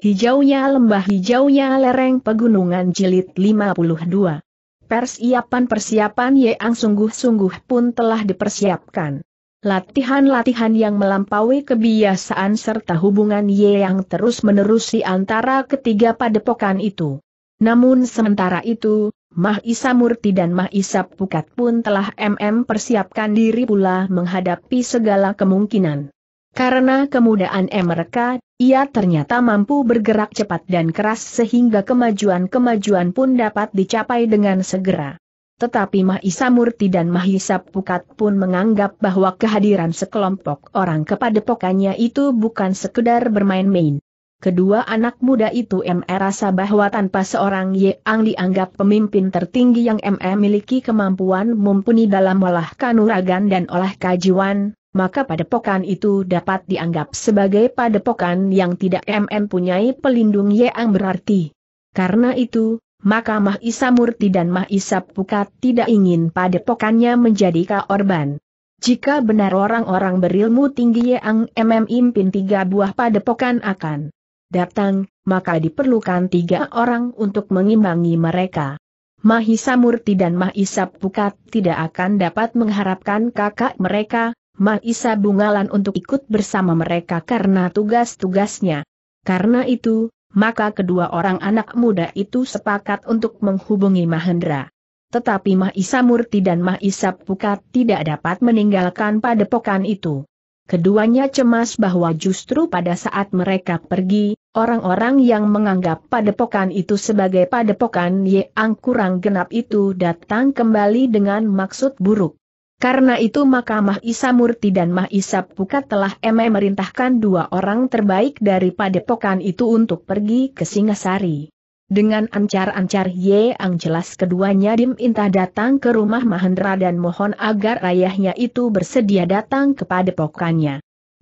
Hijaunya lembah hijaunya lereng pegunungan jilid 52. Persiapan-persiapan yang sungguh-sungguh pun telah dipersiapkan. Latihan-latihan yang melampaui kebiasaan serta hubungan Yeang yang terus menerusi antara ketiga padepokan itu. Namun sementara itu, Mah Isa Murti dan Mah Isa Pukat pun telah MM persiapkan diri pula menghadapi segala kemungkinan. Karena kemudahan MRK, ia ternyata mampu bergerak cepat dan keras sehingga kemajuan-kemajuan pun dapat dicapai dengan segera. Tetapi Mahisa Murti dan Mahisa Pukat pun menganggap bahwa kehadiran sekelompok orang kepada pokannya itu bukan sekedar bermain-main. Kedua anak muda itu MR e. rasa bahwa tanpa seorang Yang dianggap pemimpin tertinggi yang MR e. miliki kemampuan mumpuni dalam olah kanuragan dan olah kajian, maka padepokan itu dapat dianggap sebagai padepokan yang tidak MM punyai pelindung yang berarti. Karena itu, maka Mahisa Murti dan Mahisa Pukat tidak ingin padepokannya menjadi korban. Jika benar orang-orang berilmu tinggi yang impin tiga buah padepokan akan datang, maka diperlukan tiga orang untuk mengimbangi mereka. Mahisa Murti dan Mahisa Pukat tidak akan dapat mengharapkan kakak mereka, Maisa Bungalan untuk ikut bersama mereka karena tugas-tugasnya. Karena itu, maka kedua orang anak muda itu sepakat untuk menghubungi Mahendra. Tetapi Mahisa Murti dan Mahisa Pukat tidak dapat meninggalkan padepokan itu. Keduanya cemas bahwa justru pada saat mereka pergi, orang-orang yang menganggap padepokan itu sebagai padepokan Yang kurang genap itu datang kembali dengan maksud buruk. Karena itu maka Mah Murti dan Mah Isa Pukat telah memerintahkan dua orang terbaik dari padepokan itu untuk pergi ke Singasari. Dengan ancar-ancar Ye Ang jelas keduanya diminta datang ke rumah Mahendra dan mohon agar ayahnya itu bersedia datang kepada padepokannya.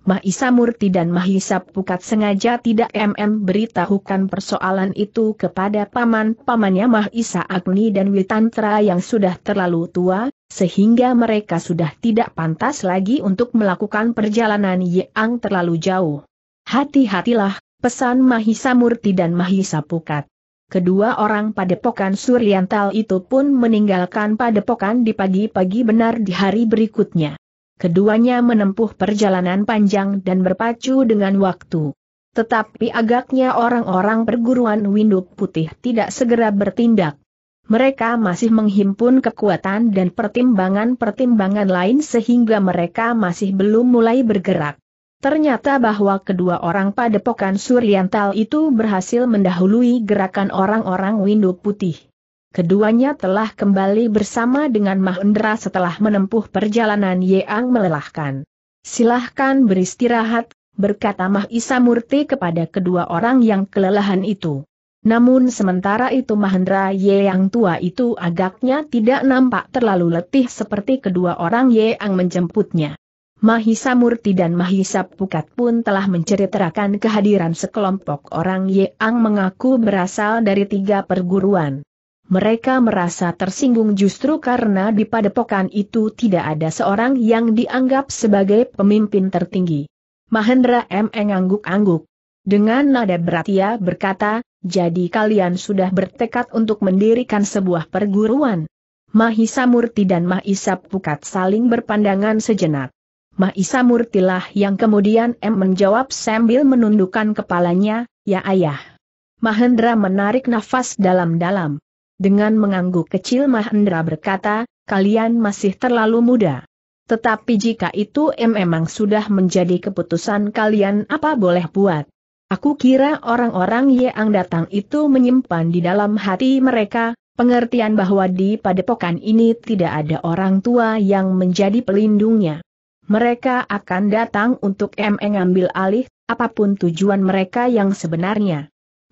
Mahisa Murti dan Mahisa Pukat sengaja tidak MM beritahukan persoalan itu kepada paman-pamannya Mahisa Agni dan Witantra yang sudah terlalu tua, sehingga mereka sudah tidak pantas lagi untuk melakukan perjalanan yang terlalu jauh. Hati-hatilah, pesan Mahisa Murti dan Mahisa Pukat. Kedua orang padepokan Suryantal itu pun meninggalkan padepokan di pagi-pagi benar di hari berikutnya keduanya menempuh perjalanan panjang dan berpacu dengan waktu. Tetapi agaknya orang-orang perguruan Winduk Putih tidak segera bertindak. Mereka masih menghimpun kekuatan dan pertimbangan-pertimbangan lain sehingga mereka masih belum mulai bergerak. Ternyata bahwa kedua orang pada padepokan Suryantal itu berhasil mendahului gerakan orang-orang Winduk Putih. Keduanya telah kembali bersama dengan Mahendra setelah menempuh perjalanan Yeang melelahkan. Silahkan beristirahat, berkata Mahisa Murti kepada kedua orang yang kelelahan itu. Namun sementara itu Mahendra Yeang tua itu agaknya tidak nampak terlalu letih seperti kedua orang Yeang menjemputnya. Mahisa Murti dan Mahisa Pukat pun telah menceritakan kehadiran sekelompok orang Yeang mengaku berasal dari tiga perguruan. Mereka merasa tersinggung justru karena di padepokan itu tidak ada seorang yang dianggap sebagai pemimpin tertinggi. Mahendra M. angguk angguk Dengan nada berat ia berkata, jadi kalian sudah bertekad untuk mendirikan sebuah perguruan. Mahisa Murti dan Mahisa Pukat saling berpandangan sejenak. Mahisa Murti lah yang kemudian M menjawab sambil menundukkan kepalanya, ya ayah. Mahendra menarik nafas dalam-dalam. Dengan mengangguk kecil Mahendra berkata, kalian masih terlalu muda. Tetapi jika itu memang sudah menjadi keputusan kalian apa boleh buat. Aku kira orang-orang yang datang itu menyimpan di dalam hati mereka, pengertian bahwa di padepokan ini tidak ada orang tua yang menjadi pelindungnya. Mereka akan datang untuk mengambil alih apapun tujuan mereka yang sebenarnya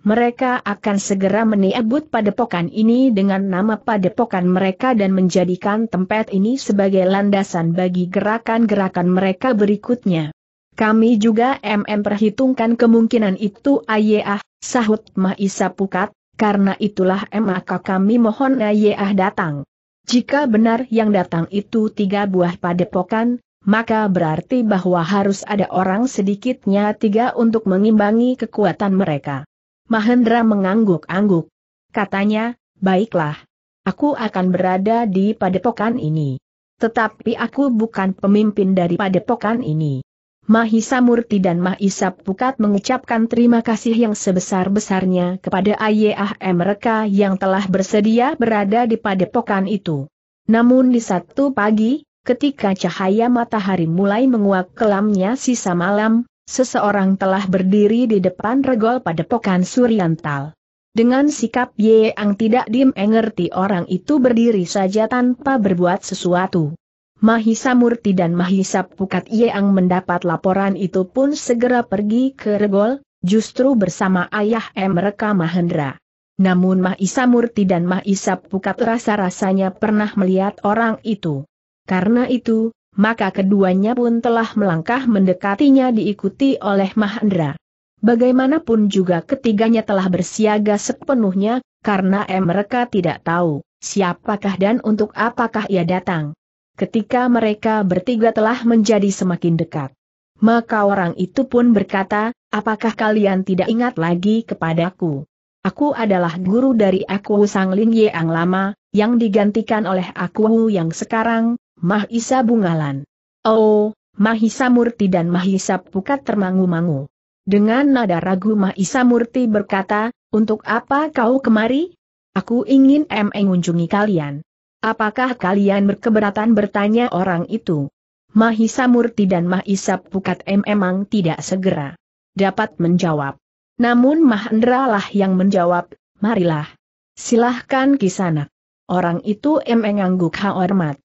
mereka akan segera meniabut padepokan ini dengan nama padepokan mereka dan menjadikan tempat ini sebagai landasan bagi gerakan-gerakan mereka berikutnya. Kami juga MM perhitungkan kemungkinan itu Ayah, sahut Mahisa Pukat, karena itulah maka kami mohon Ayah datang. Jika benar yang datang itu tiga buah padepokan, maka berarti bahwa harus ada orang sedikitnya tiga untuk mengimbangi kekuatan mereka. Mahendra mengangguk-angguk. Katanya, baiklah. Aku akan berada di padepokan ini. Tetapi aku bukan pemimpin dari padepokan ini. Mahisa Murti dan Mahisa Pukat mengucapkan terima kasih yang sebesar-besarnya kepada ayah-ayah mereka yang telah bersedia berada di padepokan itu. Namun di satu pagi, ketika cahaya matahari mulai menguak kelamnya sisa malam, seseorang telah berdiri di depan regol pada pokan Suryantal. Dengan sikap Yeang tidak dimengerti orang itu berdiri saja tanpa berbuat sesuatu. Mahisa Murti dan Mahisa Pukat Yeang mendapat laporan itu pun segera pergi ke regol, justru bersama ayah M. mereka Mahendra. Namun Mahisa Murti dan Mahisa Pukat rasa-rasanya pernah melihat orang itu. Karena itu, maka keduanya pun telah melangkah mendekatinya diikuti oleh Mahendra. Bagaimanapun juga ketiganya telah bersiaga sepenuhnya, karena mereka tidak tahu siapakah dan untuk apakah ia datang. Ketika mereka bertiga telah menjadi semakin dekat. Maka orang itu pun berkata, apakah kalian tidak ingat lagi kepadaku? Aku adalah guru dari aku Sang Lin Yang lama, yang digantikan oleh aku yang sekarang, Mahisa Bungalan. Oh, Mahisa Murti dan Mahisa Pukat termangu-mangu. Dengan nada ragu Mahisa Murti berkata, untuk apa kau kemari? Aku ingin em mengunjungi kalian. Apakah kalian berkeberatan bertanya orang itu? Mahisa Murti dan Mahisa Pukat M emang tidak segera dapat menjawab. Namun Mahendra lah yang menjawab, marilah. Silahkan kisanak. Orang itu M mengangguk hormat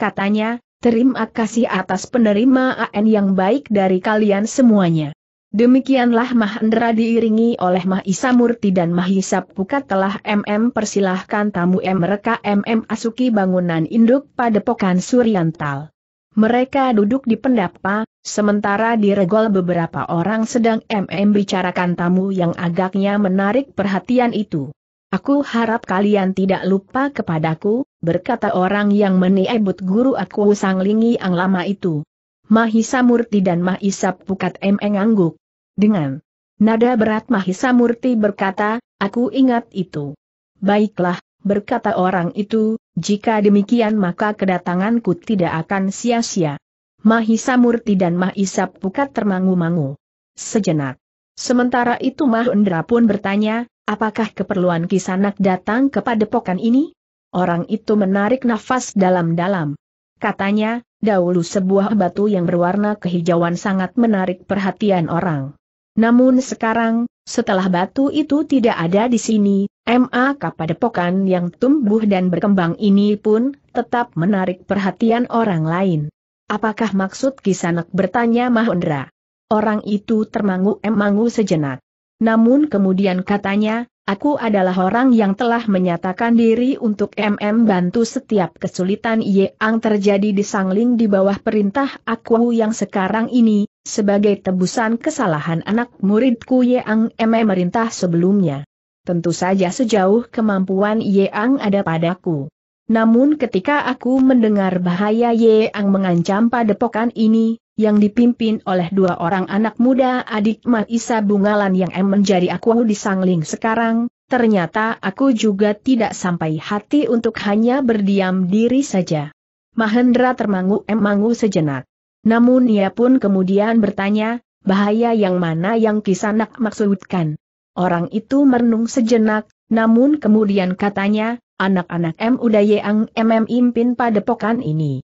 katanya, terima kasih atas penerimaan yang baik dari kalian semuanya. Demikianlah Mahendra diiringi oleh Mahisa Murti dan Mahisa Pukat telah MM persilahkan tamu M mereka MM Asuki bangunan induk Padepokan Suriantal. Mereka duduk di pendapa, sementara di regol beberapa orang sedang MM bicarakan tamu yang agaknya menarik perhatian itu. Aku harap kalian tidak lupa kepadaku, berkata orang yang menyebut guru aku Sang Lingi ang lama itu. Mahisa Murti dan Mahisa Pukat M. Engangguk. Dengan nada berat Mahisa Murti berkata, aku ingat itu. Baiklah, berkata orang itu, jika demikian maka kedatanganku tidak akan sia-sia. Mahisa Murti dan Mahisa Pukat termangu-mangu. Sejenak. Sementara itu Mahendra pun bertanya, Apakah keperluan kisanak datang ke padepokan ini? Orang itu menarik nafas dalam-dalam. Katanya, dahulu sebuah batu yang berwarna kehijauan sangat menarik perhatian orang. Namun sekarang, setelah batu itu tidak ada di sini, MA padepokan yang tumbuh dan berkembang ini pun tetap menarik perhatian orang lain. Apakah maksud Kisanak bertanya Mahendra? Orang itu termangu-emangu sejenak. Namun kemudian katanya, aku adalah orang yang telah menyatakan diri untuk MM bantu setiap kesulitan yang terjadi di Sangling di bawah perintah aku yang sekarang ini, sebagai tebusan kesalahan anak muridku yang MM merintah sebelumnya. Tentu saja sejauh kemampuan yang ada padaku. Namun ketika aku mendengar bahaya Yang mengancam padepokan ini, yang dipimpin oleh dua orang anak muda adik Maisa Bungalan yang em menjadi aku di Sangling sekarang, ternyata aku juga tidak sampai hati untuk hanya berdiam diri saja. Mahendra termangu emangu sejenak. Namun ia pun kemudian bertanya, bahaya yang mana yang kisanak maksudkan. Orang itu merenung sejenak, namun kemudian katanya, anak-anak M. Udayeang MM Impin pokan ini.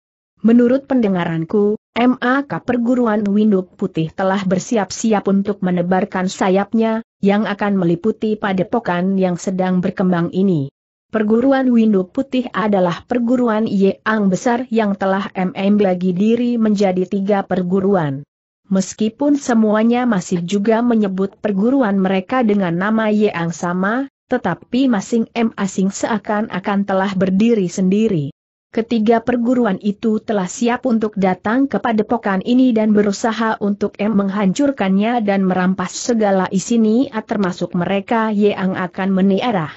Menurut pendengaranku, MAK perguruan Winduk Putih telah bersiap-siap untuk menebarkan sayapnya, yang akan meliputi padepokan yang sedang berkembang ini. Perguruan Winduk Putih adalah perguruan Yang besar yang telah MM bagi diri menjadi tiga perguruan. Meskipun semuanya masih juga menyebut perguruan mereka dengan nama Yang sama, tetapi masing masing seakan-akan telah berdiri sendiri. Ketiga perguruan itu telah siap untuk datang kepada pokan ini dan berusaha untuk M menghancurkannya dan merampas segala isi ini, termasuk mereka yang akan meniarah.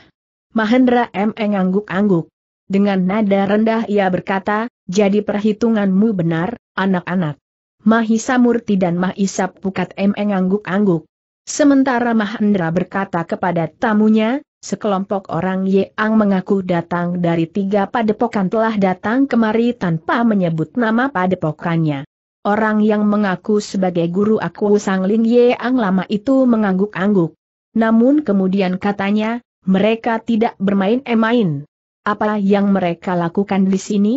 Mahendra M mengangguk-angguk. Dengan nada rendah ia berkata, jadi perhitunganmu benar, anak-anak. Mahisa Murti dan Mahisa Pukat M mengangguk-angguk. Sementara Mahendra berkata kepada tamunya, Sekelompok orang Ye Ang mengaku datang dari tiga padepokan telah datang kemari tanpa menyebut nama padepokannya. Orang yang mengaku sebagai guru aku Sang Ling Ang lama itu mengangguk-angguk. Namun kemudian katanya, mereka tidak bermain-main. Apa yang mereka lakukan di sini?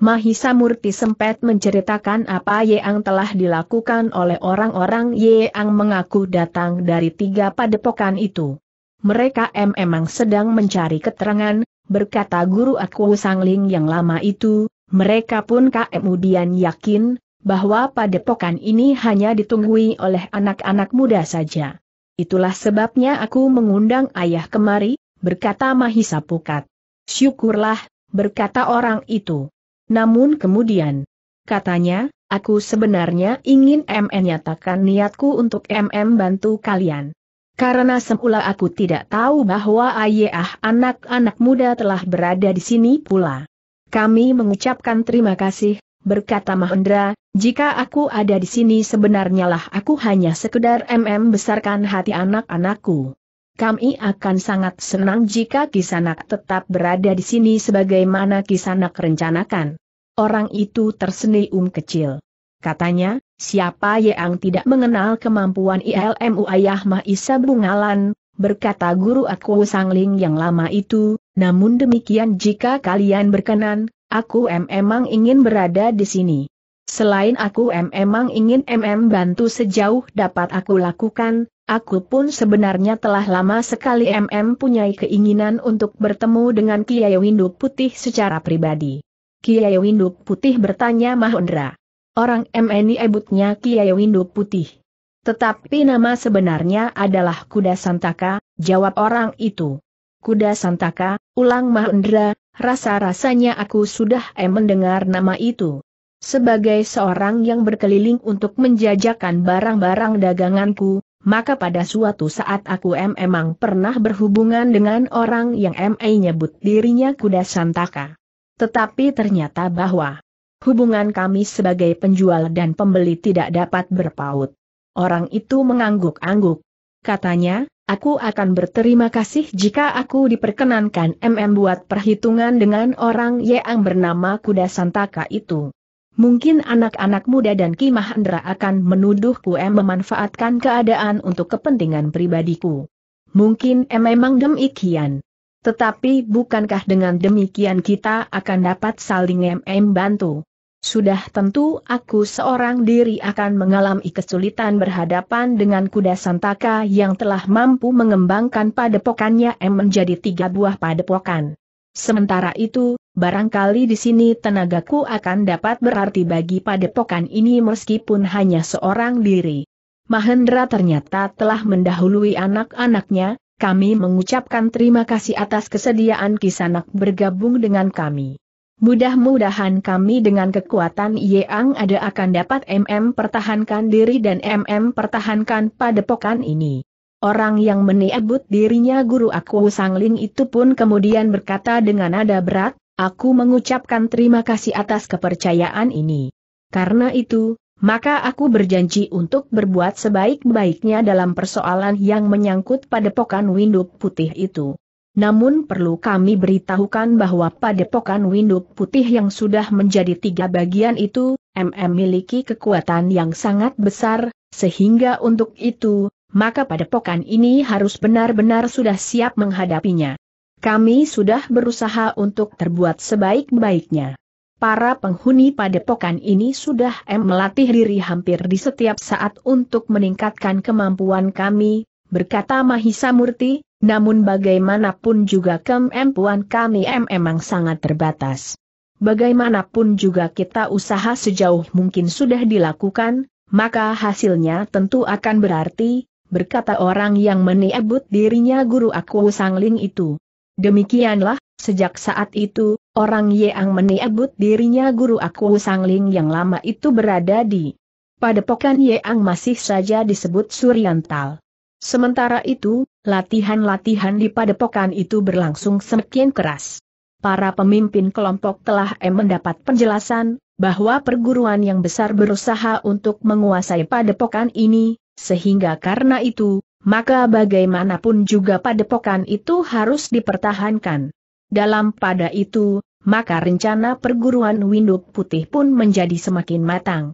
Mahisa Murti sempat menceritakan apa Ye Ang telah dilakukan oleh orang-orang Ye Ang mengaku datang dari tiga padepokan itu mereka M memang sedang mencari keterangan, berkata guru aku Sangling yang lama itu, mereka pun kemudian yakin, bahwa padepokan ini hanya ditunggui oleh anak-anak muda saja. Itulah sebabnya aku mengundang ayah kemari, berkata Mahisa Pukat. Syukurlah, berkata orang itu. Namun kemudian, katanya, aku sebenarnya ingin MM nyatakan niatku untuk MM bantu kalian. Karena semula aku tidak tahu bahwa ayah anak-anak muda telah berada di sini pula. Kami mengucapkan terima kasih, berkata Mahendra, jika aku ada di sini sebenarnya lah aku hanya sekedar MM besarkan hati anak-anakku. Kami akan sangat senang jika Kisanak tetap berada di sini sebagaimana Kisanak rencanakan. Orang itu tersenyum kecil. Katanya, siapa yang tidak mengenal kemampuan ILMU Ayah Mahisa Bungalan, berkata guru aku sangling yang lama itu, namun demikian jika kalian berkenan, aku memang ingin berada di sini. Selain aku memang ingin MM bantu sejauh dapat aku lakukan, Aku pun sebenarnya telah lama sekali MM punyai keinginan untuk bertemu dengan Kiai Windu Putih secara pribadi. Kiai Windu Putih bertanya Mahendra. Orang MNI ebutnya Kiai Windu Putih. Tetapi nama sebenarnya adalah Kuda Santaka, jawab orang itu. Kuda Santaka, ulang Mahendra, rasa-rasanya aku sudah em mendengar nama itu. Sebagai seorang yang berkeliling untuk menjajakan barang-barang daganganku, maka pada suatu saat aku em emang pernah berhubungan dengan orang yang MA nyebut dirinya kuda santaka. Tetapi ternyata bahwa Hubungan kami sebagai penjual dan pembeli tidak dapat berpaut. Orang itu mengangguk-angguk. Katanya, aku akan berterima kasih jika aku diperkenankan MM buat perhitungan dengan orang yang bernama Kuda Santaka itu. Mungkin anak-anak muda dan Ki Mahendra akan menuduhku M memanfaatkan keadaan untuk kepentingan pribadiku. Mungkin M memang demikian. Tetapi bukankah dengan demikian kita akan dapat saling MM bantu? Sudah tentu aku seorang diri akan mengalami kesulitan berhadapan dengan kuda santaka yang telah mampu mengembangkan padepokannya M menjadi tiga buah padepokan. Sementara itu, barangkali di sini tenagaku akan dapat berarti bagi padepokan ini meskipun hanya seorang diri. Mahendra ternyata telah mendahului anak-anaknya, kami mengucapkan terima kasih atas kesediaan Kisanak bergabung dengan kami. Mudah-mudahan kami dengan kekuatan yang ada akan dapat MM pertahankan diri dan MM pertahankan pada pokan ini. Orang yang menyebut dirinya guru aku Sangling itu pun kemudian berkata dengan nada berat, aku mengucapkan terima kasih atas kepercayaan ini. Karena itu, maka aku berjanji untuk berbuat sebaik-baiknya dalam persoalan yang menyangkut pada padepokan Winduk Putih itu. Namun perlu kami beritahukan bahwa pada padepokan Winduk Putih yang sudah menjadi tiga bagian itu, MM memiliki kekuatan yang sangat besar, sehingga untuk itu, maka pada padepokan ini harus benar-benar sudah siap menghadapinya. Kami sudah berusaha untuk terbuat sebaik-baiknya. Para penghuni padepokan ini sudah M melatih diri hampir di setiap saat untuk meningkatkan kemampuan kami, berkata Mahisa Murti, namun bagaimanapun juga kemampuan kami M emang sangat terbatas. Bagaimanapun juga kita usaha sejauh mungkin sudah dilakukan, maka hasilnya tentu akan berarti, berkata orang yang meniebut dirinya guru aku Sangling itu. Demikianlah, sejak saat itu, Orang Yeang meniabut dirinya guru aku Sangling yang lama itu berada di Padepokan Yeang masih saja disebut Suriantal. Sementara itu, latihan-latihan di padepokan itu berlangsung semakin keras. Para pemimpin kelompok telah mendapat penjelasan bahwa perguruan yang besar berusaha untuk menguasai padepokan ini, sehingga karena itu, maka bagaimanapun juga padepokan itu harus dipertahankan. Dalam pada itu, maka rencana perguruan Winduk Putih pun menjadi semakin matang.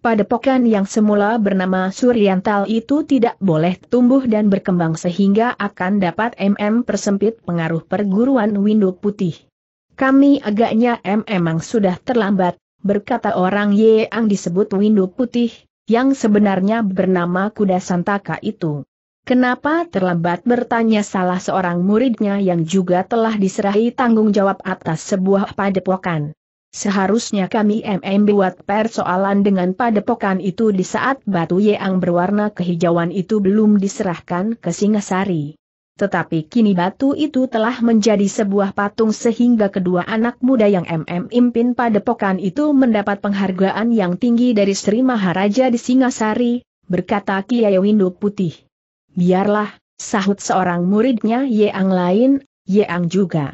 Padepokan yang semula bernama Suryantal itu tidak boleh tumbuh dan berkembang sehingga akan dapat MM persempit pengaruh perguruan Winduk Putih. Kami agaknya M memang sudah terlambat, berkata orang Ye yang disebut Winduk Putih, yang sebenarnya bernama Kuda Santaka itu. Kenapa terlambat bertanya salah seorang muridnya yang juga telah diserahi tanggung jawab atas sebuah padepokan. Seharusnya kami MM buat persoalan dengan padepokan itu di saat batu yang berwarna kehijauan itu belum diserahkan ke Singasari. Tetapi kini batu itu telah menjadi sebuah patung sehingga kedua anak muda yang MM impin padepokan itu mendapat penghargaan yang tinggi dari Sri Maharaja di Singasari, berkata Kiai Windu Putih. Biarlah, sahut seorang muridnya Yeang lain, Yeang juga.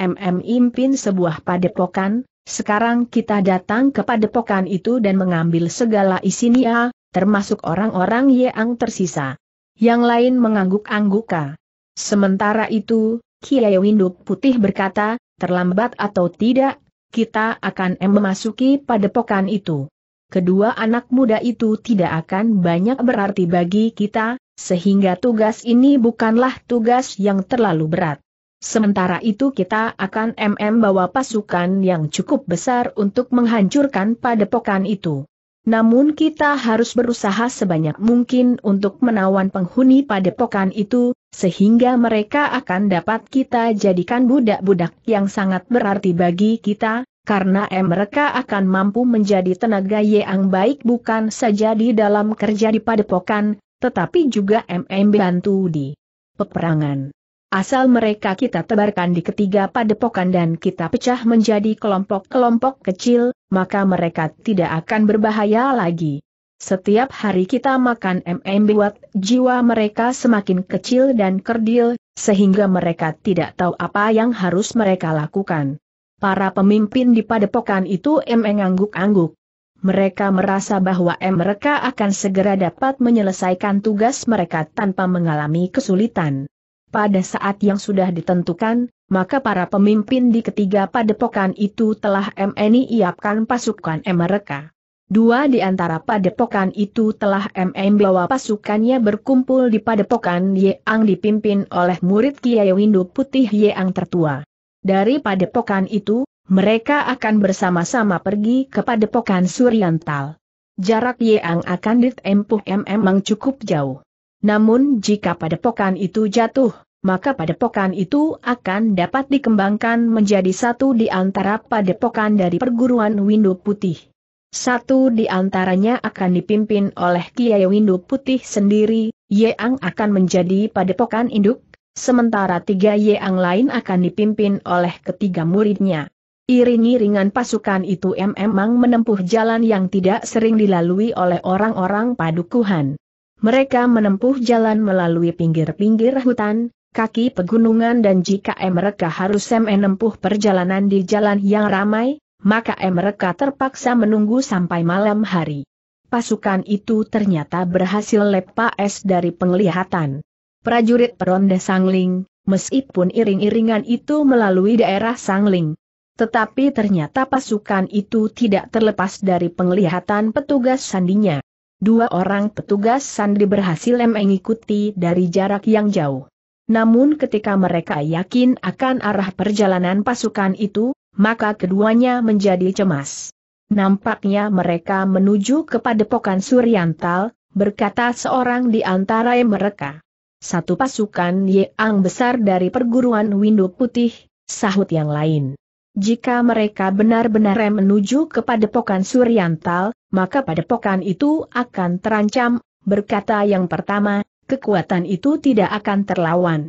MM impin sebuah padepokan, sekarang kita datang ke padepokan itu dan mengambil segala isinya, termasuk orang-orang Yeang tersisa. Yang lain mengangguk-angguka. Sementara itu, Kiai Winduk Putih berkata, terlambat atau tidak, kita akan memasuki padepokan itu. Kedua anak muda itu tidak akan banyak berarti bagi kita, sehingga tugas ini bukanlah tugas yang terlalu berat. Sementara itu kita akan MM bawa pasukan yang cukup besar untuk menghancurkan padepokan itu. Namun kita harus berusaha sebanyak mungkin untuk menawan penghuni padepokan itu, sehingga mereka akan dapat kita jadikan budak-budak yang sangat berarti bagi kita, karena mereka akan mampu menjadi tenaga yang baik bukan saja di dalam kerja di padepokan, tetapi juga MM bantu di peperangan. Asal mereka kita tebarkan di ketiga padepokan dan kita pecah menjadi kelompok-kelompok kecil, maka mereka tidak akan berbahaya lagi. Setiap hari kita makan MM buat jiwa mereka semakin kecil dan kerdil, sehingga mereka tidak tahu apa yang harus mereka lakukan. Para pemimpin di padepokan itu MM angguk-angguk mereka merasa bahwa mereka akan segera dapat menyelesaikan tugas mereka tanpa mengalami kesulitan. Pada saat yang sudah ditentukan, maka para pemimpin di ketiga padepokan itu telah menyiapkan pasukan mereka. Dua di antara padepokan itu telah MM bawa pasukannya berkumpul di padepokan Yeang dipimpin oleh murid Kiai Windu Putih Yang tertua. Dari padepokan itu, mereka akan bersama-sama pergi kepada padepokan Suryantal. Jarak Yeang akan ditempuh memang cukup jauh. Namun jika padepokan itu jatuh, maka padepokan itu akan dapat dikembangkan menjadi satu di antara padepokan dari perguruan Windu Putih. Satu di antaranya akan dipimpin oleh Kiai Windu Putih sendiri, Yeang akan menjadi padepokan induk, sementara tiga Yeang lain akan dipimpin oleh ketiga muridnya. Iring-iringan pasukan itu memang menempuh jalan yang tidak sering dilalui oleh orang-orang padukuhan. Mereka menempuh jalan melalui pinggir-pinggir hutan, kaki pegunungan dan jika mereka harus menempuh perjalanan di jalan yang ramai, maka mereka terpaksa menunggu sampai malam hari. Pasukan itu ternyata berhasil lepas dari penglihatan. Prajurit peronda Sangling, meskipun iring-iringan itu melalui daerah Sangling, tetapi ternyata pasukan itu tidak terlepas dari penglihatan petugas sandinya. Dua orang petugas sandi berhasil mengikuti dari jarak yang jauh. Namun ketika mereka yakin akan arah perjalanan pasukan itu, maka keduanya menjadi cemas. Nampaknya mereka menuju ke padepokan Suryantal, berkata seorang di antara mereka. Satu pasukan Yang besar dari perguruan Windu Putih, sahut yang lain. Jika mereka benar-benar menuju ke padepokan Suryantal, maka padepokan itu akan terancam, berkata yang pertama, kekuatan itu tidak akan terlawan.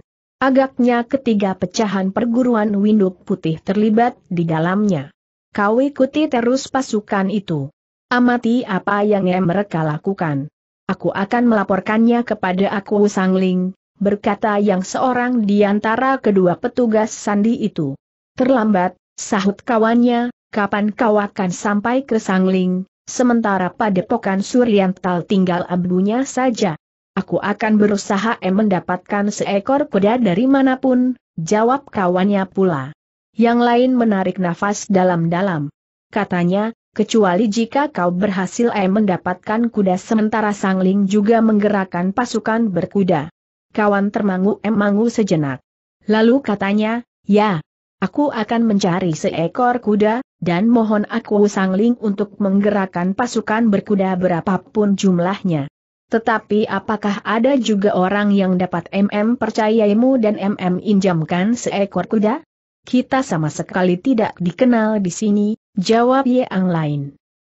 Agaknya ketiga pecahan perguruan Winduk Putih terlibat di dalamnya. Kau ikuti terus pasukan itu. Amati apa yang mereka lakukan. Aku akan melaporkannya kepada aku Sangling, berkata yang seorang di antara kedua petugas sandi itu. Terlambat, Sahut kawannya, kapan kau akan sampai ke Sangling, sementara pada padepokan Suryantal tinggal abdunya saja. Aku akan berusaha mendapatkan seekor kuda dari manapun, jawab kawannya pula. Yang lain menarik nafas dalam-dalam. Katanya, kecuali jika kau berhasil mendapatkan kuda sementara Sangling juga menggerakkan pasukan berkuda. Kawan termangu emangu sejenak. Lalu katanya, ya, Aku akan mencari seekor kuda, dan mohon aku sangling untuk menggerakkan pasukan berkuda berapapun jumlahnya. Tetapi apakah ada juga orang yang dapat MM percayaimu dan MM injamkan seekor kuda? Kita sama sekali tidak dikenal di sini, jawab Ang lain.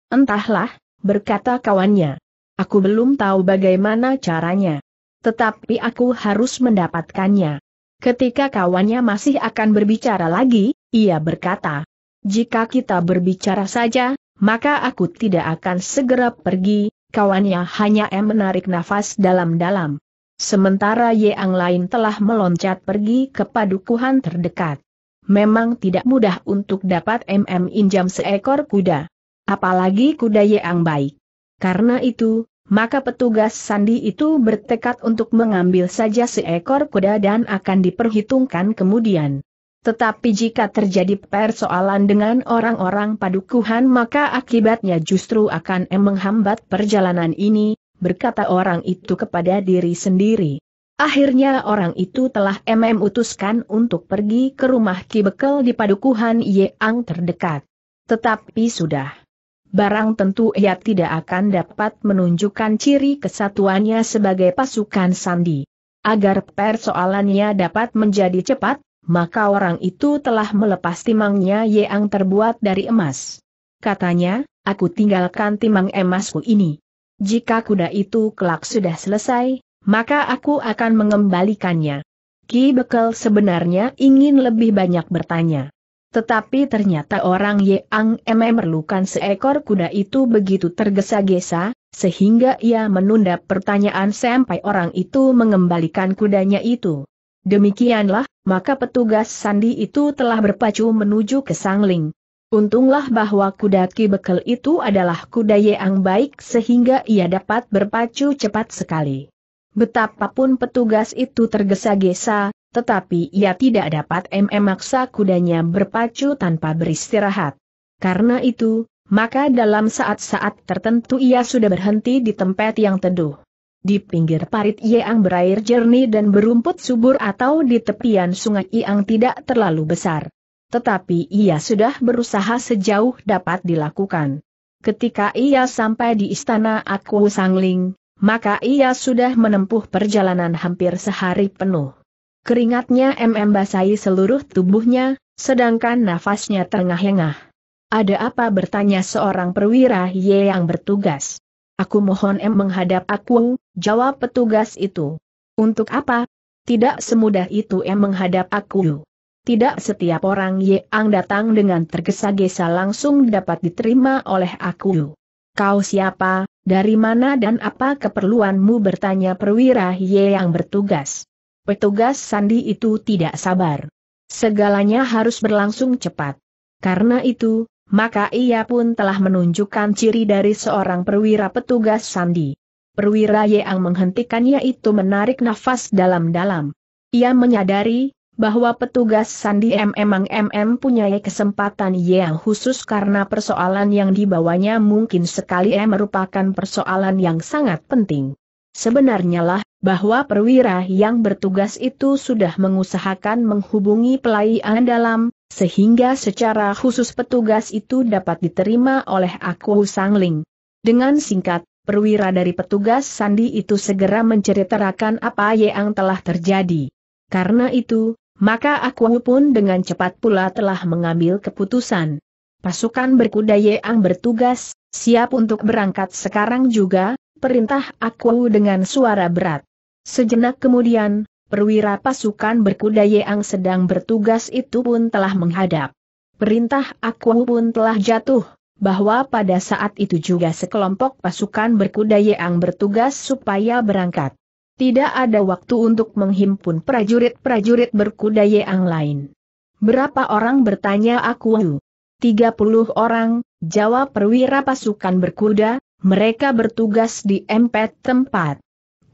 Entahlah, berkata kawannya. Aku belum tahu bagaimana caranya. Tetapi aku harus mendapatkannya. Ketika kawannya masih akan berbicara lagi, ia berkata, jika kita berbicara saja, maka aku tidak akan segera pergi, kawannya hanya M menarik nafas dalam-dalam. Sementara yang lain telah meloncat pergi ke padukuhan terdekat. Memang tidak mudah untuk dapat MM injam seekor kuda. Apalagi kuda yang baik. Karena itu, maka petugas sandi itu bertekad untuk mengambil saja seekor kuda dan akan diperhitungkan kemudian. Tetapi jika terjadi persoalan dengan orang-orang padukuhan maka akibatnya justru akan menghambat perjalanan ini, berkata orang itu kepada diri sendiri. Akhirnya orang itu telah MM utuskan untuk pergi ke rumah kibekel di padukuhan Yeang terdekat. Tetapi sudah barang tentu ia tidak akan dapat menunjukkan ciri kesatuannya sebagai pasukan sandi. Agar persoalannya dapat menjadi cepat, maka orang itu telah melepas timangnya yang terbuat dari emas. Katanya, aku tinggalkan timang emasku ini. Jika kuda itu kelak sudah selesai, maka aku akan mengembalikannya. Ki Bekel sebenarnya ingin lebih banyak bertanya. Tetapi ternyata orang Yang Eme memerlukan seekor kuda itu begitu tergesa-gesa, sehingga ia menunda pertanyaan sampai orang itu mengembalikan kudanya itu. Demikianlah, maka petugas sandi itu telah berpacu menuju ke Sangling. Untunglah bahwa kuda Ki Bekel itu adalah kuda yang baik sehingga ia dapat berpacu cepat sekali. Betapapun petugas itu tergesa-gesa, tetapi ia tidak dapat memaksa kudanya berpacu tanpa beristirahat. Karena itu, maka dalam saat-saat tertentu ia sudah berhenti di tempat yang teduh. Di pinggir parit yang berair jernih dan berumput subur atau di tepian sungai yang tidak terlalu besar. Tetapi ia sudah berusaha sejauh dapat dilakukan. Ketika ia sampai di istana Aku Sangling, maka ia sudah menempuh perjalanan hampir sehari penuh. Keringatnya MM basahi seluruh tubuhnya, sedangkan nafasnya tengah engah Ada apa bertanya seorang perwira ye yang bertugas? Aku mohon M menghadap aku, jawab petugas itu. Untuk apa? Tidak semudah itu M menghadap aku. Tidak setiap orang ye yang datang dengan tergesa-gesa langsung dapat diterima oleh aku. Kau siapa, dari mana dan apa keperluanmu bertanya perwira ye yang bertugas petugas sandi itu tidak sabar. Segalanya harus berlangsung cepat. Karena itu, maka ia pun telah menunjukkan ciri dari seorang perwira petugas sandi. Perwira yang menghentikannya itu menarik nafas dalam-dalam. Ia menyadari bahwa petugas sandi memang MM punya kesempatan yang khusus karena persoalan yang dibawanya mungkin sekali merupakan persoalan yang sangat penting. Sebenarnya lah, bahwa perwira yang bertugas itu sudah mengusahakan menghubungi pelayan dalam, sehingga secara khusus petugas itu dapat diterima oleh aku Sangling. Dengan singkat, perwira dari petugas Sandi itu segera menceritakan apa yang telah terjadi. Karena itu, maka aku pun dengan cepat pula telah mengambil keputusan. Pasukan berkuda yang bertugas, siap untuk berangkat sekarang juga, perintah aku dengan suara berat. Sejenak kemudian, perwira pasukan berkuda yang sedang bertugas itu pun telah menghadap. Perintah aku pun telah jatuh, bahwa pada saat itu juga sekelompok pasukan berkuda yang bertugas supaya berangkat. Tidak ada waktu untuk menghimpun prajurit-prajurit berkuda yang lain. Berapa orang bertanya aku? 30 orang, jawab perwira pasukan berkuda, mereka bertugas di empat tempat.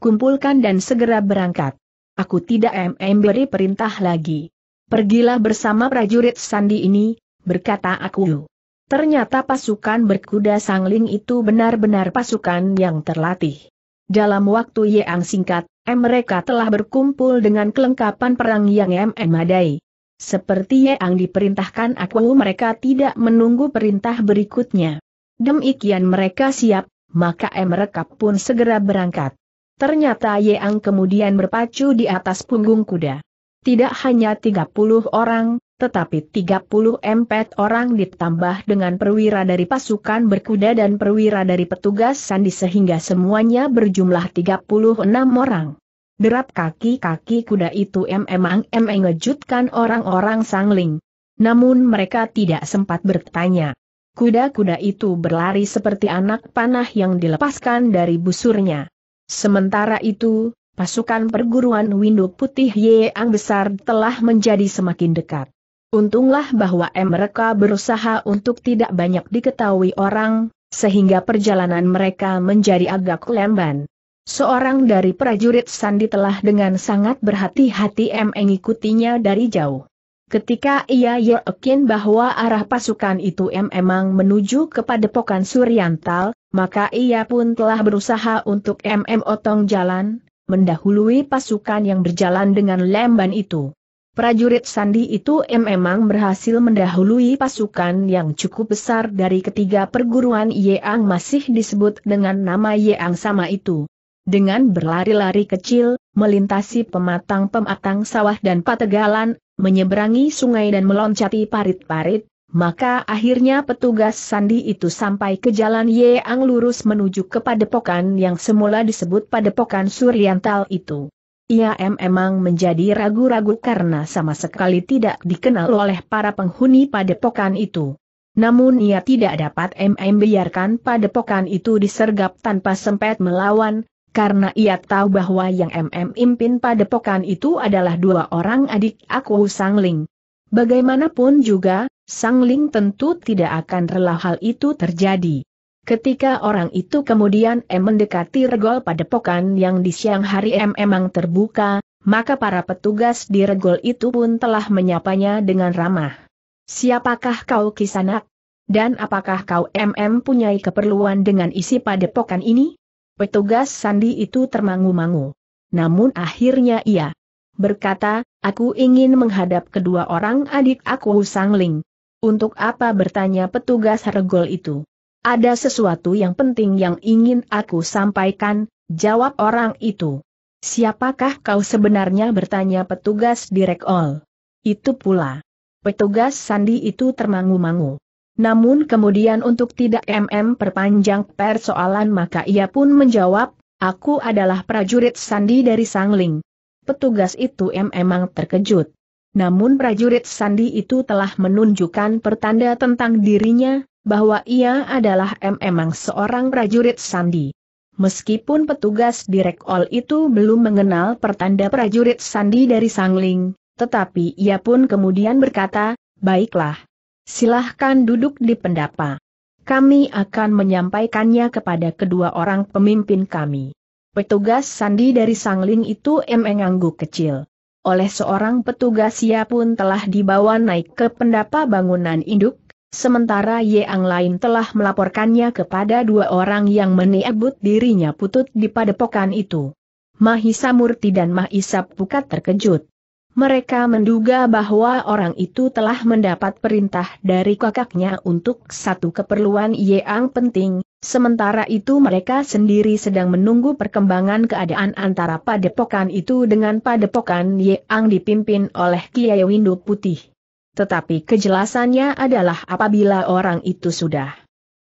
Kumpulkan dan segera berangkat. Aku tidak MM beri perintah lagi. Pergilah bersama prajurit sandi ini, berkata aku. Ternyata pasukan berkuda sangling itu benar-benar pasukan yang terlatih. Dalam waktu yang singkat, mereka telah berkumpul dengan kelengkapan perang yang MM madai. Seperti yang diperintahkan aku mereka tidak menunggu perintah berikutnya demikian mereka siap, maka mereka pun segera berangkat. Ternyata Yeang kemudian berpacu di atas punggung kuda. Tidak hanya 30 orang, tetapi 30 empat orang ditambah dengan perwira dari pasukan berkuda dan perwira dari petugas sandi sehingga semuanya berjumlah 36 orang. Derap kaki-kaki kuda itu memang mengejutkan orang-orang sangling. Namun mereka tidak sempat bertanya kuda-kuda itu berlari seperti anak panah yang dilepaskan dari busurnya. Sementara itu, pasukan perguruan Windu Putih Yeang Besar telah menjadi semakin dekat. Untunglah bahwa mereka berusaha untuk tidak banyak diketahui orang, sehingga perjalanan mereka menjadi agak lemban. Seorang dari prajurit Sandi telah dengan sangat berhati-hati mengikutinya dari jauh. Ketika ia yakin bahwa arah pasukan itu memang menuju kepada Pokan Suryantal, maka ia pun telah berusaha untuk MM otong jalan, mendahului pasukan yang berjalan dengan lemban itu. Prajurit Sandi itu memang berhasil mendahului pasukan yang cukup besar dari ketiga perguruan yeang masih disebut dengan nama yeang sama itu. Dengan berlari-lari kecil, melintasi pematang-pematang sawah dan pategalan, menyeberangi sungai dan meloncati parit-parit, maka akhirnya petugas sandi itu sampai ke jalan Yeang lurus menuju ke padepokan yang semula disebut padepokan Suryantal itu. Ia memang menjadi ragu-ragu karena sama sekali tidak dikenal oleh para penghuni padepokan itu. Namun ia tidak dapat membiarkan padepokan itu disergap tanpa sempat melawan, karena ia tahu bahwa yang MM impin padepokan itu adalah dua orang adik aku Sangling. Bagaimanapun juga, Sangling tentu tidak akan rela hal itu terjadi. Ketika orang itu kemudian M eh, mendekati regol padepokan yang di siang hari M emang terbuka, maka para petugas di regol itu pun telah menyapanya dengan ramah. Siapakah kau kisanak? Dan apakah kau MM punyai keperluan dengan isi padepokan ini? Petugas sandi itu termangu-mangu. Namun akhirnya ia berkata, aku ingin menghadap kedua orang adik aku Sangling. Untuk apa bertanya petugas regol itu? Ada sesuatu yang penting yang ingin aku sampaikan, jawab orang itu. Siapakah kau sebenarnya bertanya petugas direkol? Itu pula. Petugas sandi itu termangu-mangu. Namun kemudian untuk tidak MM perpanjang persoalan maka ia pun menjawab, aku adalah prajurit sandi dari Sangling. Petugas itu memang terkejut. Namun prajurit sandi itu telah menunjukkan pertanda tentang dirinya, bahwa ia adalah memang seorang prajurit sandi. Meskipun petugas direkol itu belum mengenal pertanda prajurit sandi dari Sangling, tetapi ia pun kemudian berkata, baiklah, Silahkan duduk di pendapa. Kami akan menyampaikannya kepada kedua orang pemimpin kami. Petugas sandi dari Sangling itu emeng angguk kecil. Oleh seorang petugas ia pun telah dibawa naik ke pendapa bangunan induk, sementara yang lain telah melaporkannya kepada dua orang yang meniabut dirinya putut di padepokan itu. Mahisa Murti dan Mahisa Pukat terkejut. Mereka menduga bahwa orang itu telah mendapat perintah dari kakaknya untuk satu keperluan yang penting, sementara itu mereka sendiri sedang menunggu perkembangan keadaan antara padepokan itu dengan padepokan yang dipimpin oleh Kiai Windu Putih. Tetapi kejelasannya adalah apabila orang itu sudah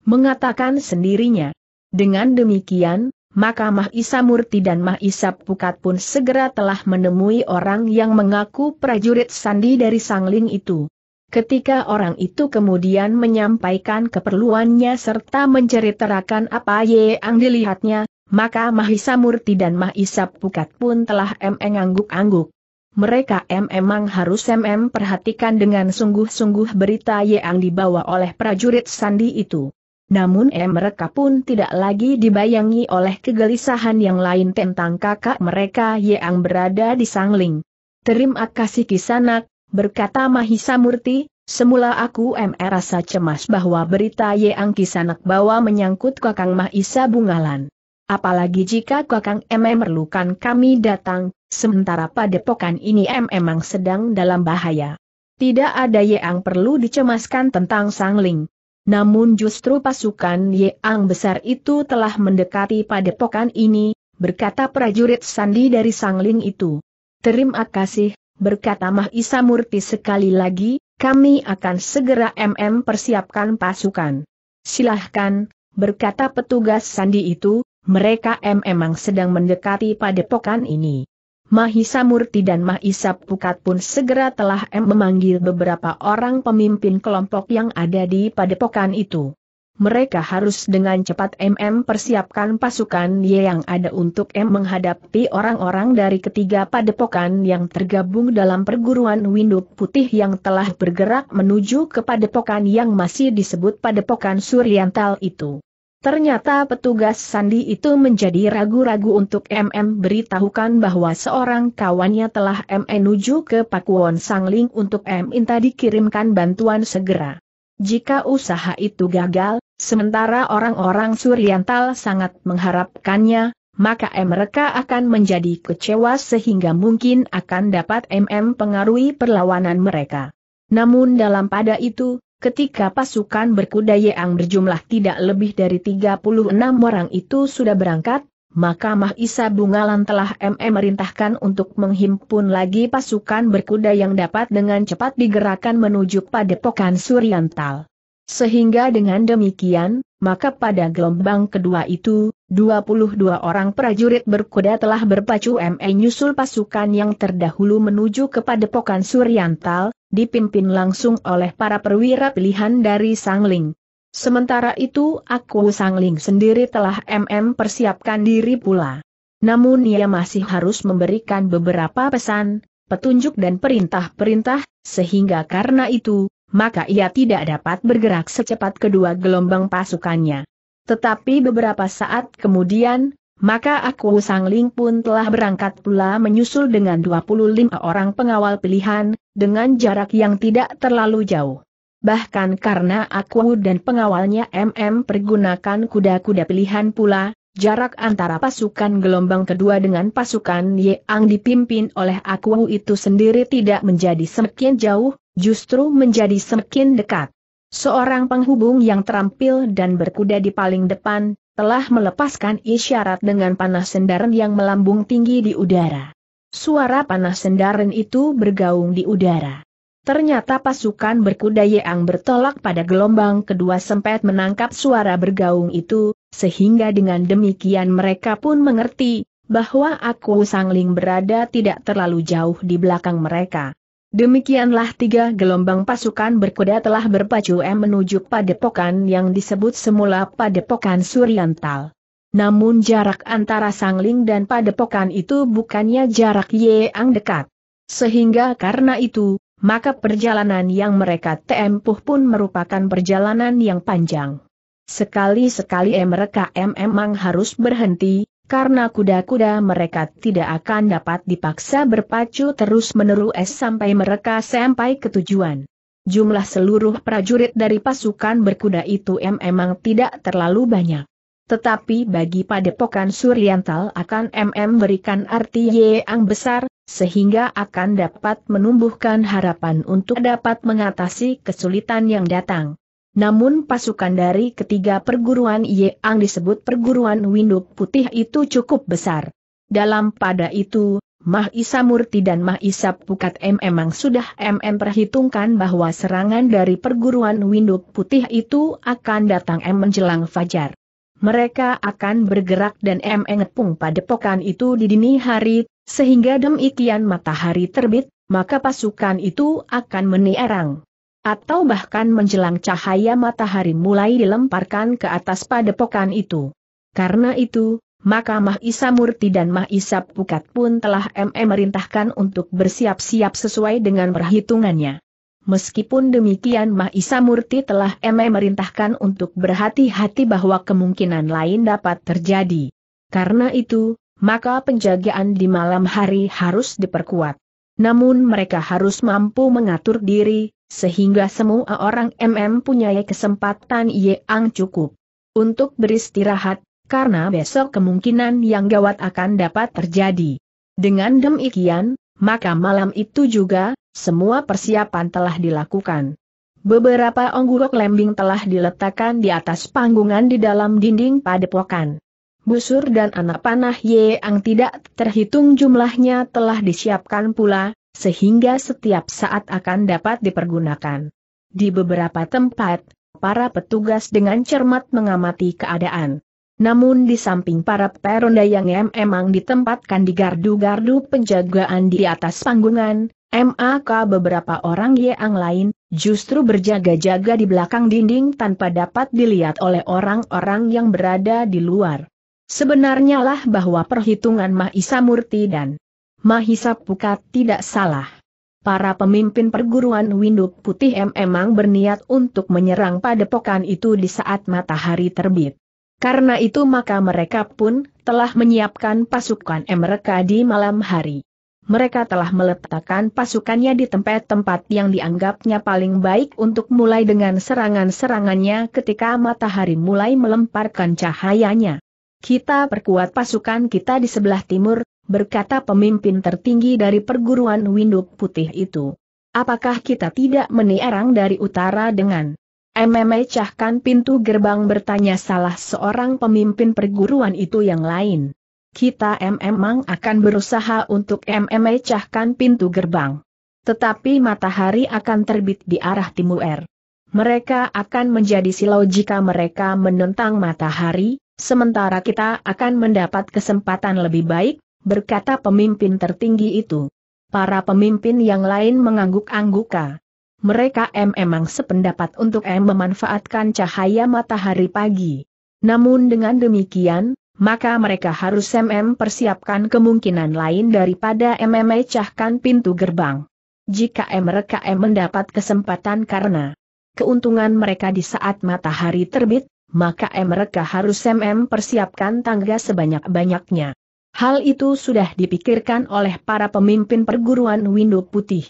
mengatakan sendirinya. Dengan demikian, maka Mah Isa Murti dan Mah Isa Pukat pun segera telah menemui orang yang mengaku prajurit sandi dari Sangling itu. Ketika orang itu kemudian menyampaikan keperluannya serta menceritakan apa yang dilihatnya, maka Mahisa Murti dan Mahisa Pukat pun telah mengangguk angguk Mereka emang memang harus memperhatikan perhatikan dengan sungguh-sungguh berita yang dibawa oleh prajurit Sandi itu. Namun eh mereka pun tidak lagi dibayangi oleh kegelisahan yang lain tentang kakak mereka yang berada di Sangling. Terima kasih kisanak, berkata Mahisa Murti, semula aku M rasa cemas bahwa berita yang kisanak bawa menyangkut kakang Mahisa Bungalan. Apalagi jika kakang M memerlukan kami datang, sementara padepokan ini M memang sedang dalam bahaya. Tidak ada yang perlu dicemaskan tentang Sangling namun justru pasukan Yeang besar itu telah mendekati padepokan ini, berkata prajurit sandi dari sangling itu. Terima kasih, berkata Mahisa Murti sekali lagi, kami akan segera MM persiapkan pasukan. Silahkan, berkata petugas sandi itu, mereka memang sedang mendekati padepokan ini. Mahisa Murti dan Mahisa Pukat pun segera telah M memanggil beberapa orang pemimpin kelompok yang ada di padepokan itu. Mereka harus dengan cepat MM persiapkan pasukan yang ada untuk M menghadapi orang-orang dari ketiga padepokan yang tergabung dalam perguruan Windu Putih yang telah bergerak menuju ke padepokan yang masih disebut padepokan Suryantal itu. Ternyata petugas sandi itu menjadi ragu-ragu untuk MM beritahukan bahwa seorang kawannya telah M menuju ke Pakuwon Sangling untuk M minta dikirimkan bantuan segera. Jika usaha itu gagal, sementara orang-orang Suriantal sangat mengharapkannya, maka M mereka akan menjadi kecewa sehingga mungkin akan dapat MM pengaruhi perlawanan mereka. Namun dalam pada itu, Ketika pasukan berkuda yang berjumlah tidak lebih dari 36 orang itu sudah berangkat, maka Mahisa Bungalan telah MM merintahkan untuk menghimpun lagi pasukan berkuda yang dapat dengan cepat digerakkan menuju Padepokan Suryantal. Sehingga dengan demikian, maka pada gelombang kedua itu, 22 orang prajurit berkuda telah berpacu e nyusul pasukan yang terdahulu menuju ke padepokan Suryantal, dipimpin langsung oleh para perwira pilihan dari Sangling. Sementara itu aku Sangling sendiri telah MM persiapkan diri pula. Namun ia masih harus memberikan beberapa pesan, petunjuk dan perintah-perintah, sehingga karena itu, maka ia tidak dapat bergerak secepat kedua gelombang pasukannya. Tetapi beberapa saat kemudian, maka aku Sang Ling pun telah berangkat pula menyusul dengan 25 orang pengawal pilihan, dengan jarak yang tidak terlalu jauh. Bahkan karena aku dan pengawalnya MM pergunakan kuda-kuda pilihan pula, Jarak antara pasukan gelombang kedua dengan pasukan yang dipimpin oleh Aku itu sendiri tidak menjadi semakin jauh, justru menjadi semakin dekat. Seorang penghubung yang terampil dan berkuda di paling depan, telah melepaskan isyarat dengan panah sendaren yang melambung tinggi di udara. Suara panah sendaren itu bergaung di udara. Ternyata pasukan berkuda yang bertolak pada gelombang kedua sempat menangkap suara bergaung itu, sehingga dengan demikian mereka pun mengerti, bahwa aku sangling berada tidak terlalu jauh di belakang mereka. Demikianlah tiga gelombang pasukan berkuda telah berpacu M menuju padepokan yang disebut semula padepokan Suriantal. Namun jarak antara Sangling dan padepokan itu bukannya jarak yang dekat. Sehingga karena itu, maka perjalanan yang mereka tempuh pun merupakan perjalanan yang panjang. Sekali-sekali mereka memang harus berhenti, karena kuda-kuda mereka tidak akan dapat dipaksa berpacu terus-menerus sampai mereka sampai ke tujuan. Jumlah seluruh prajurit dari pasukan berkuda itu memang tidak terlalu banyak. Tetapi bagi padepokan Suryantal akan MM berikan arti yang besar, sehingga akan dapat menumbuhkan harapan untuk dapat mengatasi kesulitan yang datang. Namun pasukan dari ketiga perguruan Ang disebut perguruan Winduk Putih itu cukup besar. Dalam pada itu, Mah Isa Murti dan Mah Isa Pukat M memang sudah MM perhitungkan bahwa serangan dari perguruan Winduk Putih itu akan datang M menjelang fajar. Mereka akan bergerak dan M ngepung padepokan itu di dini hari, sehingga demikian matahari terbit, maka pasukan itu akan menierang atau bahkan menjelang cahaya matahari mulai dilemparkan ke atas padepokan itu. Karena itu, maka Mah Isa Murti dan Mah Isa Pukat pun telah MM merintahkan untuk bersiap-siap sesuai dengan perhitungannya. Meskipun demikian Mah Isa Murti telah MM merintahkan untuk berhati-hati bahwa kemungkinan lain dapat terjadi. Karena itu, maka penjagaan di malam hari harus diperkuat. Namun mereka harus mampu mengatur diri, sehingga semua orang MM punya kesempatan yang cukup untuk beristirahat, karena besok kemungkinan yang gawat akan dapat terjadi. Dengan demikian, maka malam itu juga, semua persiapan telah dilakukan. Beberapa onggurok lembing telah diletakkan di atas panggungan di dalam dinding padepokan busur dan anak panah yang tidak terhitung jumlahnya telah disiapkan pula, sehingga setiap saat akan dapat dipergunakan. Di beberapa tempat, para petugas dengan cermat mengamati keadaan. Namun di samping para peronda yang memang ditempatkan di gardu-gardu penjagaan di atas panggungan, MAK beberapa orang yang lain, justru berjaga-jaga di belakang dinding tanpa dapat dilihat oleh orang-orang yang berada di luar. Sebenarnya lah bahwa perhitungan Mahisa Murti dan Mahisa Pukat tidak salah. Para pemimpin perguruan Windu Putih memang berniat untuk menyerang padepokan itu di saat matahari terbit. Karena itu maka mereka pun telah menyiapkan pasukan mereka di malam hari. Mereka telah meletakkan pasukannya di tempat-tempat yang dianggapnya paling baik untuk mulai dengan serangan-serangannya ketika matahari mulai melemparkan cahayanya. Kita perkuat pasukan kita di sebelah timur, berkata pemimpin tertinggi dari perguruan Winduk Putih itu. Apakah kita tidak menierang dari utara dengan cahkan pintu gerbang bertanya salah seorang pemimpin perguruan itu yang lain. Kita memang akan berusaha untuk cahkan pintu gerbang. Tetapi matahari akan terbit di arah timur. Mereka akan menjadi silau jika mereka menentang matahari, Sementara kita akan mendapat kesempatan lebih baik, berkata pemimpin tertinggi itu. Para pemimpin yang lain mengangguk-angguka. Mereka M memang sependapat untuk M memanfaatkan cahaya matahari pagi. Namun dengan demikian, maka mereka harus MM persiapkan kemungkinan lain daripada MM cahkan pintu gerbang. Jika M mereka M mendapat kesempatan karena keuntungan mereka di saat matahari terbit, maka mereka harus MM persiapkan tangga sebanyak-banyaknya. Hal itu sudah dipikirkan oleh para pemimpin perguruan Windu Putih.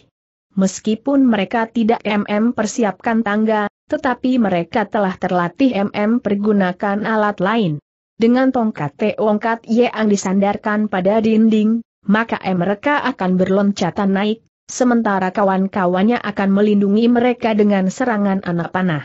Meskipun mereka tidak MM persiapkan tangga, tetapi mereka telah terlatih MM pergunakan alat lain. Dengan tongkat teongkat yang disandarkan pada dinding, maka mereka akan berloncatan naik, sementara kawan-kawannya akan melindungi mereka dengan serangan anak panah.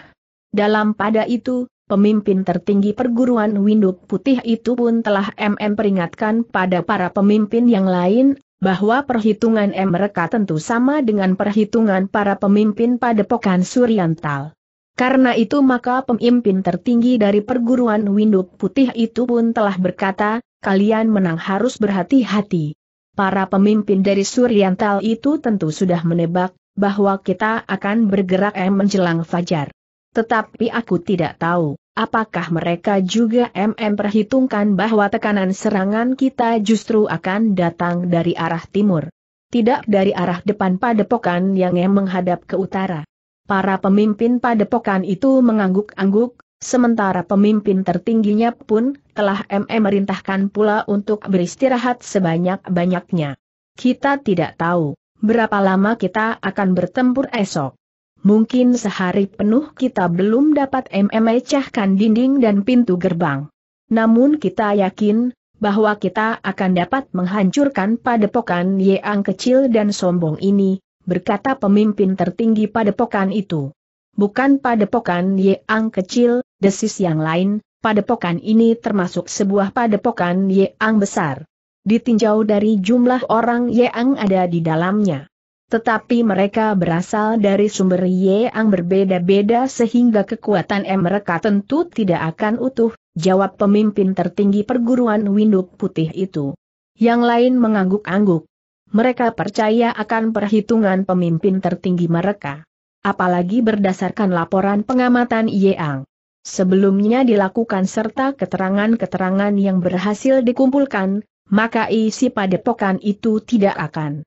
Dalam pada itu, pemimpin tertinggi perguruan Winduk Putih itu pun telah MM peringatkan pada para pemimpin yang lain, bahwa perhitungan M mereka tentu sama dengan perhitungan para pemimpin padepokan Suryantal. Karena itu maka pemimpin tertinggi dari perguruan Winduk Putih itu pun telah berkata, kalian menang harus berhati-hati. Para pemimpin dari Suriantal itu tentu sudah menebak, bahwa kita akan bergerak M menjelang fajar. Tetapi aku tidak tahu. Apakah mereka juga MM perhitungkan bahwa tekanan serangan kita justru akan datang dari arah timur? Tidak dari arah depan padepokan yang menghadap ke utara. Para pemimpin padepokan itu mengangguk-angguk, sementara pemimpin tertingginya pun telah MM merintahkan pula untuk beristirahat sebanyak-banyaknya. Kita tidak tahu berapa lama kita akan bertempur esok. Mungkin sehari penuh kita belum dapat memecahkan dinding dan pintu gerbang. Namun kita yakin, bahwa kita akan dapat menghancurkan padepokan Yeang kecil dan sombong ini, berkata pemimpin tertinggi padepokan itu. Bukan padepokan Yeang kecil, desis yang lain, padepokan ini termasuk sebuah padepokan Yeang besar. Ditinjau dari jumlah orang Yeang ada di dalamnya tetapi mereka berasal dari sumber yang berbeda-beda sehingga kekuatan m mereka tentu tidak akan utuh, jawab pemimpin tertinggi perguruan Winduk Putih itu. Yang lain mengangguk-angguk. Mereka percaya akan perhitungan pemimpin tertinggi mereka. Apalagi berdasarkan laporan pengamatan yeang. sebelumnya dilakukan serta keterangan-keterangan yang berhasil dikumpulkan, maka isi padepokan itu tidak akan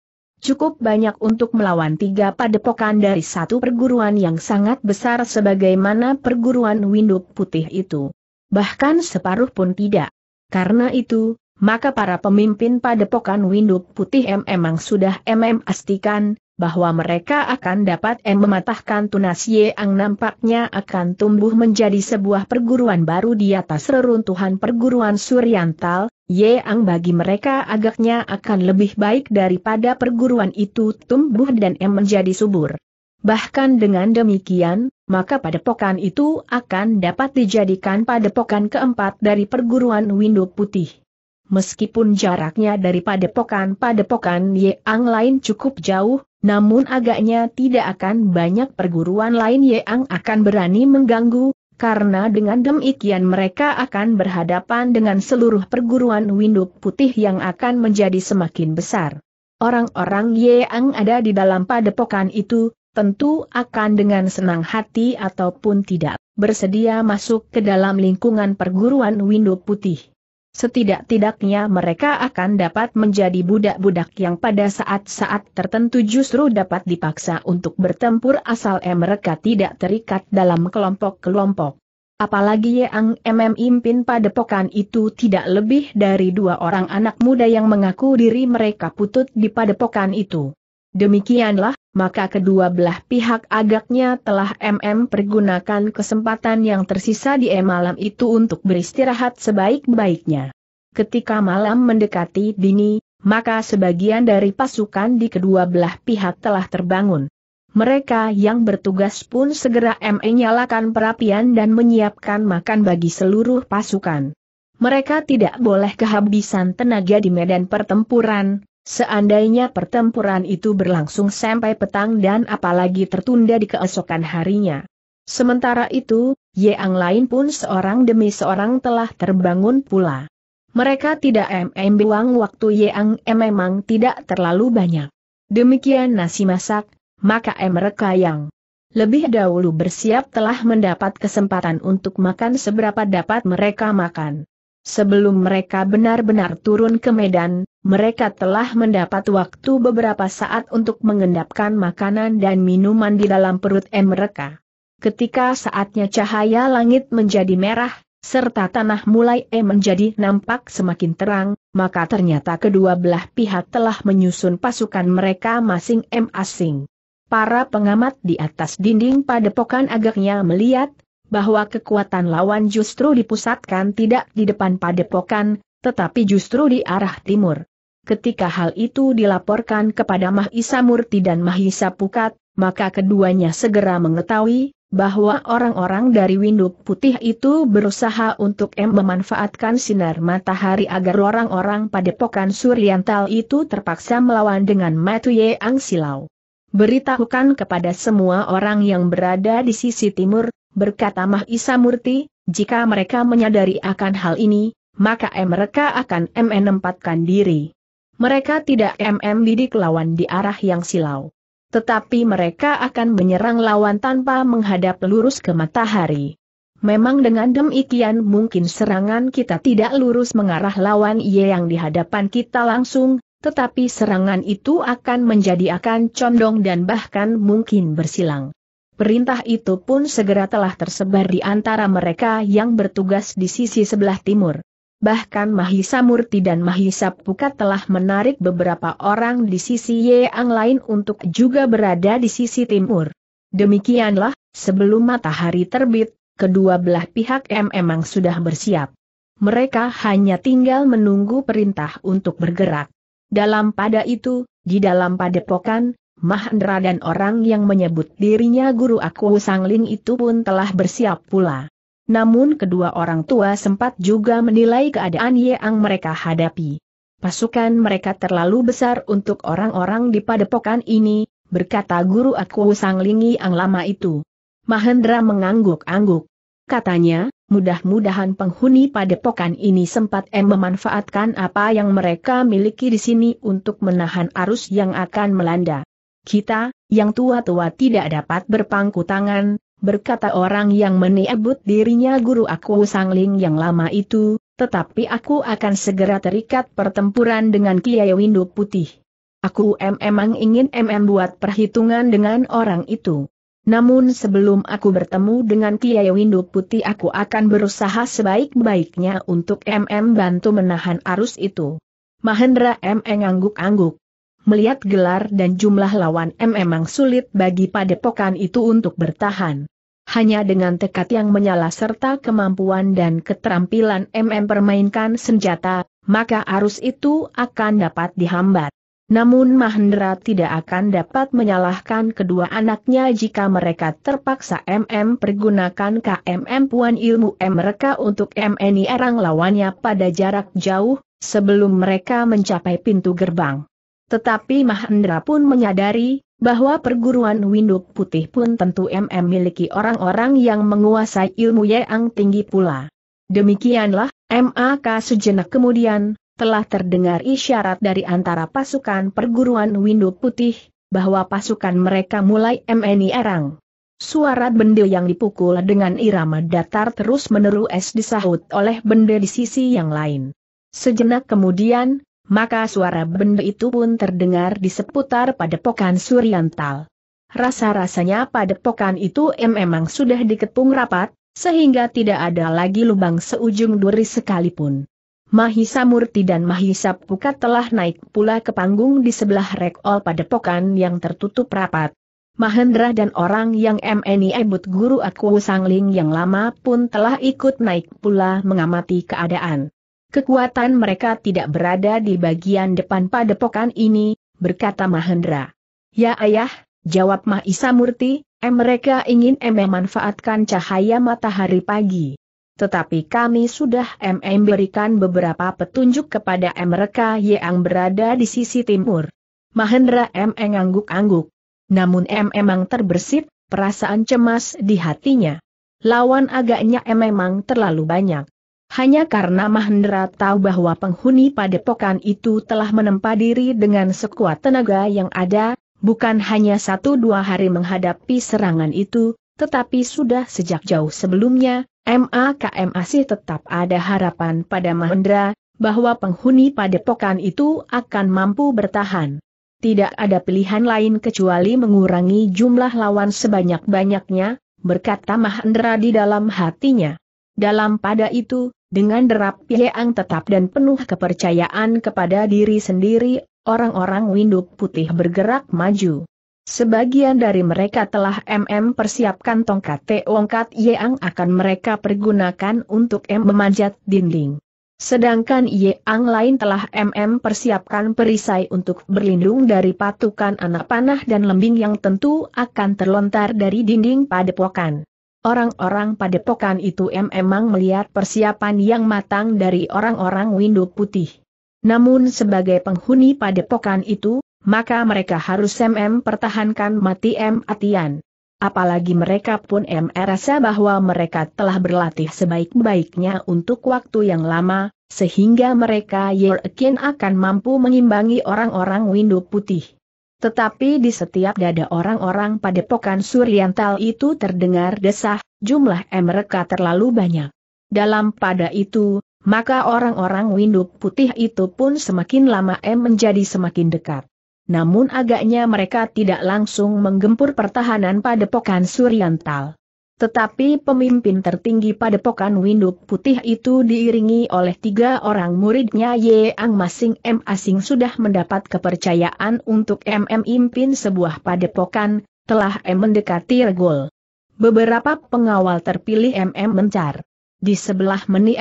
cukup banyak untuk melawan tiga padepokan dari satu perguruan yang sangat besar sebagaimana perguruan Winduk Putih itu. Bahkan separuh pun tidak. Karena itu, maka para pemimpin padepokan Winduk Putih M memang sudah MM pastikan bahwa mereka akan dapat M mematahkan tunas Y yang nampaknya akan tumbuh menjadi sebuah perguruan baru di atas reruntuhan perguruan Suryantal, Ang bagi mereka agaknya akan lebih baik daripada perguruan itu tumbuh dan em menjadi subur. Bahkan dengan demikian, maka padepokan itu akan dapat dijadikan padepokan keempat dari perguruan Windu Putih. Meskipun jaraknya dari padepokan-padepokan Ang lain cukup jauh, namun agaknya tidak akan banyak perguruan lain Ang akan berani mengganggu, karena dengan demikian mereka akan berhadapan dengan seluruh perguruan Windu Putih yang akan menjadi semakin besar. Orang-orang yang ada di dalam padepokan itu, tentu akan dengan senang hati ataupun tidak, bersedia masuk ke dalam lingkungan perguruan Windu Putih. Setidak-tidaknya mereka akan dapat menjadi budak-budak yang pada saat-saat tertentu justru dapat dipaksa untuk bertempur asal mereka tidak terikat dalam kelompok-kelompok. Apalagi Yang MM Impin Padepokan itu tidak lebih dari dua orang anak muda yang mengaku diri mereka putut di pada Padepokan itu. Demikianlah, maka kedua belah pihak agaknya telah MM pergunakan kesempatan yang tersisa di e malam itu untuk beristirahat sebaik-baiknya. Ketika malam mendekati dini, maka sebagian dari pasukan di kedua belah pihak telah terbangun. Mereka yang bertugas pun segera ME nyalakan perapian dan menyiapkan makan bagi seluruh pasukan. Mereka tidak boleh kehabisan tenaga di medan pertempuran, Seandainya pertempuran itu berlangsung sampai petang dan apalagi tertunda di keesokan harinya. Sementara itu, Yeang lain pun seorang demi seorang telah terbangun pula. Mereka tidak MM buang waktu Yeang M memang tidak terlalu banyak. Demikian nasi masak, maka mereka yang lebih dahulu bersiap telah mendapat kesempatan untuk makan seberapa dapat mereka makan. Sebelum mereka benar-benar turun ke medan, mereka telah mendapat waktu beberapa saat untuk mengendapkan makanan dan minuman di dalam perut M mereka. Ketika saatnya cahaya langit menjadi merah, serta tanah mulai E menjadi nampak semakin terang, maka ternyata kedua belah pihak telah menyusun pasukan mereka masing-masing. Para pengamat di atas dinding padepokan agaknya melihat, bahwa kekuatan lawan justru dipusatkan tidak di depan padepokan, tetapi justru di arah timur. Ketika hal itu dilaporkan kepada Mahisa Murti dan Mahisa Pukat, maka keduanya segera mengetahui bahwa orang-orang dari Winduk Putih itu berusaha untuk M memanfaatkan sinar matahari agar orang-orang padepokan Suriantal itu terpaksa melawan dengan Matuye Ang Silau beritahukan kepada semua orang yang berada di sisi timur, berkata Mahisa Murti, jika mereka menyadari akan hal ini, maka mereka akan menempatkan diri. Mereka tidak MM didik lawan di arah yang silau. Tetapi mereka akan menyerang lawan tanpa menghadap lurus ke matahari. Memang dengan demikian mungkin serangan kita tidak lurus mengarah lawan Y yang di hadapan kita langsung, tetapi serangan itu akan menjadi akan condong dan bahkan mungkin bersilang. Perintah itu pun segera telah tersebar di antara mereka yang bertugas di sisi sebelah timur. Bahkan Mahisa Murti dan Mahisa Pukat telah menarik beberapa orang di sisi Yang lain untuk juga berada di sisi timur. Demikianlah, sebelum matahari terbit, kedua belah pihak M memang sudah bersiap. Mereka hanya tinggal menunggu perintah untuk bergerak. Dalam pada itu, di dalam padepokan, Mahendra dan orang yang menyebut dirinya guru aku Ling itu pun telah bersiap pula. Namun kedua orang tua sempat juga menilai keadaan yang mereka hadapi. Pasukan mereka terlalu besar untuk orang-orang di padepokan ini, berkata guru aku Lingi yang lama itu. Mahendra mengangguk-angguk. Katanya, mudah-mudahan penghuni padepokan ini sempat em memanfaatkan apa yang mereka miliki di sini untuk menahan arus yang akan melanda. Kita, yang tua-tua tidak dapat berpangku tangan, berkata orang yang meniabut dirinya guru aku sangling yang lama itu, tetapi aku akan segera terikat pertempuran dengan Kiai Windu Putih. Aku em emang ingin em buat perhitungan dengan orang itu. Namun sebelum aku bertemu dengan Kiai Windu Putih aku akan berusaha sebaik-baiknya untuk MM bantu menahan arus itu. Mahendra MM angguk angguk Melihat gelar dan jumlah lawan MM memang sulit bagi padepokan itu untuk bertahan. Hanya dengan tekad yang menyala serta kemampuan dan keterampilan MM permainkan senjata, maka arus itu akan dapat dihambat. Namun Mahendra tidak akan dapat menyalahkan kedua anaknya jika mereka terpaksa MM pergunakan KMM Puan Ilmu M mereka untuk MNI Erang lawannya pada jarak jauh, sebelum mereka mencapai pintu gerbang. Tetapi Mahendra pun menyadari, bahwa perguruan Winduk Putih pun tentu MM miliki orang-orang yang menguasai ilmu yang tinggi pula. Demikianlah, MAK sejenak kemudian, telah terdengar isyarat dari antara pasukan perguruan Windu Putih, bahwa pasukan mereka mulai MNI erang. Suara benda yang dipukul dengan irama datar terus menerus disahut oleh benda di sisi yang lain. Sejenak kemudian, maka suara benda itu pun terdengar di seputar padepokan Suriantal. Rasa-rasanya padepokan itu memang sudah dikepung rapat, sehingga tidak ada lagi lubang seujung duri sekalipun. Mahisa Murti dan Mahisa Pukat telah naik pula ke panggung di sebelah rekol pokan yang tertutup rapat. Mahendra dan orang yang MNI Ebut Guru Aku Sangling yang lama pun telah ikut naik pula mengamati keadaan. Kekuatan mereka tidak berada di bagian depan padepokan ini, berkata Mahendra. Ya ayah, jawab Mahisa Murti, mereka ingin memanfaatkan cahaya matahari pagi tetapi kami sudah MM berikan beberapa petunjuk kepada mereka yang berada di sisi timur. Mahendra M e angguk angguk Namun M memang terbersit, perasaan cemas di hatinya. Lawan agaknya M memang terlalu banyak. Hanya karena Mahendra tahu bahwa penghuni padepokan itu telah menempa diri dengan sekuat tenaga yang ada, bukan hanya satu dua hari menghadapi serangan itu, tetapi sudah sejak jauh sebelumnya, MAKM masih tetap ada harapan pada Mahendra, bahwa penghuni padepokan itu akan mampu bertahan. Tidak ada pilihan lain kecuali mengurangi jumlah lawan sebanyak-banyaknya, berkata Mahendra di dalam hatinya. Dalam pada itu, dengan derap yang tetap dan penuh kepercayaan kepada diri sendiri, orang-orang Winduk Putih bergerak maju. Sebagian dari mereka telah MM persiapkan tongkat Teongkat yang akan mereka pergunakan untuk M memanjat dinding. Sedangkan yang lain telah MM persiapkan perisai untuk berlindung dari patukan anak panah dan lembing yang tentu akan terlontar dari dinding padepokan. Orang-orang padepokan itu memang melihat persiapan yang matang dari orang-orang Windu Putih. Namun sebagai penghuni padepokan itu, maka mereka harus MM pertahankan mati M atian. Apalagi mereka pun M rasa bahwa mereka telah berlatih sebaik-baiknya untuk waktu yang lama, sehingga mereka yakin akan mampu mengimbangi orang-orang windu putih. Tetapi di setiap dada orang-orang pada pokan Suryantal itu terdengar desah, jumlah M mereka terlalu banyak. Dalam pada itu, maka orang-orang windu putih itu pun semakin lama M menjadi semakin dekat namun agaknya mereka tidak langsung menggempur pertahanan padepokan Suryantal. Tetapi pemimpin tertinggi padepokan Winduk Putih itu diiringi oleh tiga orang muridnya Yeang Masing M. Asing sudah mendapat kepercayaan untuk MM Impin sebuah padepokan, telah M mendekati regol. Beberapa pengawal terpilih MM mencar. Di sebelah meni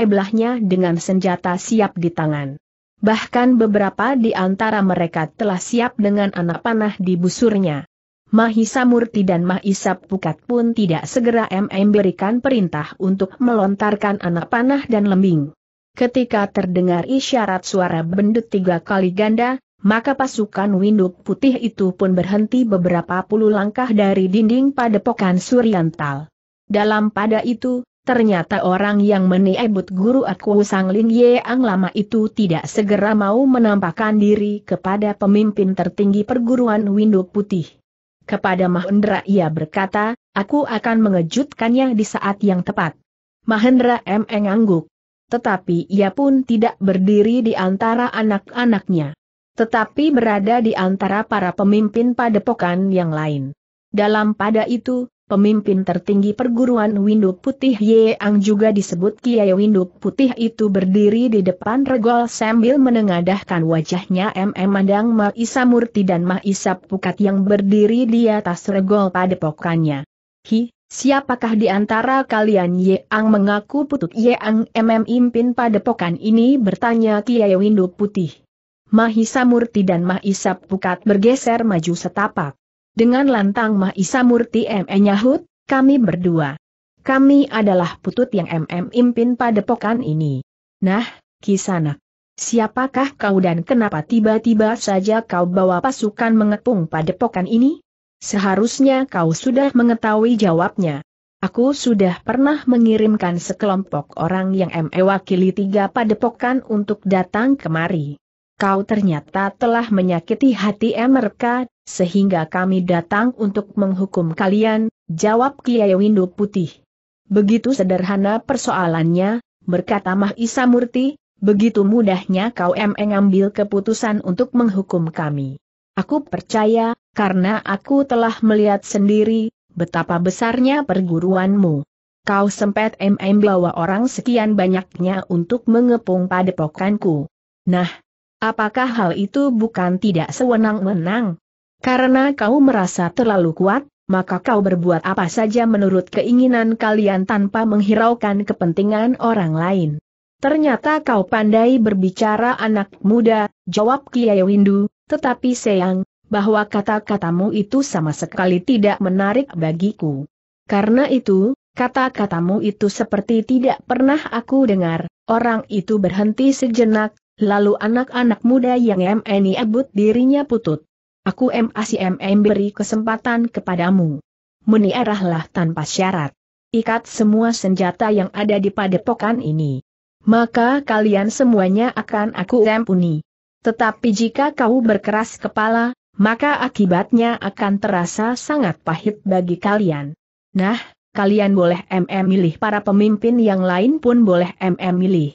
dengan senjata siap di tangan. Bahkan beberapa di antara mereka telah siap dengan anak panah di busurnya. Mahisa Murti dan Mahisa Pukat pun tidak segera MM berikan perintah untuk melontarkan anak panah dan lembing. Ketika terdengar isyarat suara bendut tiga kali ganda, maka pasukan Winduk Putih itu pun berhenti beberapa puluh langkah dari dinding padepokan Suryantal. Dalam pada itu, Ternyata orang yang meniebut guru aku Sang Ling Yeang lama itu tidak segera mau menampakkan diri kepada pemimpin tertinggi perguruan Windu Putih. Kepada Mahendra ia berkata, aku akan mengejutkannya di saat yang tepat. Mahendra M. Engangguk. Tetapi ia pun tidak berdiri di antara anak-anaknya. Tetapi berada di antara para pemimpin padepokan yang lain. Dalam pada itu, Pemimpin tertinggi perguruan Windu Putih Yeang juga disebut Kiai Windu Putih itu berdiri di depan regol sambil menengadahkan wajahnya MM Mandang Maisa Murti dan Isa Pukat yang berdiri di atas regol padepokannya. Hi, siapakah di antara kalian Yeang mengaku putut Yeang MM impin padepokan ini bertanya Kiai Windu Putih. Mahisa Murti dan Mahisa Pukat bergeser maju setapak. Dengan lantang Mahisa Murti M.E. Nyahut, kami berdua. Kami adalah putut yang MM e impin pada pokan ini. Nah, Kisanak. Siapakah kau dan kenapa tiba-tiba saja kau bawa pasukan mengepung pada pokan ini? Seharusnya kau sudah mengetahui jawabnya. Aku sudah pernah mengirimkan sekelompok orang yang ME wakili tiga padepokan untuk datang kemari. Kau ternyata telah menyakiti hati mereka sehingga kami datang untuk menghukum kalian, jawab Kiai Windu Putih. Begitu sederhana persoalannya, berkata mahisa Murti, begitu mudahnya kau mengambil keputusan untuk menghukum kami. Aku percaya, karena aku telah melihat sendiri, betapa besarnya perguruanmu. Kau sempat MM bawa orang sekian banyaknya untuk mengepung padepokanku. Nah, apakah hal itu bukan tidak sewenang-wenang? Karena kau merasa terlalu kuat, maka kau berbuat apa saja menurut keinginan kalian tanpa menghiraukan kepentingan orang lain. Ternyata kau pandai berbicara anak muda, jawab Kiai Windu, tetapi sayang, bahwa kata-katamu itu sama sekali tidak menarik bagiku. Karena itu, Kata-katamu itu seperti tidak pernah aku dengar, orang itu berhenti sejenak, lalu anak-anak muda yang MNI abut dirinya putut aku MACMM beri kesempatan kepadamu. Meniarahlah tanpa syarat. Ikat semua senjata yang ada di padepokan ini. Maka kalian semuanya akan aku ampuni. Tetapi jika kau berkeras kepala, maka akibatnya akan terasa sangat pahit bagi kalian. Nah, kalian boleh MM milih para pemimpin yang lain pun boleh MM milih.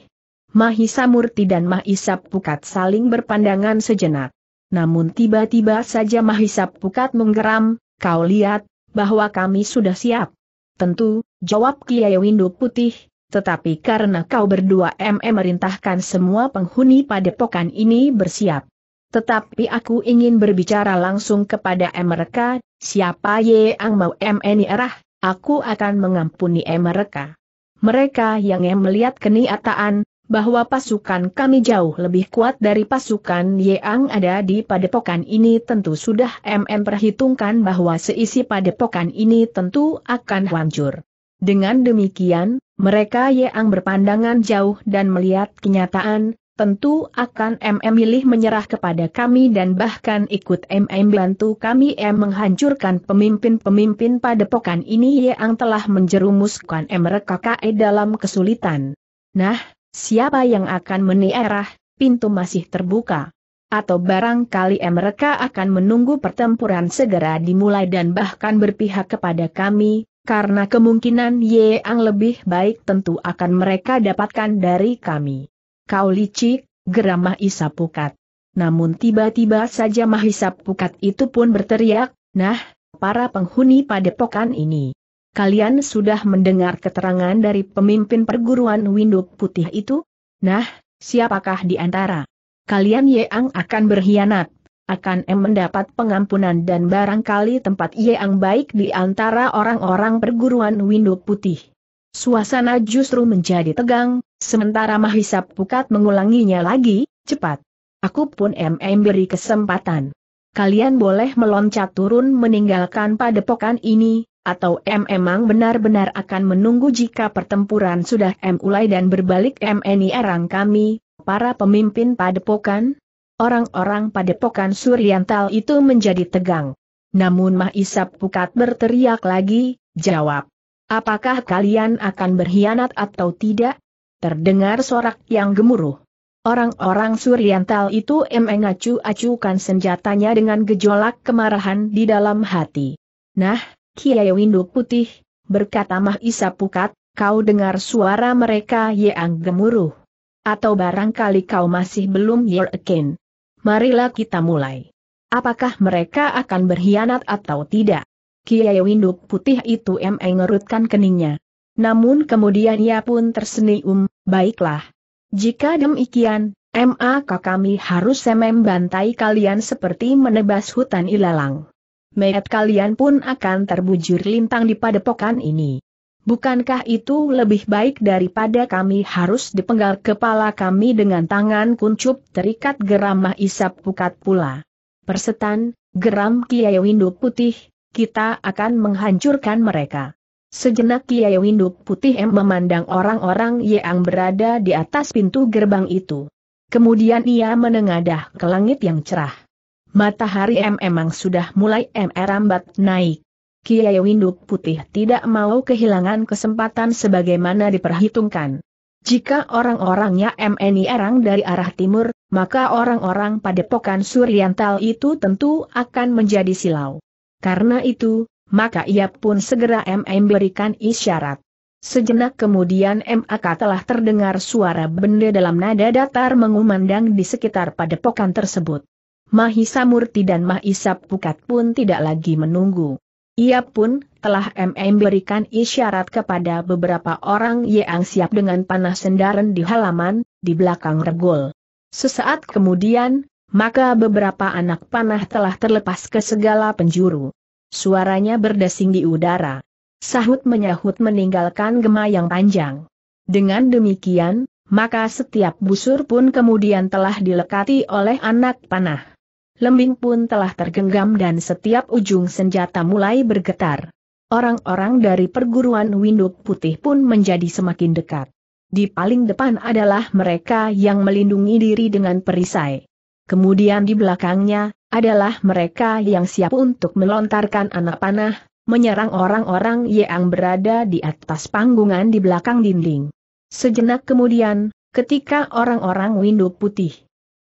Mahisa Murti dan Mahisa Pukat saling berpandangan sejenak. Namun tiba-tiba saja Mahisa Pukat menggeram, kau lihat, bahwa kami sudah siap. Tentu, jawab Kiai Windu Putih, tetapi karena kau berdua MM merintahkan semua penghuni padepokan ini bersiap. Tetapi aku ingin berbicara langsung kepada M mereka, siapa yang mau M MN arah, aku akan mengampuni M mereka. Mereka yang melihat keniataan, bahwa pasukan kami jauh lebih kuat dari pasukan yang ada di padepokan ini tentu sudah MM perhitungkan bahwa seisi padepokan ini tentu akan hancur. Dengan demikian, mereka yang berpandangan jauh dan melihat kenyataan, tentu akan MM milih menyerah kepada kami dan bahkan ikut MM bantu kami M menghancurkan pemimpin-pemimpin padepokan ini yang telah menjerumuskan MRKKE mereka dalam kesulitan. Nah, Siapa yang akan menierah, pintu masih terbuka. Atau barangkali mereka akan menunggu pertempuran segera dimulai dan bahkan berpihak kepada kami, karena kemungkinan yang lebih baik tentu akan mereka dapatkan dari kami. Kau licik, geramah Isa Pukat. Namun tiba-tiba saja Mahisa Pukat itu pun berteriak, nah, para penghuni padepokan ini kalian sudah mendengar keterangan dari pemimpin perguruan Winduk Putih itu? Nah, siapakah di antara kalian Yeang akan berkhianat? akan M mendapat pengampunan dan barangkali tempat yang baik di antara orang-orang perguruan Windu Putih. Suasana justru menjadi tegang, sementara Mahisa Pukat mengulanginya lagi, cepat. Aku pun m beri kesempatan. Kalian boleh meloncat turun meninggalkan padepokan ini, atau M emang benar-benar akan menunggu jika pertempuran sudah M mulai dan berbalik M ini erang kami, para pemimpin padepokan? Orang-orang padepokan Suryantal itu menjadi tegang. Namun Mahisap Pukat berteriak lagi, jawab. Apakah kalian akan berkhianat atau tidak? Terdengar sorak yang gemuruh. Orang-orang Suryantal itu emeng acu-acukan senjatanya dengan gejolak kemarahan di dalam hati. Nah, Kiai Windu Putih, berkata Mah Isa Pukat, kau dengar suara mereka yang gemuruh. Atau barangkali kau masih belum yakin. Marilah kita mulai. Apakah mereka akan berkhianat atau tidak? Kiai Windu Putih itu mengerutkan keningnya. Namun kemudian ia pun tersenyum, baiklah. Jika demikian, maka kami harus membantai kalian seperti menebas hutan ilalang mayat kalian pun akan terbujur lintang di padepokan ini. Bukankah itu lebih baik daripada kami harus dipenggal kepala kami dengan tangan kuncup terikat geramah isap pukat pula? Persetan, geram Kiai Windu Putih, kita akan menghancurkan mereka. Sejenak Kiai Windu Putih M memandang orang-orang yang berada di atas pintu gerbang itu. Kemudian ia menengadah ke langit yang cerah. Matahari M emang sudah mulai merambat naik. Kiai Winduk Putih tidak mau kehilangan kesempatan sebagaimana diperhitungkan. Jika orang-orangnya MNI erang dari arah timur, maka orang-orang pada pokan Suriantal itu tentu akan menjadi silau. Karena itu, maka ia pun segera MM berikan isyarat. Sejenak kemudian MAK telah terdengar suara benda dalam nada datar mengumandang di sekitar padepokan tersebut. Mahisa Murti dan Mahisa Pukat pun tidak lagi menunggu. Ia pun telah MM berikan isyarat kepada beberapa orang yang siap dengan panah sendaren di halaman, di belakang regol. Sesaat kemudian, maka beberapa anak panah telah terlepas ke segala penjuru. Suaranya berdesing di udara. Sahut menyahut meninggalkan gema yang panjang. Dengan demikian, maka setiap busur pun kemudian telah dilekati oleh anak panah lembing pun telah tergenggam dan setiap ujung senjata mulai bergetar. Orang-orang dari perguruan Winduk Putih pun menjadi semakin dekat. Di paling depan adalah mereka yang melindungi diri dengan perisai. Kemudian di belakangnya, adalah mereka yang siap untuk melontarkan anak panah, menyerang orang-orang yang berada di atas panggungan di belakang dinding. Sejenak kemudian, ketika orang-orang Winduk Putih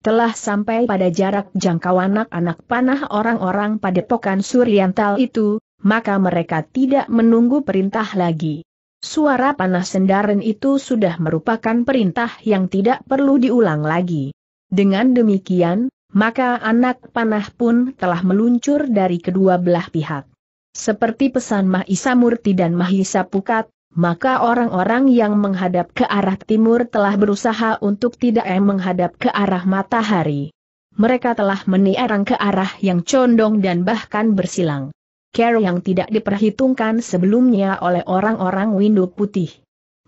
telah sampai pada jarak jangkau anak-anak panah orang-orang pada padepokan Suriantal itu, maka mereka tidak menunggu perintah lagi. Suara panah sendaren itu sudah merupakan perintah yang tidak perlu diulang lagi. Dengan demikian, maka anak panah pun telah meluncur dari kedua belah pihak. Seperti pesan Mahisa Murti dan Mahisa Pukat, maka orang-orang yang menghadap ke arah timur telah berusaha untuk tidak eh, menghadap ke arah matahari. Mereka telah meniarang ke arah yang condong dan bahkan bersilang. Care yang tidak diperhitungkan sebelumnya oleh orang-orang Windu Putih.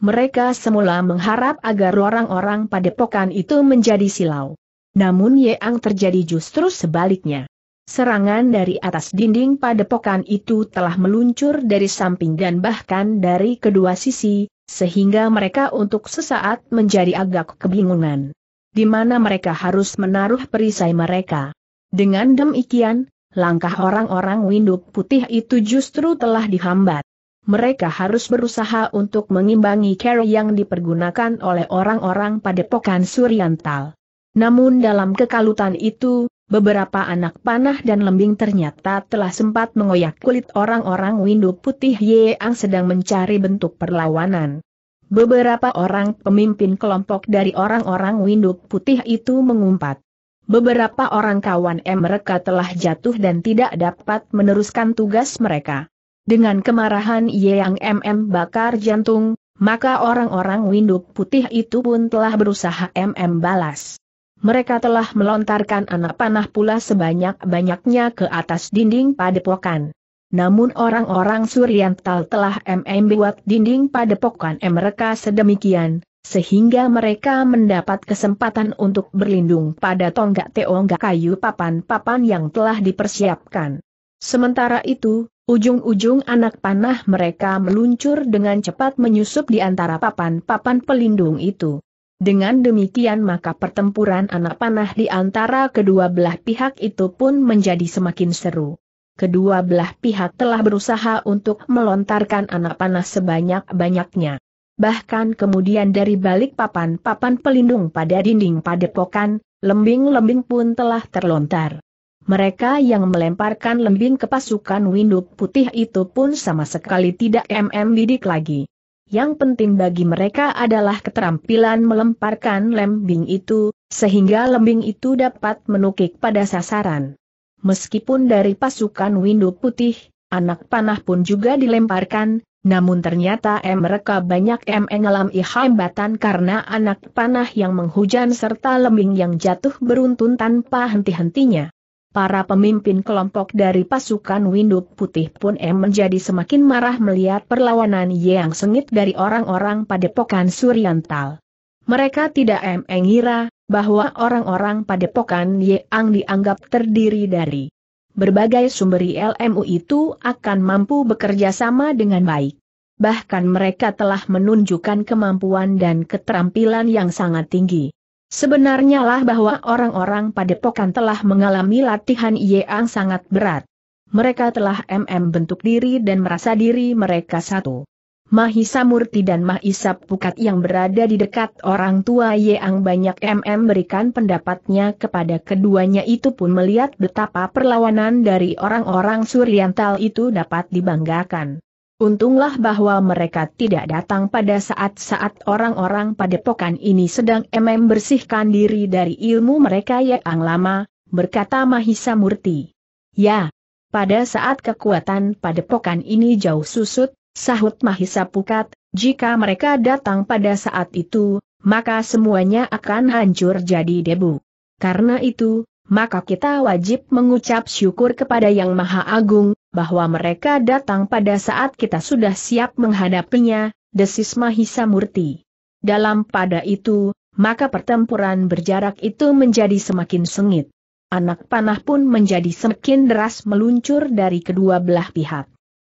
Mereka semula mengharap agar orang-orang padepokan itu menjadi silau. Namun Yeang terjadi justru sebaliknya. Serangan dari atas dinding padepokan itu telah meluncur dari samping dan bahkan dari kedua sisi, sehingga mereka untuk sesaat menjadi agak kebingungan. Di mana mereka harus menaruh perisai mereka. Dengan demikian, langkah orang-orang winduk putih itu justru telah dihambat. Mereka harus berusaha untuk mengimbangi cara yang dipergunakan oleh orang-orang pada padepokan Suryantal. Namun dalam kekalutan itu, Beberapa anak panah dan lembing ternyata telah sempat mengoyak kulit orang-orang Windu Putih yang sedang mencari bentuk perlawanan. Beberapa orang pemimpin kelompok dari orang-orang Windu Putih itu mengumpat. Beberapa orang kawan M mereka telah jatuh dan tidak dapat meneruskan tugas mereka. Dengan kemarahan Yang MM bakar jantung, maka orang-orang Windu Putih itu pun telah berusaha MM balas mereka telah melontarkan anak panah pula sebanyak-banyaknya ke atas dinding padepokan. Namun orang-orang Suriantal telah MM buat dinding padepokan mereka sedemikian, sehingga mereka mendapat kesempatan untuk berlindung pada tonggak teonggak kayu papan-papan yang telah dipersiapkan. Sementara itu, ujung-ujung anak panah mereka meluncur dengan cepat menyusup di antara papan-papan pelindung itu. Dengan demikian maka pertempuran anak panah di antara kedua belah pihak itu pun menjadi semakin seru. Kedua belah pihak telah berusaha untuk melontarkan anak panah sebanyak-banyaknya. Bahkan kemudian dari balik papan-papan pelindung pada dinding padepokan, lembing-lembing pun telah terlontar. Mereka yang melemparkan lembing ke pasukan Winduk Putih itu pun sama sekali tidak MM Bidik lagi. Yang penting bagi mereka adalah keterampilan melemparkan lembing itu, sehingga lembing itu dapat menukik pada sasaran. Meskipun dari pasukan Windu Putih, anak panah pun juga dilemparkan, namun ternyata M mereka banyak M mengalami hambatan karena anak panah yang menghujan serta lembing yang jatuh beruntun tanpa henti-hentinya. Para pemimpin kelompok dari pasukan Winduk Putih pun em menjadi semakin marah melihat perlawanan yang sengit dari orang-orang padepokan Suryantal. Mereka tidak em mengira bahwa orang-orang padepokan Yang dianggap terdiri dari berbagai sumber ILMU itu akan mampu bekerja sama dengan baik. Bahkan mereka telah menunjukkan kemampuan dan keterampilan yang sangat tinggi. Sebenarnya lah bahwa orang-orang padepokan telah mengalami latihan yang sangat berat. Mereka telah MM bentuk diri dan merasa diri mereka satu. Mahisa Murti dan Mahisa Pukat yang berada di dekat orang tua Yeang banyak MM berikan pendapatnya kepada keduanya itu pun melihat betapa perlawanan dari orang-orang Suryantal itu dapat dibanggakan. Untunglah bahwa mereka tidak datang pada saat-saat orang-orang padepokan ini sedang emem bersihkan diri dari ilmu mereka yang ya lama, berkata Mahisa Murti. Ya, pada saat kekuatan padepokan ini jauh susut, sahut Mahisa Pukat, jika mereka datang pada saat itu, maka semuanya akan hancur jadi debu. Karena itu, maka kita wajib mengucap syukur kepada Yang Maha Agung, bahwa mereka datang pada saat kita sudah siap menghadapinya, desis Mahisa Murti. Dalam pada itu, maka pertempuran berjarak itu menjadi semakin sengit. Anak panah pun menjadi semakin deras meluncur dari kedua belah pihak.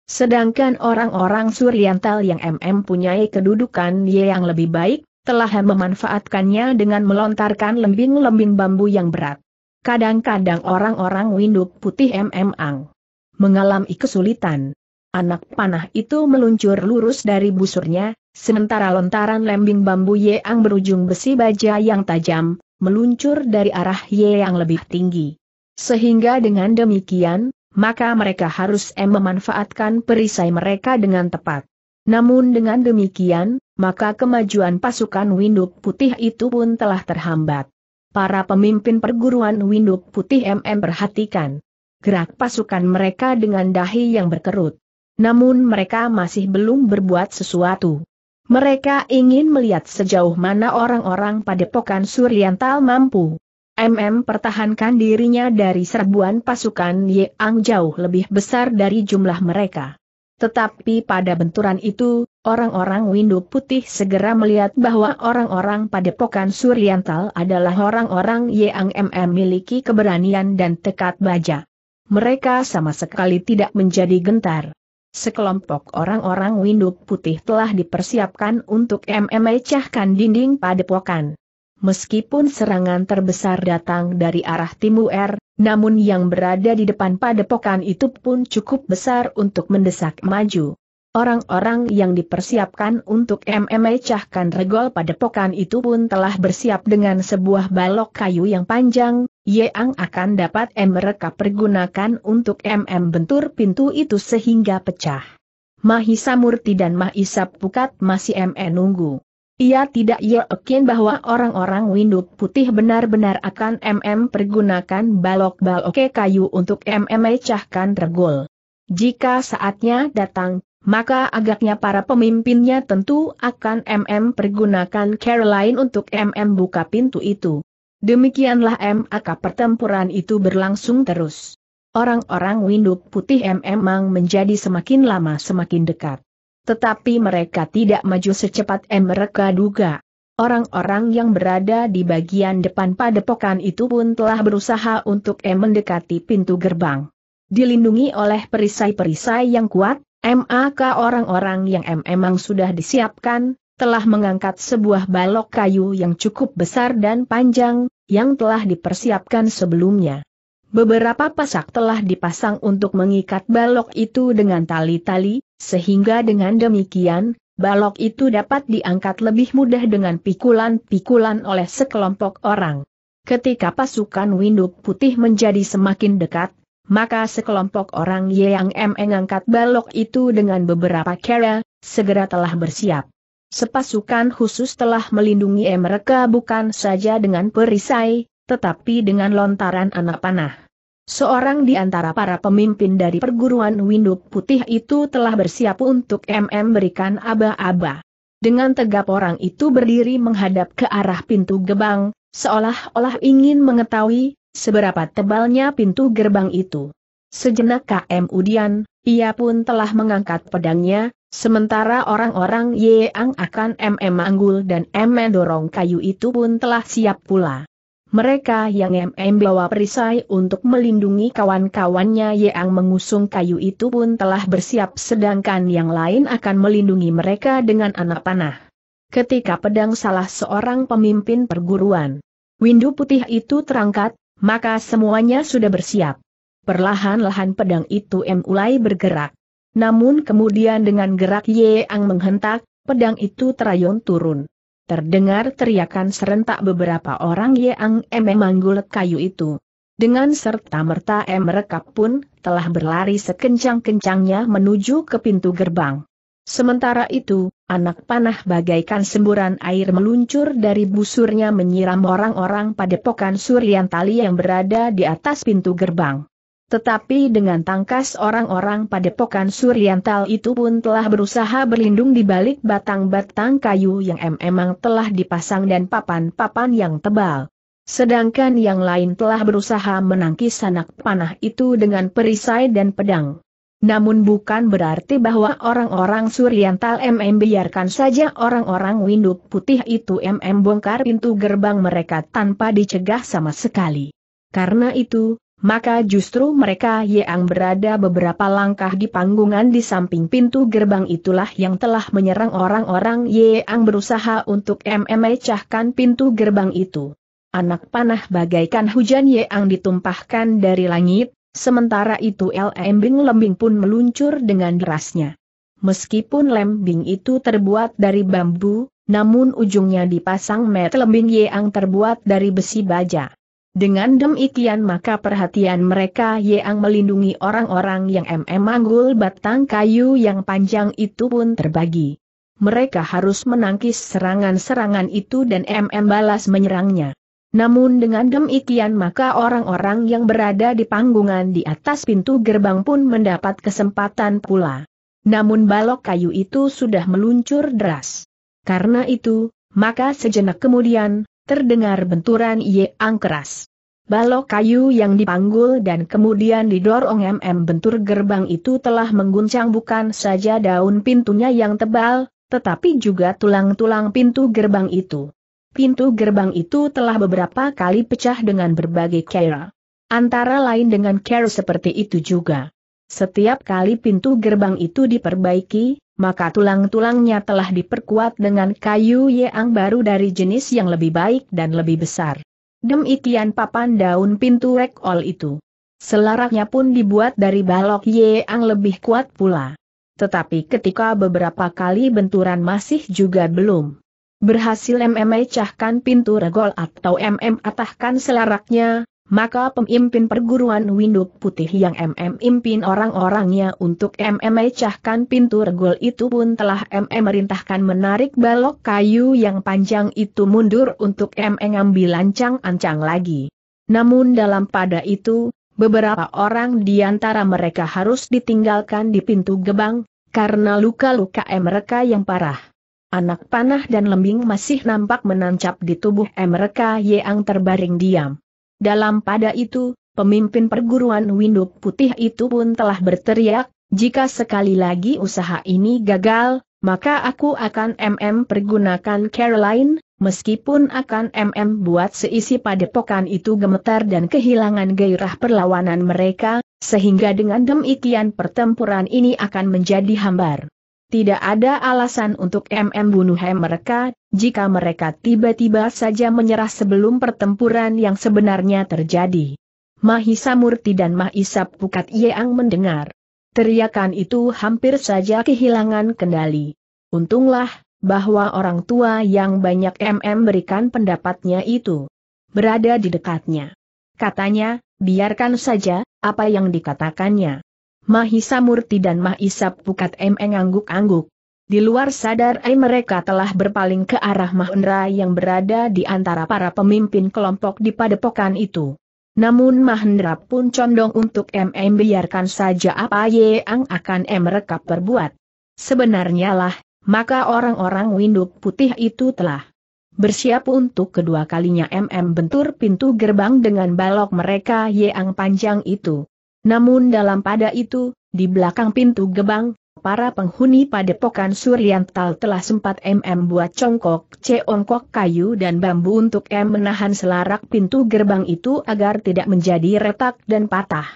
Sedangkan orang-orang Suryantal yang MM punyai kedudukan yang lebih baik, telah memanfaatkannya dengan melontarkan lembing-lembing bambu yang berat. Kadang-kadang orang-orang Winduk Putih MM Ang mengalami kesulitan. Anak panah itu meluncur lurus dari busurnya, sementara lontaran lembing bambu Yeang berujung besi baja yang tajam, meluncur dari arah Yeang lebih tinggi. Sehingga dengan demikian, maka mereka harus em memanfaatkan perisai mereka dengan tepat. Namun dengan demikian, maka kemajuan pasukan Winduk Putih itu pun telah terhambat. Para pemimpin perguruan Winduk Putih MM perhatikan gerak pasukan mereka dengan dahi yang berkerut. Namun mereka masih belum berbuat sesuatu. Mereka ingin melihat sejauh mana orang-orang padepokan Suryantal mampu. MM pertahankan dirinya dari serbuan pasukan Yeang jauh lebih besar dari jumlah mereka. Tetapi pada benturan itu, orang-orang Windu Putih segera melihat bahwa orang-orang padepokan Suryantal adalah orang-orang Yeang MM miliki keberanian dan tekad baja mereka sama sekali tidak menjadi gentar. Sekelompok orang-orang winduk putih telah dipersiapkan untuk memecahkan dinding padepokan. Meskipun serangan terbesar datang dari arah timur, namun yang berada di depan padepokan itu pun cukup besar untuk mendesak maju. Orang-orang yang dipersiapkan untuk MMA Cahkan regol pada pokan itu pun telah bersiap dengan sebuah balok kayu yang panjang, yang akan dapat mereka pergunakan untuk MM bentur pintu itu sehingga pecah. Mahisa Murti dan Mahisa Pukat masih MN nunggu. Ia tidak yakin bahwa orang-orang Winduk Putih benar-benar akan MM pergunakan balok-balok kayu untuk MM Cahkan regol. Jika saatnya datang, maka agaknya para pemimpinnya tentu akan MM pergunakan Caroline untuk MM buka pintu itu. Demikianlah MAK pertempuran itu berlangsung terus. Orang-orang Winduk Putih memang menjadi semakin lama semakin dekat. Tetapi mereka tidak maju secepat M mereka duga. Orang-orang yang berada di bagian depan padepokan itu pun telah berusaha untuk M mendekati pintu gerbang. Dilindungi oleh perisai-perisai yang kuat, MAK orang-orang yang memang sudah disiapkan, telah mengangkat sebuah balok kayu yang cukup besar dan panjang, yang telah dipersiapkan sebelumnya. Beberapa pasak telah dipasang untuk mengikat balok itu dengan tali-tali, sehingga dengan demikian, balok itu dapat diangkat lebih mudah dengan pikulan-pikulan oleh sekelompok orang. Ketika pasukan Windu Putih menjadi semakin dekat, maka sekelompok orang yang mengangkat balok itu dengan beberapa kera, segera telah bersiap. Sepasukan khusus telah melindungi mereka bukan saja dengan perisai, tetapi dengan lontaran anak panah. Seorang di antara para pemimpin dari perguruan Windu Putih itu telah bersiap untuk MM berikan aba-aba. Dengan tegap orang itu berdiri menghadap ke arah pintu gebang, seolah-olah ingin mengetahui seberapa tebalnya pintu gerbang itu. Sejenak KM Udian, ia pun telah mengangkat pedangnya, sementara orang-orang Yeang akan MM Anggul dan MM Dorong Kayu itu pun telah siap pula. Mereka yang MM bawa perisai untuk melindungi kawan-kawannya Yeang mengusung kayu itu pun telah bersiap sedangkan yang lain akan melindungi mereka dengan anak panah. Ketika pedang salah seorang pemimpin perguruan, windu putih itu terangkat, maka semuanya sudah bersiap. Perlahan-lahan pedang itu M mulai bergerak. Namun kemudian dengan gerak Y Ang menghentak, pedang itu terayun turun. Terdengar teriakan serentak beberapa orang Yeang M manggul kayu itu. Dengan serta-merta M rekap pun, telah berlari sekencang-kencangnya menuju ke pintu gerbang. Sementara itu, anak panah bagaikan semburan air meluncur dari busurnya menyiram orang-orang padepokan Suryantali yang berada di atas pintu gerbang. Tetapi dengan tangkas orang-orang padepokan Suryantal itu pun telah berusaha berlindung di balik batang-batang kayu yang memang emang telah dipasang dan papan-papan yang tebal. Sedangkan yang lain telah berusaha menangkis anak panah itu dengan perisai dan pedang. Namun bukan berarti bahwa orang-orang Suriantal MM biarkan saja orang-orang Windu Putih itu MM bongkar pintu gerbang mereka tanpa dicegah sama sekali. Karena itu, maka justru mereka yang berada beberapa langkah di panggungan di samping pintu gerbang itulah yang telah menyerang orang-orang yang berusaha untuk MM mecahkan pintu gerbang itu. Anak panah bagaikan hujan yang ditumpahkan dari langit, Sementara itu Lembing Lembing pun meluncur dengan derasnya. Meskipun lembing itu terbuat dari bambu, namun ujungnya dipasang met lembing Yeang terbuat dari besi baja. Dengan demikian maka perhatian mereka Yeang melindungi orang-orang yang MM manggul batang kayu yang panjang itu pun terbagi. Mereka harus menangkis serangan-serangan itu dan MM balas menyerangnya. Namun dengan demikian maka orang-orang yang berada di panggungan di atas pintu gerbang pun mendapat kesempatan pula. Namun balok kayu itu sudah meluncur deras. Karena itu, maka sejenak kemudian, terdengar benturan yeang keras. Balok kayu yang dipanggul dan kemudian didorong MM bentur gerbang itu telah mengguncang bukan saja daun pintunya yang tebal, tetapi juga tulang-tulang pintu gerbang itu pintu gerbang itu telah beberapa kali pecah dengan berbagai cara. Antara lain dengan cara seperti itu juga. Setiap kali pintu gerbang itu diperbaiki, maka tulang-tulangnya telah diperkuat dengan kayu yang baru dari jenis yang lebih baik dan lebih besar. Demikian papan daun pintu rekol itu. Selaraknya pun dibuat dari balok yang lebih kuat pula. Tetapi ketika beberapa kali benturan masih juga belum berhasil MMA cahkan pintu regol atau MM atahkan selaraknya, maka pemimpin perguruan Winduk Putih yang MM impin orang-orangnya untuk MMA cahkan pintu regol itu pun telah MM merintahkan menarik balok kayu yang panjang itu mundur untuk MM ambil ancang-ancang lagi. Namun dalam pada itu, beberapa orang di antara mereka harus ditinggalkan di pintu gebang, karena luka-luka mereka yang parah. Anak panah dan lembing masih nampak menancap di tubuh mereka yang terbaring diam. Dalam pada itu, pemimpin perguruan Windu Putih itu pun telah berteriak, jika sekali lagi usaha ini gagal, maka aku akan MM pergunakan Caroline, meskipun akan MM buat seisi padepokan itu gemetar dan kehilangan gairah perlawanan mereka, sehingga dengan demikian pertempuran ini akan menjadi hambar. Tidak ada alasan untuk MM bunuh mereka, jika mereka tiba-tiba saja menyerah sebelum pertempuran yang sebenarnya terjadi. Mahisa Murti dan Mahisa Pukat Yeang mendengar. Teriakan itu hampir saja kehilangan kendali. Untunglah, bahwa orang tua yang banyak MM berikan pendapatnya itu berada di dekatnya. Katanya, biarkan saja, apa yang dikatakannya. Mahisa Murti dan Mahisa Pukat M ngangguk-angguk. Di luar sadar mereka telah berpaling ke arah Mahendra yang berada di antara para pemimpin kelompok di padepokan itu. Namun Mahendra pun condong untuk MM biarkan saja apa yang akan M mereka perbuat. Sebenarnya lah, maka orang-orang winduk putih itu telah bersiap untuk kedua kalinya MM bentur pintu gerbang dengan balok mereka yang panjang itu. Namun dalam pada itu, di belakang pintu gebang, para penghuni padepokan Suryantal telah sempat MM buat congkok, ceongkok kayu dan bambu untuk M menahan selarak pintu gerbang itu agar tidak menjadi retak dan patah.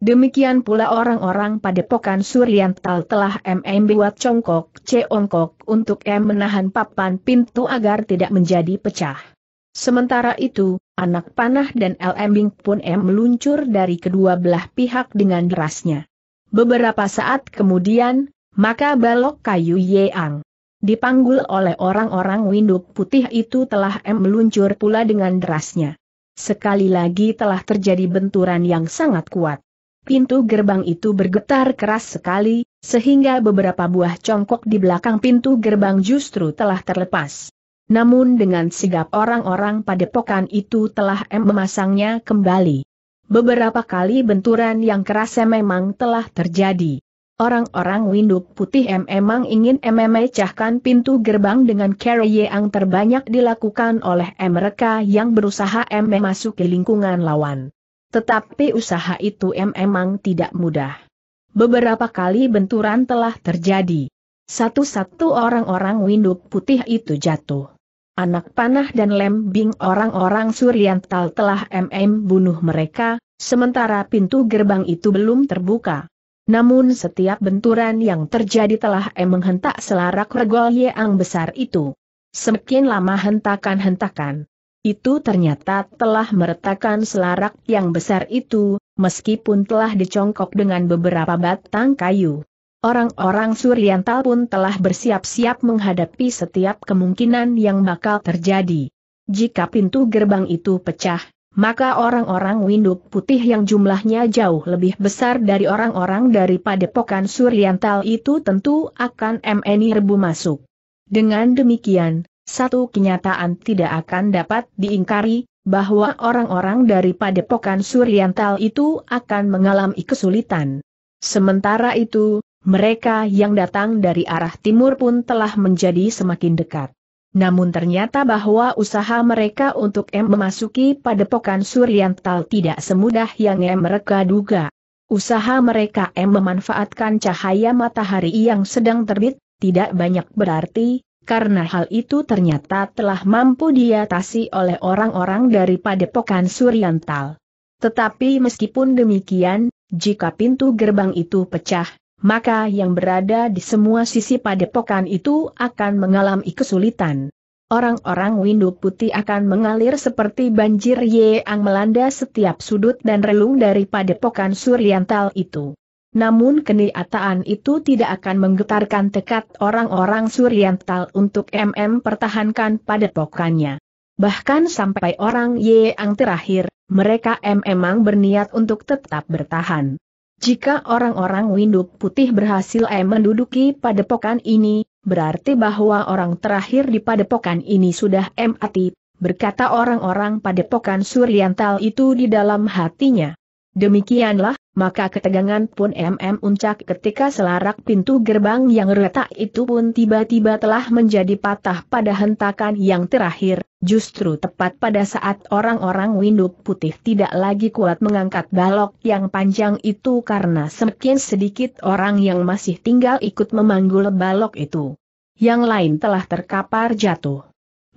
Demikian pula orang-orang padepokan Suryantal telah MM buat congkok, ceongkok untuk M menahan papan pintu agar tidak menjadi pecah. Sementara itu, anak panah dan Bing pun M meluncur dari kedua belah pihak dengan derasnya. Beberapa saat kemudian, maka balok kayu Yeang. Dipanggul oleh orang-orang winduk putih itu telah M meluncur pula dengan derasnya. Sekali lagi telah terjadi benturan yang sangat kuat. Pintu gerbang itu bergetar keras sekali, sehingga beberapa buah congkok di belakang pintu gerbang justru telah terlepas. Namun dengan sigap orang-orang padepokan itu telah M memasangnya kembali. Beberapa kali benturan yang kerasa memang telah terjadi. Orang-orang Windup Putih M memang ingin M memecahkan pintu gerbang dengan cara yang terbanyak dilakukan oleh M mereka yang berusaha M ke lingkungan lawan. Tetapi usaha itu M memang tidak mudah. Beberapa kali benturan telah terjadi. Satu-satu orang-orang winduk putih itu jatuh. Anak panah dan lembing orang-orang Suryantal telah MM bunuh mereka, sementara pintu gerbang itu belum terbuka. Namun setiap benturan yang terjadi telah M menghentak selarak regol yang besar itu. Semakin lama hentakan-hentakan. Itu ternyata telah meretakan selarak yang besar itu, meskipun telah dicongkok dengan beberapa batang kayu. Orang-orang Suriantal pun telah bersiap-siap menghadapi setiap kemungkinan yang bakal terjadi. Jika pintu gerbang itu pecah, maka orang-orang Winduk Putih yang jumlahnya jauh lebih besar dari orang-orang dari padepokan Suriantal itu tentu akan MNI rebu masuk. Dengan demikian, satu kenyataan tidak akan dapat diingkari, bahwa orang-orang dari padepokan Suriantal itu akan mengalami kesulitan. Sementara itu, mereka yang datang dari arah timur pun telah menjadi semakin dekat. Namun ternyata bahwa usaha mereka untuk M memasuki padepokan Suryantal tidak semudah yang M mereka duga. Usaha mereka M memanfaatkan cahaya matahari yang sedang terbit, tidak banyak berarti, karena hal itu ternyata telah mampu diatasi oleh orang-orang dari padepokan Suryantal. Tetapi meskipun demikian, jika pintu gerbang itu pecah, maka yang berada di semua sisi padepokan itu akan mengalami kesulitan. Orang-orang windu putih akan mengalir seperti banjir yang melanda setiap sudut dan relung dari padepokan Suryantal itu. Namun kenyataan itu tidak akan menggetarkan tekad orang-orang Suryantal untuk MM pertahankan padepokannya. Bahkan sampai orang yang terakhir, mereka memang berniat untuk tetap bertahan. Jika orang-orang Windu Putih berhasil eh, menduduki padepokan ini, berarti bahwa orang terakhir di padepokan ini sudah mati, berkata orang-orang padepokan Suryantal itu di dalam hatinya. Demikianlah, maka ketegangan pun MM Uncak ketika selarak pintu gerbang yang retak itu pun tiba-tiba telah menjadi patah pada hentakan yang terakhir, justru tepat pada saat orang-orang Windu Putih tidak lagi kuat mengangkat balok yang panjang itu karena semakin sedikit orang yang masih tinggal ikut memanggul balok itu. Yang lain telah terkapar jatuh.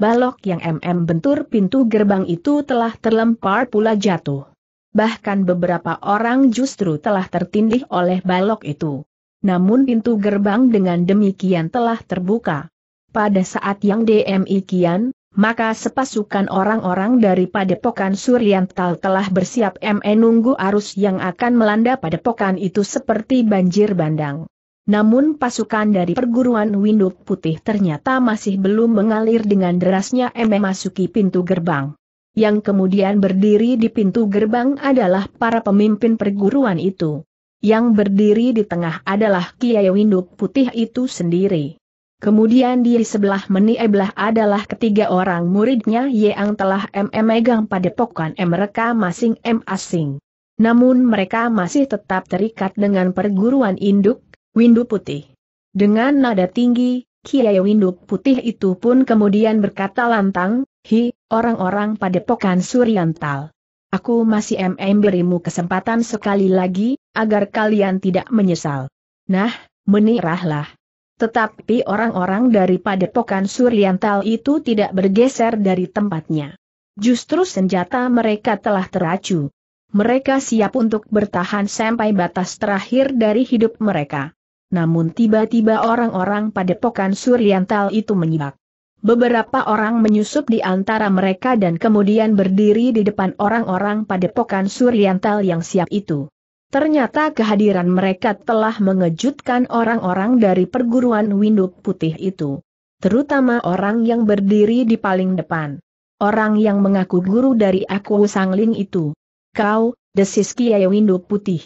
Balok yang MM bentur pintu gerbang itu telah terlempar pula jatuh bahkan beberapa orang justru telah tertindih oleh balok itu. Namun pintu gerbang dengan demikian telah terbuka. Pada saat yang demikian, maka sepasukan orang-orang dari padepokan Suryantal telah bersiap menunggu arus yang akan melanda padepokan itu seperti banjir bandang. Namun pasukan dari perguruan Winduk Putih ternyata masih belum mengalir dengan derasnya M memasuki pintu gerbang yang kemudian berdiri di pintu gerbang adalah para pemimpin perguruan itu. Yang berdiri di tengah adalah Kiai Windu Putih itu sendiri. Kemudian di sebelah meni eblah adalah ketiga orang muridnya yang telah memegang padepokan mereka masing masing Namun mereka masih tetap terikat dengan perguruan induk, Windu Putih. Dengan nada tinggi, Kiai Windu Putih itu pun kemudian berkata lantang, Hi, orang-orang padepokan Suryantal. Aku masih MM berimu kesempatan sekali lagi, agar kalian tidak menyesal. Nah, menirahlah. Tetapi orang-orang dari padepokan Suryantal itu tidak bergeser dari tempatnya. Justru senjata mereka telah teracu. Mereka siap untuk bertahan sampai batas terakhir dari hidup mereka. Namun tiba-tiba orang-orang pada padepokan Suryantal itu menyibak. Beberapa orang menyusup di antara mereka dan kemudian berdiri di depan orang-orang padepokan Suryantal yang siap itu. Ternyata kehadiran mereka telah mengejutkan orang-orang dari perguruan Winduk Putih itu. Terutama orang yang berdiri di paling depan. Orang yang mengaku guru dari aku Sangling itu. Kau, desis Kiai Winduk Putih.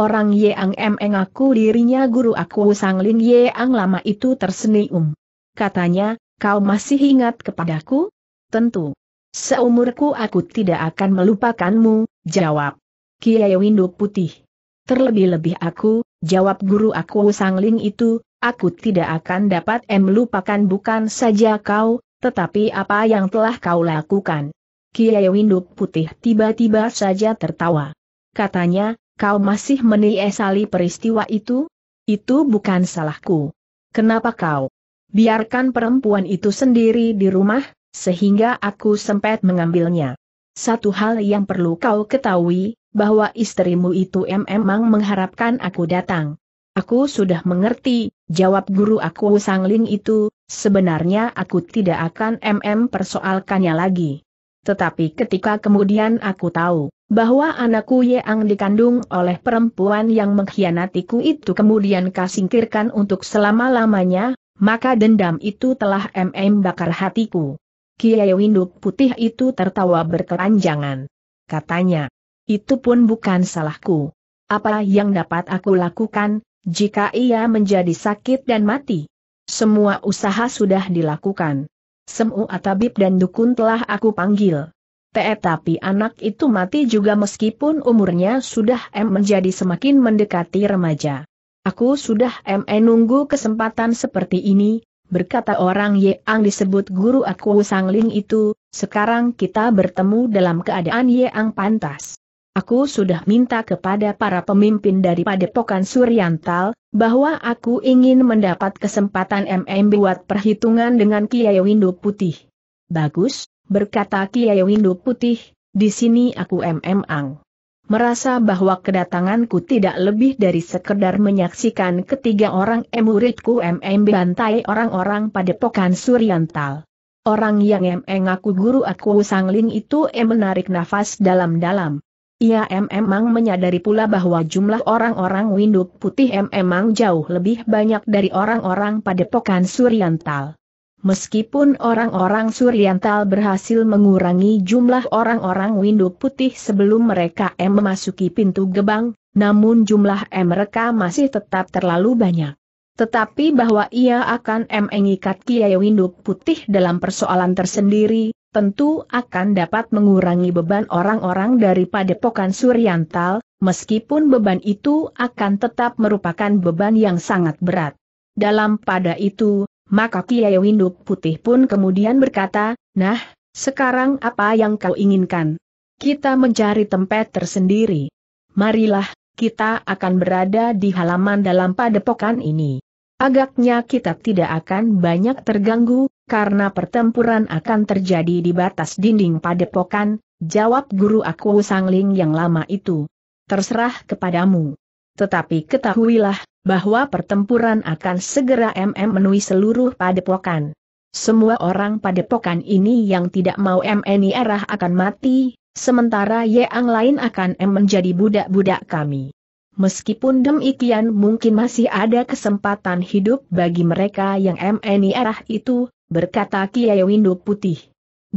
Orang Yeang Em aku dirinya guru aku Sangling Yeang lama itu tersenyum. Katanya, Kau masih ingat kepadaku? Tentu. Seumurku aku tidak akan melupakanmu, jawab. Kiai Windu Putih. Terlebih-lebih aku, jawab guru aku Sangling itu, aku tidak akan dapat melupakan bukan saja kau, tetapi apa yang telah kau lakukan. Kiai Windu Putih tiba-tiba saja tertawa. Katanya, kau masih meniesali peristiwa itu? Itu bukan salahku. Kenapa kau Biarkan perempuan itu sendiri di rumah, sehingga aku sempat mengambilnya. Satu hal yang perlu kau ketahui, bahwa istrimu itu memang mengharapkan aku datang. Aku sudah mengerti, jawab guru aku Sangling itu, sebenarnya aku tidak akan MM persoalkannya lagi. Tetapi ketika kemudian aku tahu, bahwa anakku yang dikandung oleh perempuan yang mengkhianatiku itu kemudian kasingkirkan untuk selama-lamanya, maka dendam itu telah mm bakar hatiku. Kiai Winduk Putih itu tertawa berkeranjangan. Katanya, itu pun bukan salahku. Apa yang dapat aku lakukan, jika ia menjadi sakit dan mati? Semua usaha sudah dilakukan. Semua tabib dan dukun telah aku panggil. Tetapi anak itu mati juga meskipun umurnya sudah M menjadi semakin mendekati remaja. Aku sudah ME nunggu kesempatan seperti ini, berkata orang Ang disebut guru aku Sang Ling itu, sekarang kita bertemu dalam keadaan yang pantas. Aku sudah minta kepada para pemimpin dari Padepokan Suryantal, bahwa aku ingin mendapat kesempatan MM buat perhitungan dengan Kiai Windu Putih. Bagus, berkata Kiai Windu Putih, di sini aku MM Ang merasa bahwa kedatanganku tidak lebih dari sekedar menyaksikan ketiga orang emuridku MM bantai orang-orang padepokan Suryantal. Orang yang MM aku guru aku sangling itu em menarik nafas dalam-dalam. Ia memang menyadari pula bahwa jumlah orang-orang Winduk Putih memang jauh lebih banyak dari orang-orang padepokan Suryantal. Meskipun orang-orang Suriantal berhasil mengurangi jumlah orang-orang Windu Putih sebelum mereka M memasuki pintu gebang, namun jumlah M mereka masih tetap terlalu banyak. Tetapi bahwa ia akan M mengikat Kiai Windu Putih dalam persoalan tersendiri, tentu akan dapat mengurangi beban orang-orang daripada pokan Suriantal, meskipun beban itu akan tetap merupakan beban yang sangat berat. Dalam pada itu, maka Kiai Winduk Putih pun kemudian berkata, Nah, sekarang apa yang kau inginkan? Kita mencari tempat tersendiri. Marilah, kita akan berada di halaman dalam padepokan ini. Agaknya kita tidak akan banyak terganggu, karena pertempuran akan terjadi di batas dinding padepokan, jawab guru aku Sangling yang lama itu. Terserah kepadamu. Tetapi ketahuilah, bahwa pertempuran akan segera MM menui seluruh padepokan. Semua orang padepokan ini yang tidak mau MNI arah akan mati, sementara yang lain akan M menjadi budak-budak kami. Meskipun demikian mungkin masih ada kesempatan hidup bagi mereka yang MNI arah itu, berkata Kiai Windu Putih.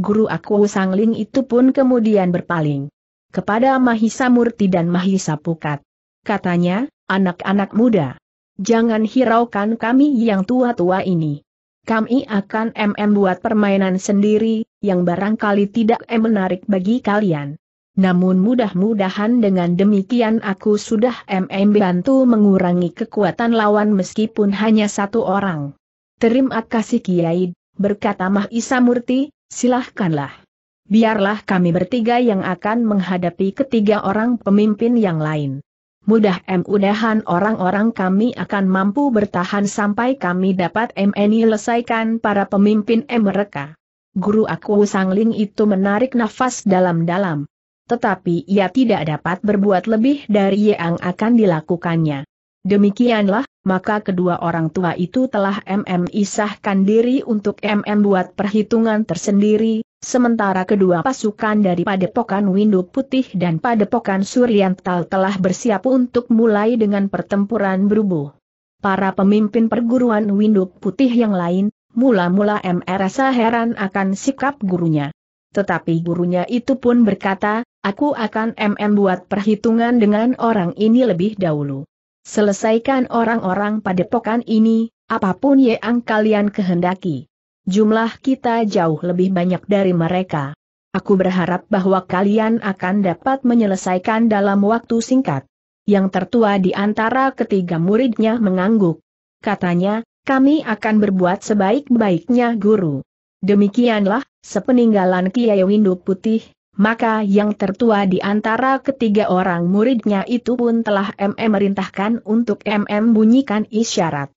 Guru aku Sangling itu pun kemudian berpaling kepada Mahisa Murti dan Mahisa Pukat. Katanya, anak-anak muda. Jangan hiraukan kami yang tua-tua ini. Kami akan MM buat permainan sendiri, yang barangkali tidak M eh menarik bagi kalian. Namun mudah-mudahan dengan demikian aku sudah MM bantu mengurangi kekuatan lawan meskipun hanya satu orang. Terima kasih Kiai, berkata Mah Isa Murti, silahkanlah. Biarlah kami bertiga yang akan menghadapi ketiga orang pemimpin yang lain mudah mudahan orang-orang kami akan mampu bertahan sampai kami dapat MNI selesaikan para pemimpin M mereka. Guru aku Sangling itu menarik nafas dalam-dalam. Tetapi ia tidak dapat berbuat lebih dari yang akan dilakukannya. Demikianlah, maka kedua orang tua itu telah MM isahkan diri untuk MM buat perhitungan tersendiri, Sementara kedua pasukan dari Padepokan Windu Putih dan Padepokan Suryantal telah bersiap untuk mulai dengan pertempuran berubuh. Para pemimpin perguruan Windu Putih yang lain, mula-mula M. rasa heran akan sikap gurunya. Tetapi gurunya itu pun berkata, aku akan MM buat perhitungan dengan orang ini lebih dahulu. Selesaikan orang-orang padepokan ini, apapun yang kalian kehendaki. Jumlah kita jauh lebih banyak dari mereka. Aku berharap bahwa kalian akan dapat menyelesaikan dalam waktu singkat. Yang tertua di antara ketiga muridnya mengangguk. Katanya, kami akan berbuat sebaik-baiknya guru. Demikianlah, sepeninggalan Kiai Windu Putih, maka yang tertua di antara ketiga orang muridnya itu pun telah MM merintahkan untuk MM bunyikan isyarat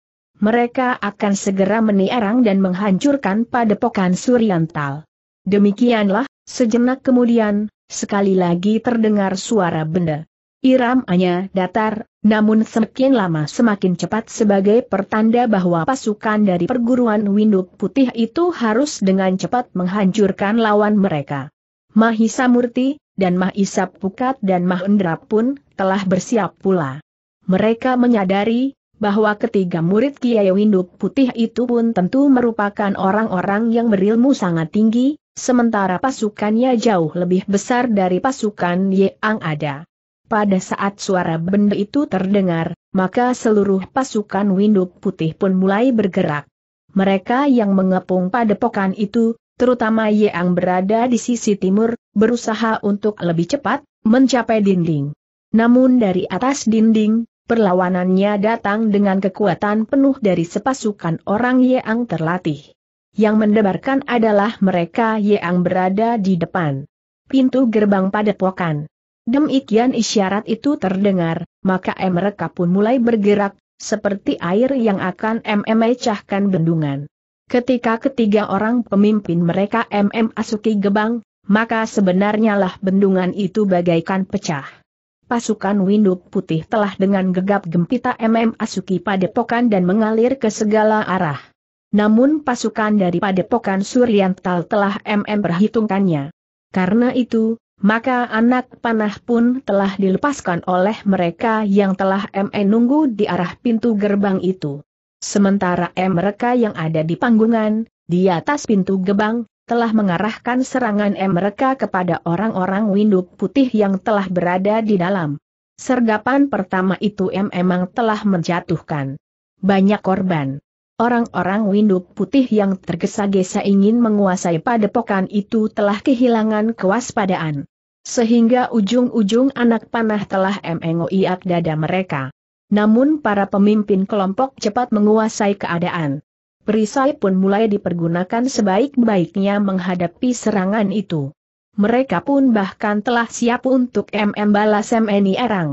mereka akan segera meniarang dan menghancurkan padepokan Suriantal. Demikianlah, sejenak kemudian, sekali lagi terdengar suara benda. Iramanya datar, namun semakin lama semakin cepat sebagai pertanda bahwa pasukan dari perguruan Winduk Putih itu harus dengan cepat menghancurkan lawan mereka. Mahisa Murti, dan Mahisa Pukat dan Mahendra pun telah bersiap pula. Mereka menyadari bahwa ketiga murid Kiai Winduk Putih itu pun tentu merupakan orang-orang yang berilmu sangat tinggi, sementara pasukannya jauh lebih besar dari pasukan yang ada. Pada saat suara benda itu terdengar, maka seluruh pasukan Winduk Putih pun mulai bergerak. Mereka yang mengepung padepokan itu, terutama yang berada di sisi timur, berusaha untuk lebih cepat, mencapai dinding. Namun dari atas dinding, Perlawanannya datang dengan kekuatan penuh dari sepasukan orang Yeang terlatih. Yang mendebarkan adalah mereka Yeang berada di depan pintu gerbang padepokan. Demikian isyarat itu terdengar, maka mereka pun mulai bergerak, seperti air yang akan memecahkan bendungan. Ketika ketiga orang pemimpin mereka MM asuki gebang, maka sebenarnya lah bendungan itu bagaikan pecah pasukan Winduk Putih telah dengan gegap gempita MM Asuki Padepokan dan mengalir ke segala arah. Namun pasukan dari Padepokan Suryantal telah MM perhitungkannya. Karena itu, maka anak panah pun telah dilepaskan oleh mereka yang telah MM nunggu di arah pintu gerbang itu. Sementara M mereka yang ada di panggungan, di atas pintu gerbang telah mengarahkan serangan mereka kepada orang-orang winduk putih yang telah berada di dalam. Sergapan pertama itu M memang telah menjatuhkan banyak korban. Orang-orang winduk putih yang tergesa-gesa ingin menguasai padepokan itu telah kehilangan kewaspadaan. Sehingga ujung-ujung anak panah telah mengoiak dada mereka. Namun para pemimpin kelompok cepat menguasai keadaan perisai pun mulai dipergunakan sebaik-baiknya menghadapi serangan itu. Mereka pun bahkan telah siap untuk MM balas MNI erang.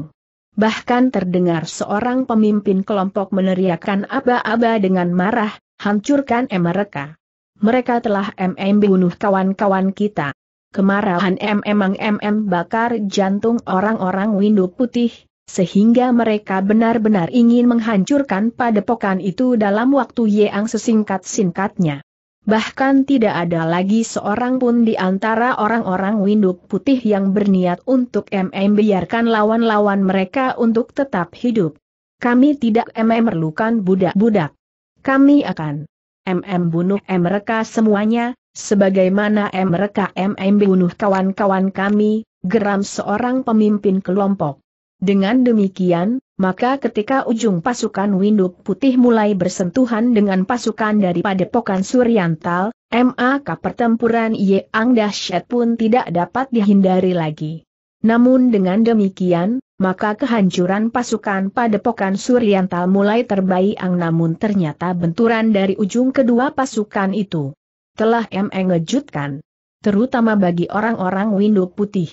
Bahkan terdengar seorang pemimpin kelompok meneriakkan aba-aba dengan marah, hancurkan M mereka. Mereka telah MM bunuh kawan-kawan kita. Kemarahan MM memang MM bakar jantung orang-orang windu putih, sehingga mereka benar-benar ingin menghancurkan padepokan itu dalam waktu yang sesingkat-singkatnya. Bahkan tidak ada lagi seorang pun di antara orang-orang Winduk Putih yang berniat untuk MM biarkan lawan-lawan mereka untuk tetap hidup. Kami tidak MM merlukan budak-budak. Kami akan MM bunuh M mereka semuanya, sebagaimana M mereka MM bunuh kawan-kawan kami, geram seorang pemimpin kelompok. Dengan demikian, maka ketika ujung pasukan Winduk Putih mulai bersentuhan dengan pasukan dari Padepokan Suryantal, MAK pertempuran Ye Yeang dahsyat pun tidak dapat dihindari lagi. Namun dengan demikian, maka kehancuran pasukan Padepokan Suryantal mulai terbayang namun ternyata benturan dari ujung kedua pasukan itu telah mengejutkan. Terutama bagi orang-orang Winduk Putih.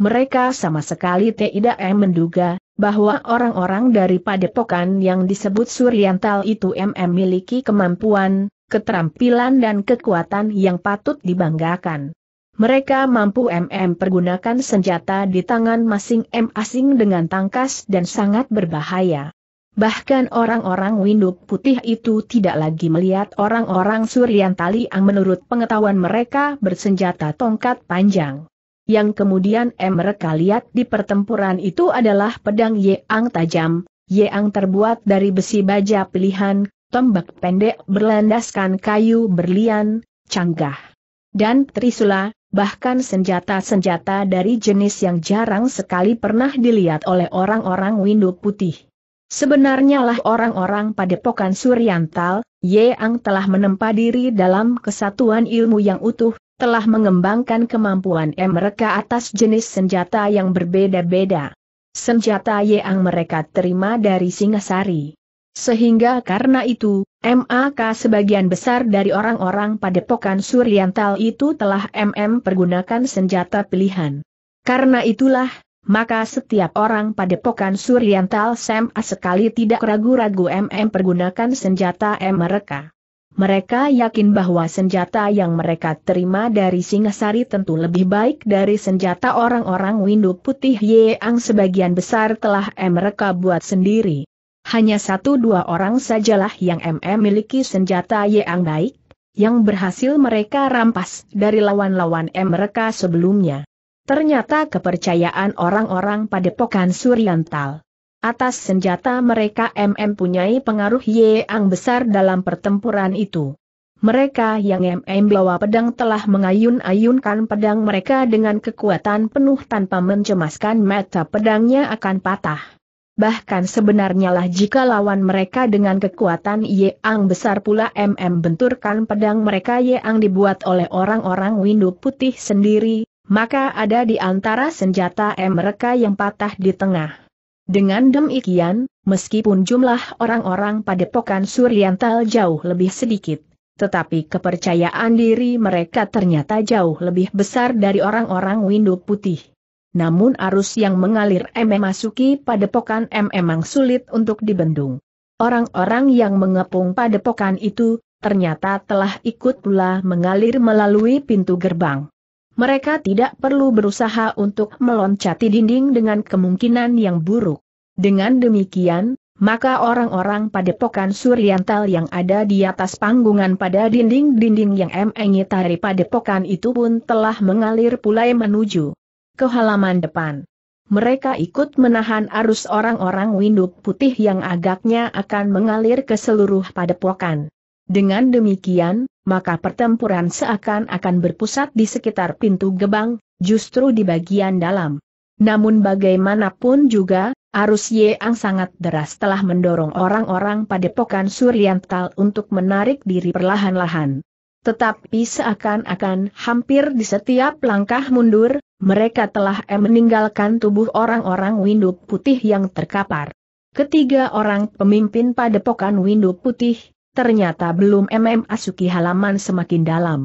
Mereka sama sekali tidak eh, menduga, bahwa orang-orang dari padepokan yang disebut Suryantal itu memiliki kemampuan, keterampilan dan kekuatan yang patut dibanggakan. Mereka mampu MM pergunakan senjata di tangan masing-masing dengan tangkas dan sangat berbahaya. Bahkan orang-orang Windu Putih itu tidak lagi melihat orang-orang Suriantali yang menurut pengetahuan mereka bersenjata tongkat panjang yang kemudian mereka lihat di pertempuran itu adalah pedang Yeang tajam, Yeang terbuat dari besi baja pilihan, tombak pendek berlandaskan kayu berlian, canggah. Dan trisula, bahkan senjata-senjata dari jenis yang jarang sekali pernah dilihat oleh orang-orang Windu Putih. Sebenarnya lah orang-orang padepokan Suryantal, Yeang telah menempa diri dalam kesatuan ilmu yang utuh, telah mengembangkan kemampuan M mereka atas jenis senjata yang berbeda-beda. Senjata yang mereka terima dari Singasari. Sehingga karena itu, MAK sebagian besar dari orang-orang padepokan Suryantal itu telah MM pergunakan senjata pilihan. Karena itulah, maka setiap orang padepokan Suryantal Sem sekali tidak ragu-ragu MM pergunakan senjata M mereka. Mereka yakin bahwa senjata yang mereka terima dari Singasari tentu lebih baik dari senjata orang-orang Windu Putih Yeang sebagian besar telah mereka buat sendiri. Hanya satu dua orang sajalah yang MM miliki senjata Yeang baik, yang berhasil mereka rampas dari lawan-lawan mereka sebelumnya. Ternyata kepercayaan orang-orang pada Pokan Suryantal Atas senjata mereka MM punyai pengaruh yang besar dalam pertempuran itu. Mereka yang MM bawa pedang telah mengayun-ayunkan pedang mereka dengan kekuatan penuh tanpa mencemaskan mata pedangnya akan patah. Bahkan sebenarnya lah jika lawan mereka dengan kekuatan yang besar pula MM benturkan pedang mereka yang dibuat oleh orang-orang windu putih sendiri, maka ada di antara senjata M mereka yang patah di tengah. Dengan demikian, meskipun jumlah orang-orang padepokan Suryantal jauh lebih sedikit, tetapi kepercayaan diri mereka ternyata jauh lebih besar dari orang-orang Windu Putih. Namun arus yang mengalir M masuki padepokan M memang sulit untuk dibendung. Orang-orang yang mengepung padepokan itu, ternyata telah ikut pula mengalir melalui pintu gerbang. Mereka tidak perlu berusaha untuk meloncati dinding dengan kemungkinan yang buruk. Dengan demikian, maka orang-orang padepokan Suryantal yang ada di atas panggungan pada dinding-dinding yang mengitari tari padepokan itu pun telah mengalir pulai menuju ke halaman depan. Mereka ikut menahan arus orang-orang windu putih yang agaknya akan mengalir ke seluruh padepokan. Dengan demikian, maka pertempuran seakan-akan berpusat di sekitar pintu gebang, justru di bagian dalam. Namun bagaimanapun juga, arus Yeang sangat deras telah mendorong orang-orang padepokan Suriantal untuk menarik diri perlahan-lahan. Tetapi seakan-akan hampir di setiap langkah mundur, mereka telah meninggalkan tubuh orang-orang Windu Putih yang terkapar. Ketiga orang pemimpin padepokan Windu Putih, Ternyata belum MM Asuki halaman semakin dalam.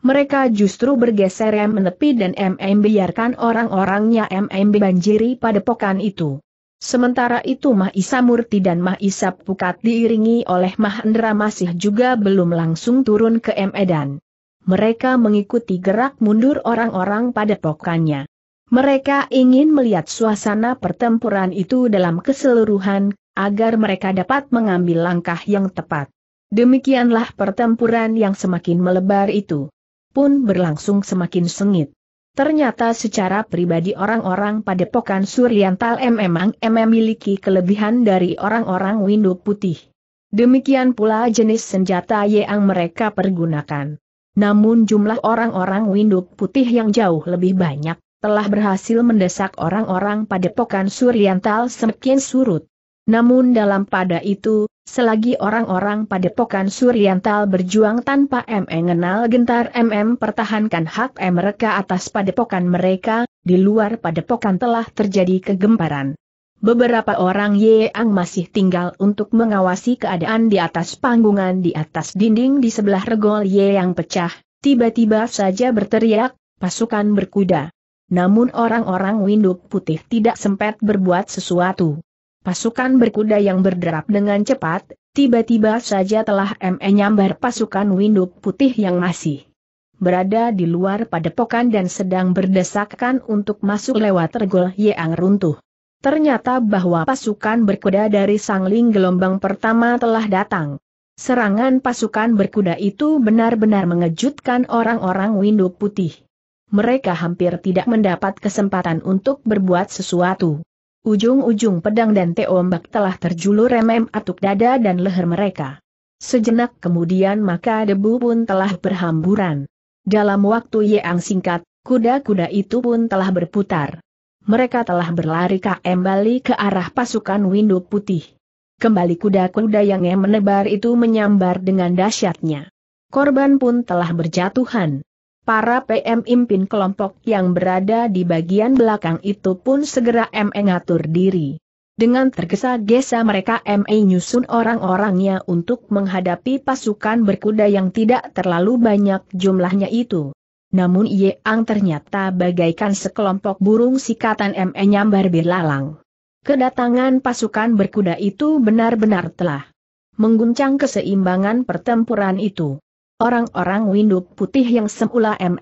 Mereka justru bergeser M menepi dan MM biarkan orang-orangnya MM banjiri pada pokan itu. Sementara itu Mah Isa Murti dan Mah Isa Pukat diiringi oleh Mahendra masih juga belum langsung turun ke Medan. Mereka mengikuti gerak mundur orang-orang pada pokannya. Mereka ingin melihat suasana pertempuran itu dalam keseluruhan, agar mereka dapat mengambil langkah yang tepat. Demikianlah pertempuran yang semakin melebar itu. Pun berlangsung semakin sengit. Ternyata secara pribadi orang-orang padepokan Suryantal M memang memiliki kelebihan dari orang-orang Windu Putih. Demikian pula jenis senjata yang mereka pergunakan. Namun jumlah orang-orang Windu Putih yang jauh lebih banyak, telah berhasil mendesak orang-orang padepokan Suryantal semakin surut. Namun dalam pada itu, Selagi orang-orang padepokan Suriantal berjuang tanpa MM kenal gentar MM pertahankan hak M mereka atas padepokan mereka, di luar padepokan telah terjadi kegemparan. Beberapa orang Yeang masih tinggal untuk mengawasi keadaan di atas panggungan di atas dinding di sebelah regol Yeang pecah, tiba-tiba saja berteriak, pasukan berkuda. Namun orang-orang Winduk Putih tidak sempat berbuat sesuatu. Pasukan berkuda yang berderap dengan cepat, tiba-tiba saja telah menyambar pasukan Winduk Putih yang masih berada di luar padepokan dan sedang berdesakan untuk masuk lewat regol yang runtuh. Ternyata bahwa pasukan berkuda dari Sangling gelombang pertama telah datang. Serangan pasukan berkuda itu benar-benar mengejutkan orang-orang Winduk Putih. Mereka hampir tidak mendapat kesempatan untuk berbuat sesuatu. Ujung-ujung pedang dan teombak telah terjulur remem atuk dada dan leher mereka. Sejenak kemudian maka debu pun telah berhamburan. Dalam waktu yang singkat, kuda-kuda itu pun telah berputar. Mereka telah berlari kembali ke arah pasukan Windu Putih. Kembali kuda-kuda yang menebar itu menyambar dengan dahsyatnya. Korban pun telah berjatuhan. Para PM impin kelompok yang berada di bagian belakang itu pun segera ME ngatur diri. Dengan tergesa-gesa mereka ME nyusun orang-orangnya untuk menghadapi pasukan berkuda yang tidak terlalu banyak jumlahnya itu. Namun Yeang ternyata bagaikan sekelompok burung sikatan ME nyambar berlalang. Kedatangan pasukan berkuda itu benar-benar telah mengguncang keseimbangan pertempuran itu. Orang-orang Windu Putih yang semula M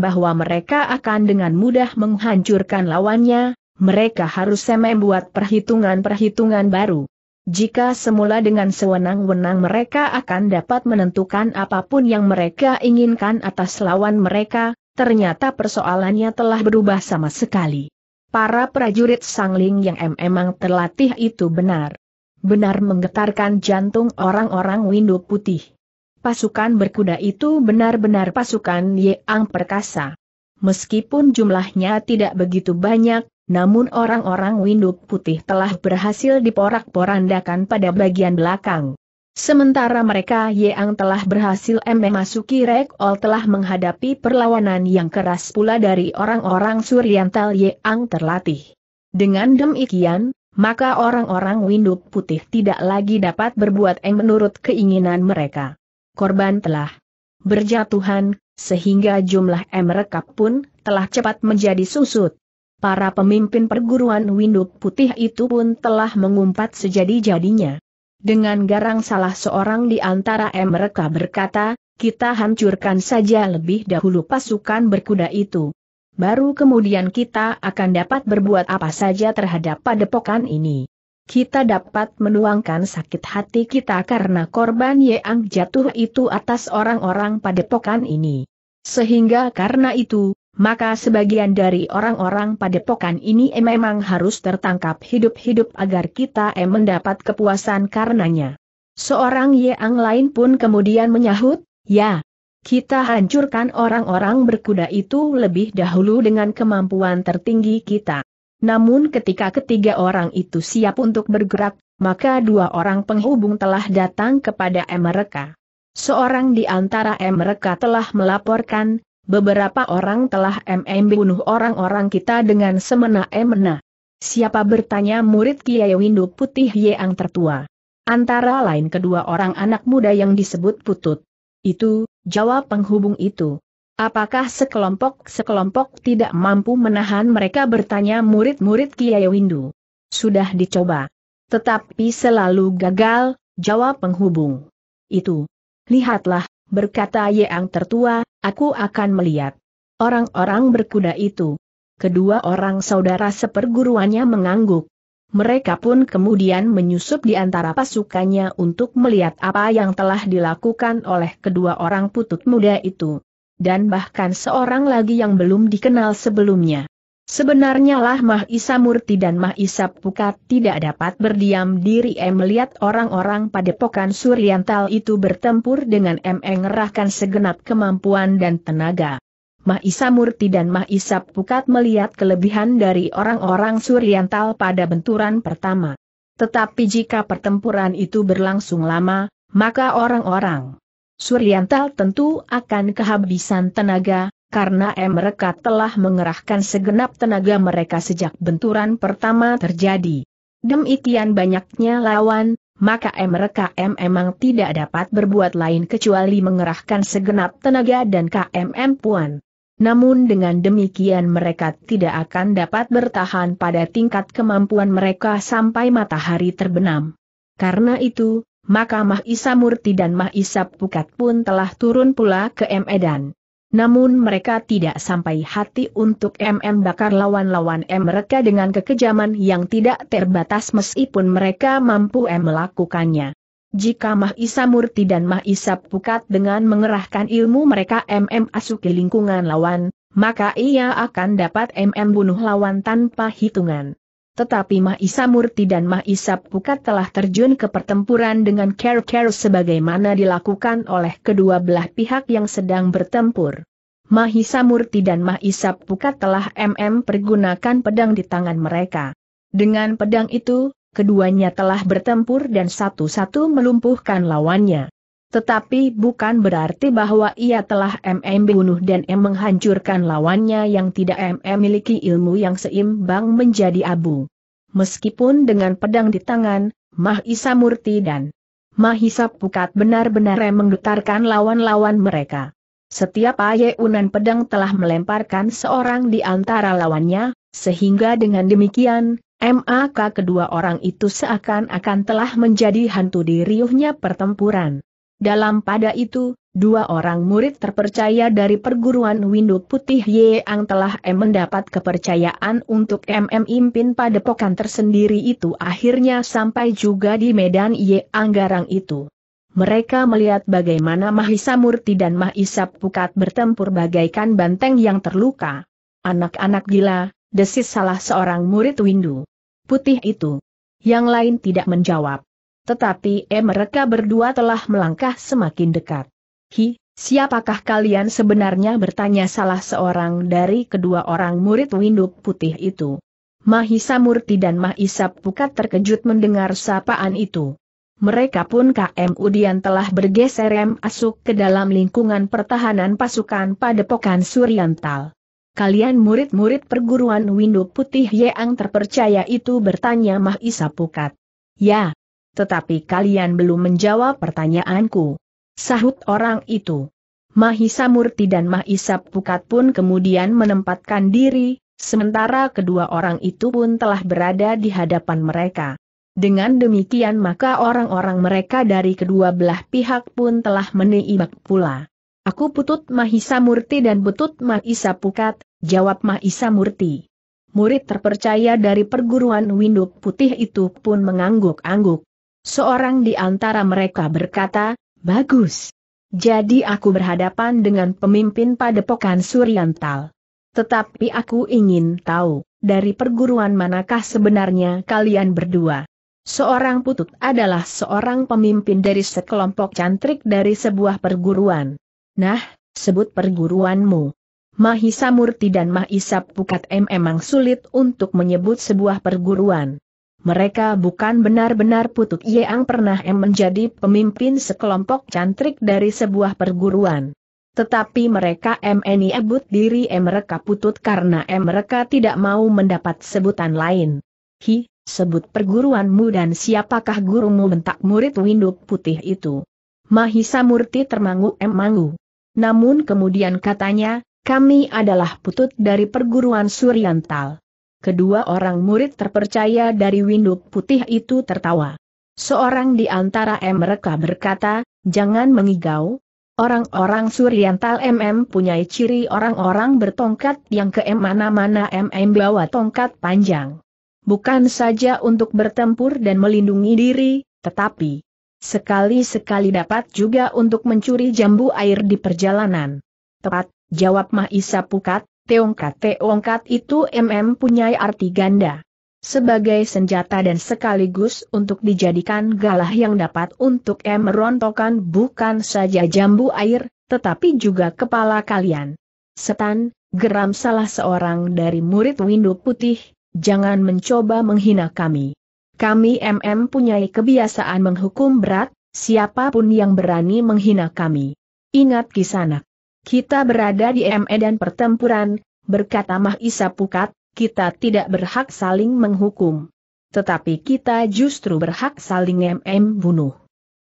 bahwa mereka akan dengan mudah menghancurkan lawannya, mereka harus membuat perhitungan-perhitungan baru. Jika semula dengan sewenang-wenang mereka akan dapat menentukan apapun yang mereka inginkan atas lawan mereka, ternyata persoalannya telah berubah sama sekali. Para prajurit sangling yang memang terlatih itu benar. Benar menggetarkan jantung orang-orang Windu Putih. Pasukan berkuda itu benar-benar pasukan Yang Perkasa. Meskipun jumlahnya tidak begitu banyak, namun orang-orang Winduk Putih telah berhasil diporak-porandakan pada bagian belakang. Sementara mereka Yang telah berhasil memasuki Rek Ol telah menghadapi perlawanan yang keras pula dari orang-orang Suriantal Yang terlatih. Dengan demikian, maka orang-orang Winduk Putih tidak lagi dapat berbuat yang menurut keinginan mereka korban telah berjatuhan, sehingga jumlah emrekap pun telah cepat menjadi susut. Para pemimpin perguruan Winduk Putih itu pun telah mengumpat sejadi-jadinya. Dengan garang salah seorang di antara mereka berkata, kita hancurkan saja lebih dahulu pasukan berkuda itu. Baru kemudian kita akan dapat berbuat apa saja terhadap padepokan ini kita dapat menuangkan sakit hati kita karena korban yang jatuh itu atas orang-orang padepokan ini. Sehingga karena itu, maka sebagian dari orang-orang padepokan ini memang harus tertangkap hidup-hidup agar kita em mendapat kepuasan karenanya. Seorang yang lain pun kemudian menyahut, ya, kita hancurkan orang-orang berkuda itu lebih dahulu dengan kemampuan tertinggi kita. Namun ketika ketiga orang itu siap untuk bergerak, maka dua orang penghubung telah datang kepada mereka. Seorang di antara mereka telah melaporkan, beberapa orang telah MM bunuh orang-orang kita dengan semena-mena. Siapa bertanya murid Kiai Windu Putih yang tertua? Antara lain kedua orang anak muda yang disebut putut. Itu, jawab penghubung itu. Apakah sekelompok-sekelompok tidak mampu menahan mereka bertanya murid-murid Kiai Windu? Sudah dicoba. Tetapi selalu gagal, jawab penghubung. Itu. Lihatlah, berkata Yeang tertua, aku akan melihat. Orang-orang berkuda itu. Kedua orang saudara seperguruannya mengangguk. Mereka pun kemudian menyusup di antara pasukannya untuk melihat apa yang telah dilakukan oleh kedua orang putut muda itu dan bahkan seorang lagi yang belum dikenal sebelumnya. Sebenarnya lah Mah Isa Murti dan Mah Isa Pukat tidak dapat berdiam diri em melihat orang-orang pada padepokan Suryantal itu bertempur dengan em Engerahkan segenap kemampuan dan tenaga. Mah Isa Murti dan Mah Isa Pukat melihat kelebihan dari orang-orang Suryantal pada benturan pertama. Tetapi jika pertempuran itu berlangsung lama, maka orang-orang Suryantal tentu akan kehabisan tenaga, karena mereka telah mengerahkan segenap tenaga mereka sejak benturan pertama terjadi. Demikian banyaknya lawan, maka MRKM memang tidak dapat berbuat lain kecuali mengerahkan segenap tenaga dan KMM Puan. Namun dengan demikian mereka tidak akan dapat bertahan pada tingkat kemampuan mereka sampai matahari terbenam. Karena itu, maka Mah Murti dan Mah Isa Pukat pun telah turun pula ke Medan. Namun mereka tidak sampai hati untuk MM bakar lawan-lawan M mereka dengan kekejaman yang tidak terbatas meskipun mereka mampu M melakukannya. Jika Mah Isa Murti dan Mah Isa Pukat dengan mengerahkan ilmu mereka MM asuki lingkungan lawan, maka ia akan dapat MM bunuh lawan tanpa hitungan tetapi Mahisa Murti dan Mahisa Pukat telah terjun ke pertempuran dengan care-care sebagaimana dilakukan oleh kedua belah pihak yang sedang bertempur. Mahisa Murti dan Mahisa Pukat telah MM pergunakan pedang di tangan mereka. Dengan pedang itu, keduanya telah bertempur dan satu-satu melumpuhkan lawannya. Tetapi bukan berarti bahwa ia telah MM bunuh dan M menghancurkan lawannya yang tidak MM miliki ilmu yang seimbang menjadi abu. Meskipun dengan pedang di tangan, Mahisa Murti dan Mahisa Pukat benar-benar menggetarkan lawan-lawan mereka. Setiap ayunan pedang telah melemparkan seorang di antara lawannya, sehingga dengan demikian, MAK kedua orang itu seakan-akan telah menjadi hantu di riuhnya pertempuran. Dalam pada itu, dua orang murid terpercaya dari perguruan Windu Putih Yeang telah M mendapat kepercayaan untuk MM impin padepokan tersendiri itu akhirnya sampai juga di medan Yeang Garang itu. Mereka melihat bagaimana Mahisa Murti dan Mahisa Pukat bertempur bagaikan banteng yang terluka. Anak-anak gila, desis salah seorang murid Windu. Putih itu. Yang lain tidak menjawab. Tetapi eh mereka berdua telah melangkah semakin dekat. Hi, siapakah kalian sebenarnya bertanya salah seorang dari kedua orang murid Winduk Putih itu. Mahisa Murti dan Mahisa Pukat terkejut mendengar sapaan itu. Mereka pun KM Udian telah bergeser M asuk ke dalam lingkungan pertahanan pasukan Padepokan Suriantal. Kalian murid-murid perguruan Windu Putih yang terpercaya itu bertanya Mahisa Pukat. Ya, tetapi kalian belum menjawab pertanyaanku. Sahut orang itu. Mahisa Murti dan Mahisa Pukat pun kemudian menempatkan diri, sementara kedua orang itu pun telah berada di hadapan mereka. Dengan demikian maka orang-orang mereka dari kedua belah pihak pun telah meniibak pula. Aku Putut Mahisa Murti dan Butut Mahisa Pukat, jawab Mahisa Murti. Murid terpercaya dari perguruan Windu Putih itu pun mengangguk-angguk. Seorang di antara mereka berkata, Bagus. Jadi aku berhadapan dengan pemimpin padepokan Suryantal. Tetapi aku ingin tahu, dari perguruan manakah sebenarnya kalian berdua? Seorang putut adalah seorang pemimpin dari sekelompok cantrik dari sebuah perguruan. Nah, sebut perguruanmu. Mahisa Murti dan Mahisa Pukat M memang sulit untuk menyebut sebuah perguruan. Mereka bukan benar-benar putut yang pernah menjadi pemimpin sekelompok cantrik dari sebuah perguruan. Tetapi mereka MNI ebut diri mereka putut karena mereka tidak mau mendapat sebutan lain. Hi, sebut perguruanmu dan siapakah gurumu bentak murid winduk putih itu. Mahisa Murti termangu-emangu. Namun kemudian katanya, kami adalah putut dari perguruan Suryantal kedua orang murid terpercaya dari winduk putih itu tertawa. Seorang di antara mereka berkata, jangan mengigau, Orang-orang Suriantal MM punya ciri orang-orang bertongkat yang ke mana-mana MM bawa tongkat panjang. Bukan saja untuk bertempur dan melindungi diri, tetapi sekali-sekali dapat juga untuk mencuri jambu air di perjalanan. Tepat, jawab Mahisa Pukat, Teongkat-teongkat itu mm punya arti ganda. Sebagai senjata dan sekaligus untuk dijadikan galah yang dapat untuk M merontokkan bukan saja jambu air, tetapi juga kepala kalian. Setan, geram salah seorang dari murid Windu Putih, jangan mencoba menghina kami. Kami MM punya kebiasaan menghukum berat, siapapun yang berani menghina kami. Ingat kisanak. Kita berada di e dan pertempuran, berkata Mahisa Pukat, kita tidak berhak saling menghukum. Tetapi kita justru berhak saling MM bunuh.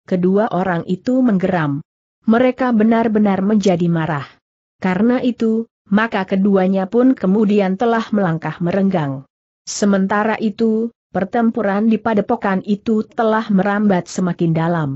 Kedua orang itu menggeram. Mereka benar-benar menjadi marah. Karena itu, maka keduanya pun kemudian telah melangkah merenggang. Sementara itu, pertempuran di padepokan itu telah merambat semakin dalam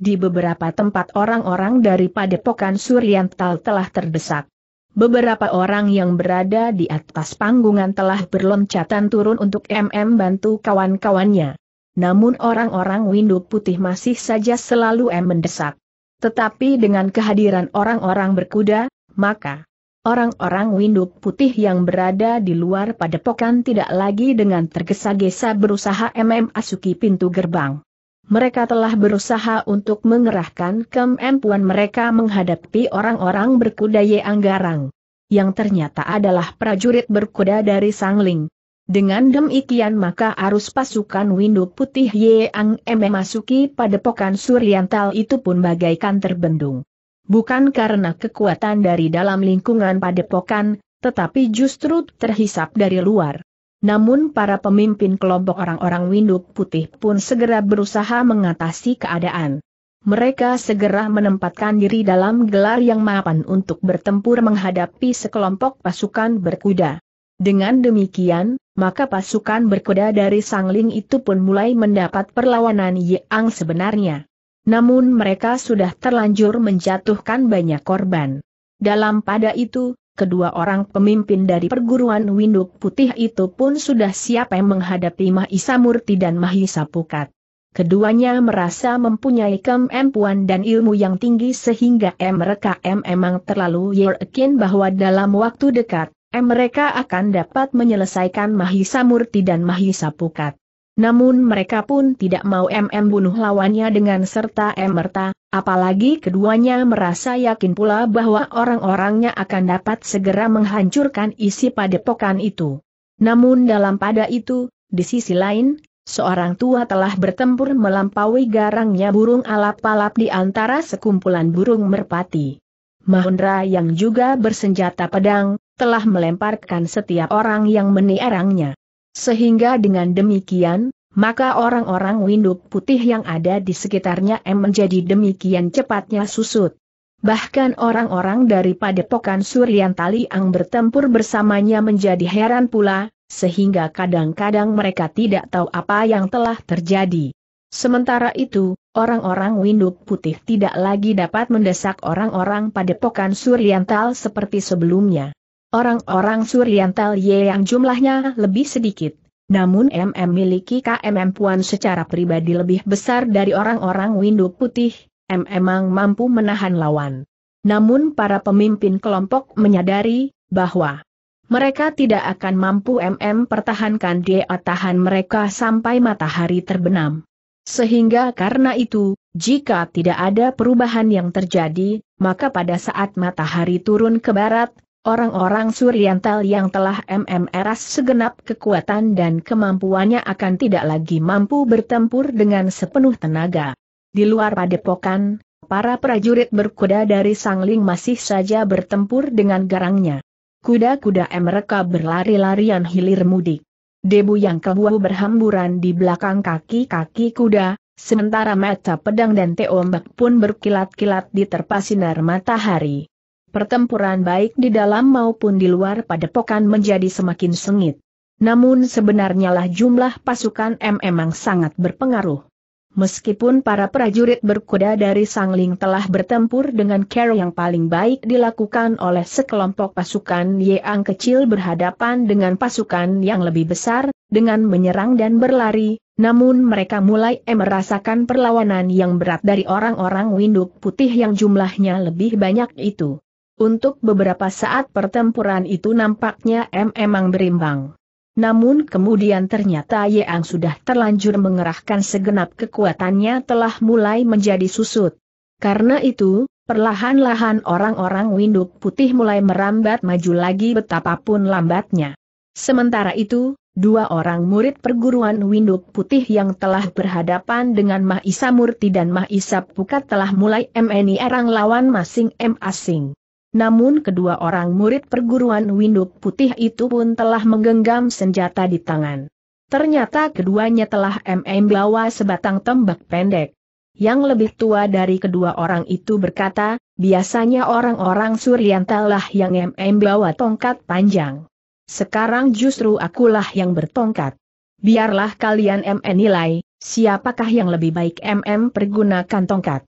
di beberapa tempat orang-orang dari Padepokan Suryantal telah terdesak. Beberapa orang yang berada di atas panggungan telah berloncatan turun untuk MM bantu kawan-kawannya. Namun orang-orang Windu Putih masih saja selalu M mendesak. Tetapi dengan kehadiran orang-orang berkuda, maka orang-orang Windu Putih yang berada di luar padepokan tidak lagi dengan tergesa-gesa berusaha MM asuki pintu gerbang mereka telah berusaha untuk mengerahkan kemampuan mereka menghadapi orang-orang berkuda Ye Anggarang. Yang ternyata adalah prajurit berkuda dari Sangling. Dengan demikian maka arus pasukan Windu Putih Yeang M memasuki padepokan Suryantal itu pun bagaikan terbendung. Bukan karena kekuatan dari dalam lingkungan padepokan, tetapi justru terhisap dari luar. Namun para pemimpin kelompok orang-orang Winduk Putih pun segera berusaha mengatasi keadaan. Mereka segera menempatkan diri dalam gelar yang mapan untuk bertempur menghadapi sekelompok pasukan berkuda. Dengan demikian, maka pasukan berkuda dari Sangling itu pun mulai mendapat perlawanan yang sebenarnya. Namun mereka sudah terlanjur menjatuhkan banyak korban. Dalam pada itu, kedua orang pemimpin dari perguruan Winduk Putih itu pun sudah siap menghadapi Mahisa Murti dan Mahisa Pukat. Keduanya merasa mempunyai kemampuan dan ilmu yang tinggi sehingga mereka memang terlalu yakin bahwa dalam waktu dekat, mereka akan dapat menyelesaikan Mahisa Murti dan Mahisa Pukat. Namun mereka pun tidak mau MM bunuh lawannya dengan serta merta, apalagi keduanya merasa yakin pula bahwa orang-orangnya akan dapat segera menghancurkan isi padepokan itu. Namun dalam pada itu, di sisi lain, seorang tua telah bertempur melampaui garangnya burung alap-alap di antara sekumpulan burung merpati. Mahendra yang juga bersenjata pedang, telah melemparkan setiap orang yang menierangnya. Sehingga dengan demikian, maka orang-orang winduk putih yang ada di sekitarnya M menjadi demikian cepatnya susut. Bahkan orang-orang dari padepokan Suryan Tali bertempur bersamanya menjadi heran pula, sehingga kadang-kadang mereka tidak tahu apa yang telah terjadi. Sementara itu, orang-orang Winduk Putih tidak lagi dapat mendesak orang-orang padepokan Suryantal seperti sebelumnya. Orang-orang Suriantel Ye yang jumlahnya lebih sedikit, namun MM miliki KMM Puan secara pribadi lebih besar dari orang-orang Windu Putih, MM mampu menahan lawan. Namun para pemimpin kelompok menyadari bahwa mereka tidak akan mampu MM pertahankan dia tahan mereka sampai matahari terbenam. Sehingga karena itu, jika tidak ada perubahan yang terjadi, maka pada saat matahari turun ke barat, Orang-orang Suryantal yang telah MMRS segenap kekuatan dan kemampuannya akan tidak lagi mampu bertempur dengan sepenuh tenaga. Di luar padepokan, para prajurit berkuda dari Sangling masih saja bertempur dengan garangnya. Kuda-kuda mereka berlari-larian hilir mudik. Debu yang kebuah berhamburan di belakang kaki-kaki kuda, sementara mata pedang dan teombak pun berkilat-kilat di terpa sinar matahari pertempuran baik di dalam maupun di luar padepokan menjadi semakin sengit. Namun sebenarnya lah jumlah pasukan M memang sangat berpengaruh. Meskipun para prajurit berkuda dari Sangling telah bertempur dengan cara yang paling baik dilakukan oleh sekelompok pasukan yang kecil berhadapan dengan pasukan yang lebih besar, dengan menyerang dan berlari, namun mereka mulai merasakan perlawanan yang berat dari orang-orang winduk putih yang jumlahnya lebih banyak itu. Untuk beberapa saat pertempuran itu nampaknya M emang berimbang. Namun kemudian ternyata Yang sudah terlanjur mengerahkan segenap kekuatannya telah mulai menjadi susut. Karena itu, perlahan-lahan orang-orang Winduk Putih mulai merambat maju lagi betapapun lambatnya. Sementara itu, dua orang murid perguruan Winduk Putih yang telah berhadapan dengan Mahisa Murti dan Mahisa Pukat telah mulai MNI erang lawan masing-masing. Namun kedua orang murid perguruan Winduk Putih itu pun telah menggenggam senjata di tangan. Ternyata keduanya telah MM bawa sebatang tembak pendek. Yang lebih tua dari kedua orang itu berkata, biasanya orang-orang Suryantalah yang MM bawa tongkat panjang. Sekarang justru akulah yang bertongkat. Biarlah kalian MM nilai, siapakah yang lebih baik MM pergunakan tongkat.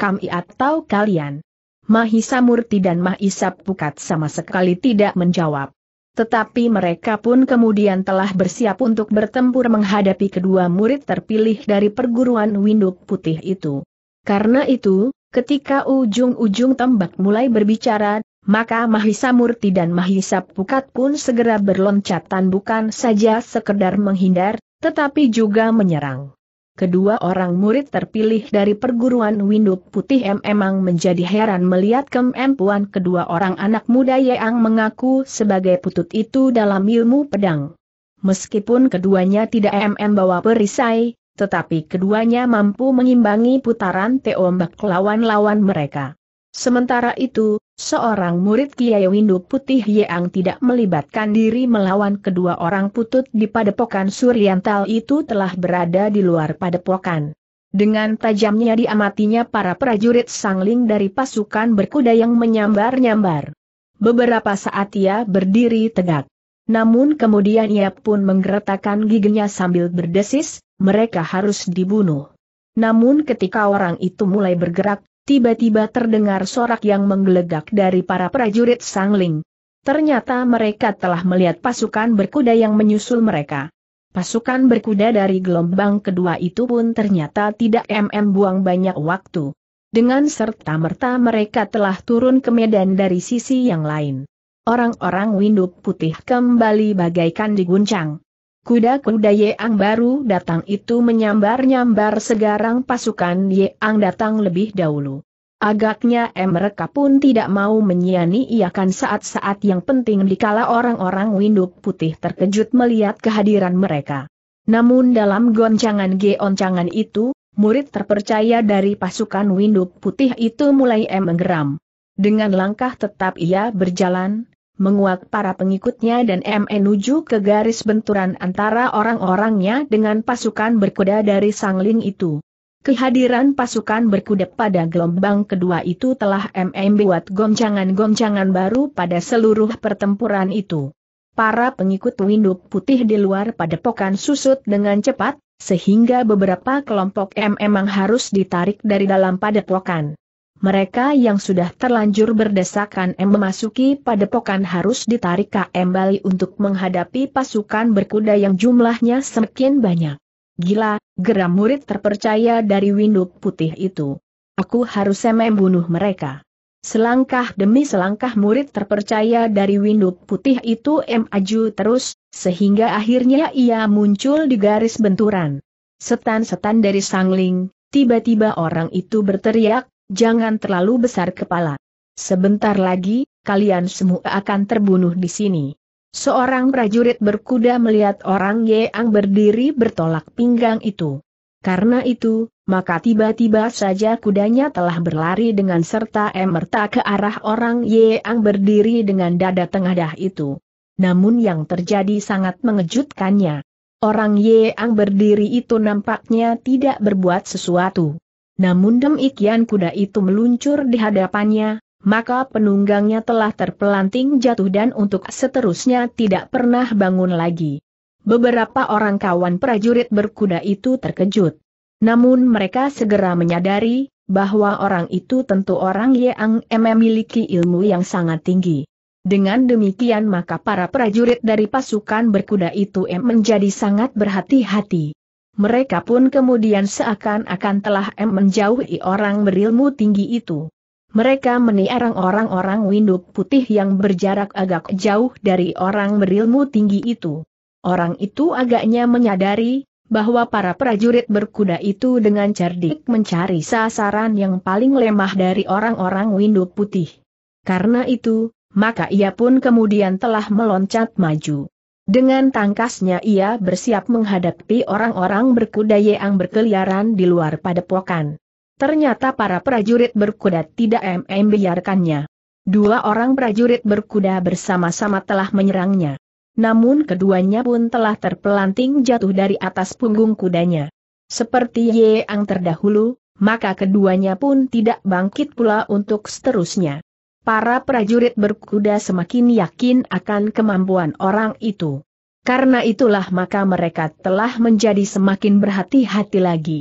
Kami atau kalian. Mahisa Murti dan Mahisa Pukat sama sekali tidak menjawab. Tetapi mereka pun kemudian telah bersiap untuk bertempur menghadapi kedua murid terpilih dari perguruan Winduk Putih itu. Karena itu, ketika ujung-ujung tembak mulai berbicara, maka Mahisa Murti dan Mahisa Pukat pun segera berloncatan bukan saja sekedar menghindar, tetapi juga menyerang. Kedua orang murid terpilih dari perguruan Windup Putih M emang menjadi heran melihat kemampuan kedua orang anak muda yang mengaku sebagai putut itu dalam ilmu pedang. Meskipun keduanya tidak MM bawa perisai, tetapi keduanya mampu mengimbangi putaran teombak lawan-lawan mereka. Sementara itu, seorang murid Kiai Windu Putih Yeang tidak melibatkan diri melawan kedua orang putut di padepokan Suryantal itu telah berada di luar padepokan. Dengan tajamnya diamatinya para prajurit sangling dari pasukan berkuda yang menyambar-nyambar. Beberapa saat ia berdiri tegak. Namun kemudian ia pun menggeretakkan giginya sambil berdesis, mereka harus dibunuh. Namun ketika orang itu mulai bergerak, tiba-tiba terdengar sorak yang menggelegak dari para prajurit sangling. Ternyata mereka telah melihat pasukan berkuda yang menyusul mereka. Pasukan berkuda dari gelombang kedua itu pun ternyata tidak mm buang banyak waktu. Dengan serta-merta mereka telah turun ke medan dari sisi yang lain. Orang-orang Winduk Putih kembali bagaikan diguncang. Kuda-kuda Yang baru datang itu menyambar-nyambar segarang pasukan Yang datang lebih dahulu. Agaknya mereka pun tidak mau ia kan saat-saat yang penting dikala orang-orang Winduk Putih terkejut melihat kehadiran mereka. Namun dalam goncangan geoncangan itu, murid terpercaya dari pasukan Winduk Putih itu mulai menggeram. Dengan langkah tetap ia berjalan, menguak para pengikutnya dan menuju ke garis benturan antara orang-orangnya dengan pasukan berkuda dari Sangling itu. Kehadiran pasukan berkuda pada gelombang kedua itu telah MM buat goncangan-goncangan baru pada seluruh pertempuran itu. Para pengikut Winduk Putih di luar padepokan susut dengan cepat, sehingga beberapa kelompok MM memang harus ditarik dari dalam padepokan mereka yang sudah terlanjur berdesakan M memasuki padepokan harus ditarik kembali untuk menghadapi pasukan berkuda yang jumlahnya semakin banyak. Gila, geram murid terpercaya dari winduk putih itu. Aku harus membunuh mereka. Selangkah demi selangkah murid terpercaya dari winduk putih itu M aju terus, sehingga akhirnya ia muncul di garis benturan. Setan-setan dari sangling, tiba-tiba orang itu berteriak, jangan terlalu besar kepala. Sebentar lagi, kalian semua akan terbunuh di sini. Seorang prajurit berkuda melihat orang Yeang berdiri bertolak pinggang itu. Karena itu, maka tiba-tiba saja kudanya telah berlari dengan serta emerta ke arah orang Yeang berdiri dengan dada tengadah itu. Namun yang terjadi sangat mengejutkannya. Orang Yeang berdiri itu nampaknya tidak berbuat sesuatu namun demikian kuda itu meluncur di hadapannya, maka penunggangnya telah terpelanting jatuh dan untuk seterusnya tidak pernah bangun lagi. Beberapa orang kawan prajurit berkuda itu terkejut. Namun mereka segera menyadari, bahwa orang itu tentu orang yang memiliki ilmu yang sangat tinggi. Dengan demikian maka para prajurit dari pasukan berkuda itu menjadi sangat berhati-hati. Mereka pun kemudian seakan-akan telah menjauhi orang berilmu tinggi itu. Mereka meniarang orang-orang winduk putih yang berjarak agak jauh dari orang berilmu tinggi itu. Orang itu agaknya menyadari bahwa para prajurit berkuda itu dengan cerdik mencari sasaran yang paling lemah dari orang-orang winduk putih. Karena itu, maka ia pun kemudian telah meloncat maju. Dengan tangkasnya ia bersiap menghadapi orang-orang berkuda yang berkeliaran di luar padepokan. Ternyata para prajurit berkuda tidak mm biarkannya. Dua orang prajurit berkuda bersama-sama telah menyerangnya. Namun keduanya pun telah terpelanting jatuh dari atas punggung kudanya. Seperti Yeang terdahulu, maka keduanya pun tidak bangkit pula untuk seterusnya para prajurit berkuda semakin yakin akan kemampuan orang itu. Karena itulah maka mereka telah menjadi semakin berhati-hati lagi.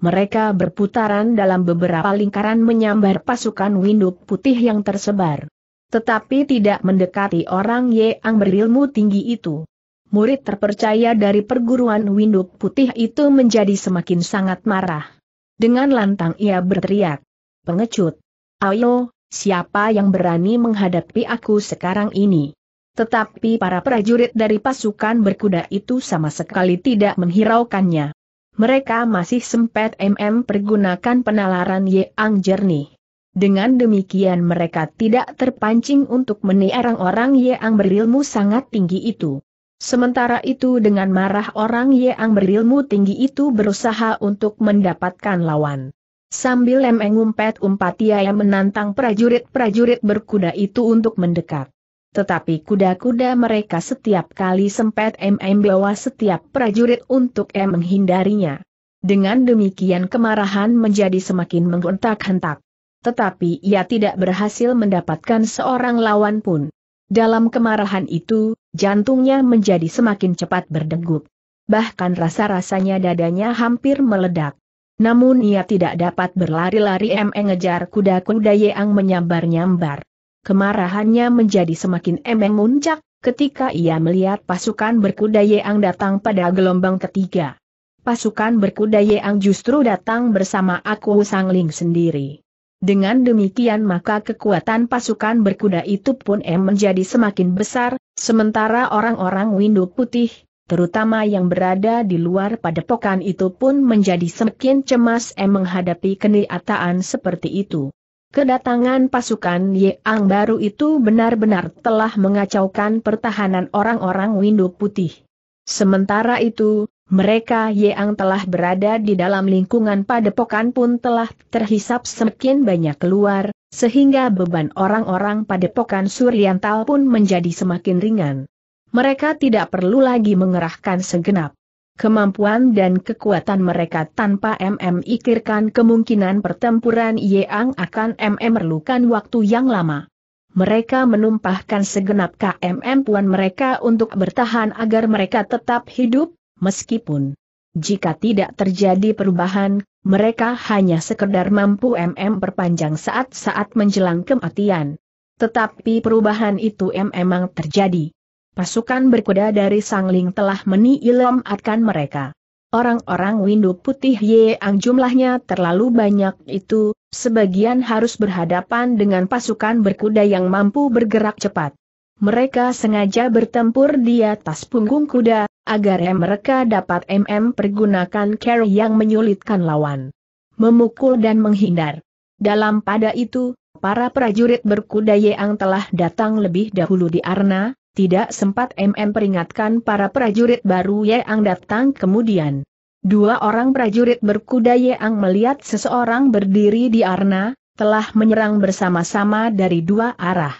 Mereka berputaran dalam beberapa lingkaran menyambar pasukan winduk putih yang tersebar. Tetapi tidak mendekati orang yang berilmu tinggi itu murid terpercaya dari perguruan Winduk Putih itu menjadi semakin sangat marah. Dengan lantang ia berteriak, pengecut, ayo, siapa yang berani menghadapi aku sekarang ini? Tetapi para prajurit dari pasukan berkuda itu sama sekali tidak menghiraukannya. Mereka masih sempat MM pergunakan penalaran Ye Ang jernih. Dengan demikian mereka tidak terpancing untuk meniarang orang Ye Ang berilmu sangat tinggi itu. Sementara itu dengan marah orang Ye Ang berilmu tinggi itu berusaha untuk mendapatkan lawan. Sambil Lem umpet umpati ia menantang prajurit-prajurit berkuda itu untuk mendekat. Tetapi kuda-kuda mereka setiap kali sempet MM bawa setiap prajurit untuk M menghindarinya. Dengan demikian kemarahan menjadi semakin menghentak-hentak. Tetapi ia tidak berhasil mendapatkan seorang lawan pun. Dalam kemarahan itu, jantungnya menjadi semakin cepat berdegup. Bahkan rasa-rasanya dadanya hampir meledak. Namun ia tidak dapat berlari-lari mengejar kuda-kuda yang menyambar-nyambar. Kemarahannya menjadi semakin emeng muncak, ketika ia melihat pasukan berkuda yang datang pada gelombang ketiga. Pasukan berkuda yang justru datang bersama aku Sangling sendiri. Dengan demikian maka kekuatan pasukan berkuda itu pun em menjadi semakin besar, sementara orang-orang Windu Putih, terutama yang berada di luar padepokan itu pun menjadi semakin cemas em menghadapi kenyataan seperti itu. Kedatangan pasukan Yeang baru itu benar-benar telah mengacaukan pertahanan orang-orang Windu Putih. Sementara itu, mereka Yeang telah berada di dalam lingkungan padepokan pun telah terhisap semakin banyak keluar, sehingga beban orang-orang padepokan Suryantal pun menjadi semakin ringan mereka tidak perlu lagi mengerahkan segenap kemampuan dan kekuatan mereka tanpa MM ikirkan kemungkinan pertempuran yang akan MM merlukan waktu yang lama. Mereka menumpahkan segenap KMM puan mereka untuk bertahan agar mereka tetap hidup, meskipun jika tidak terjadi perubahan, mereka hanya sekedar mampu MM perpanjang saat-saat menjelang kematian. Tetapi perubahan itu memang terjadi pasukan berkuda dari Sangling telah meniilamatkan mereka. Orang-orang Windu Putih Yeang jumlahnya terlalu banyak itu, sebagian harus berhadapan dengan pasukan berkuda yang mampu bergerak cepat. Mereka sengaja bertempur di atas punggung kuda, agar mereka dapat MM pergunakan care yang menyulitkan lawan. Memukul dan menghindar. Dalam pada itu, para prajurit berkuda Yeang telah datang lebih dahulu di Arna, tidak sempat MM peringatkan para prajurit baru yang datang kemudian. Dua orang prajurit berkuda yang melihat seseorang berdiri di arna, telah menyerang bersama-sama dari dua arah.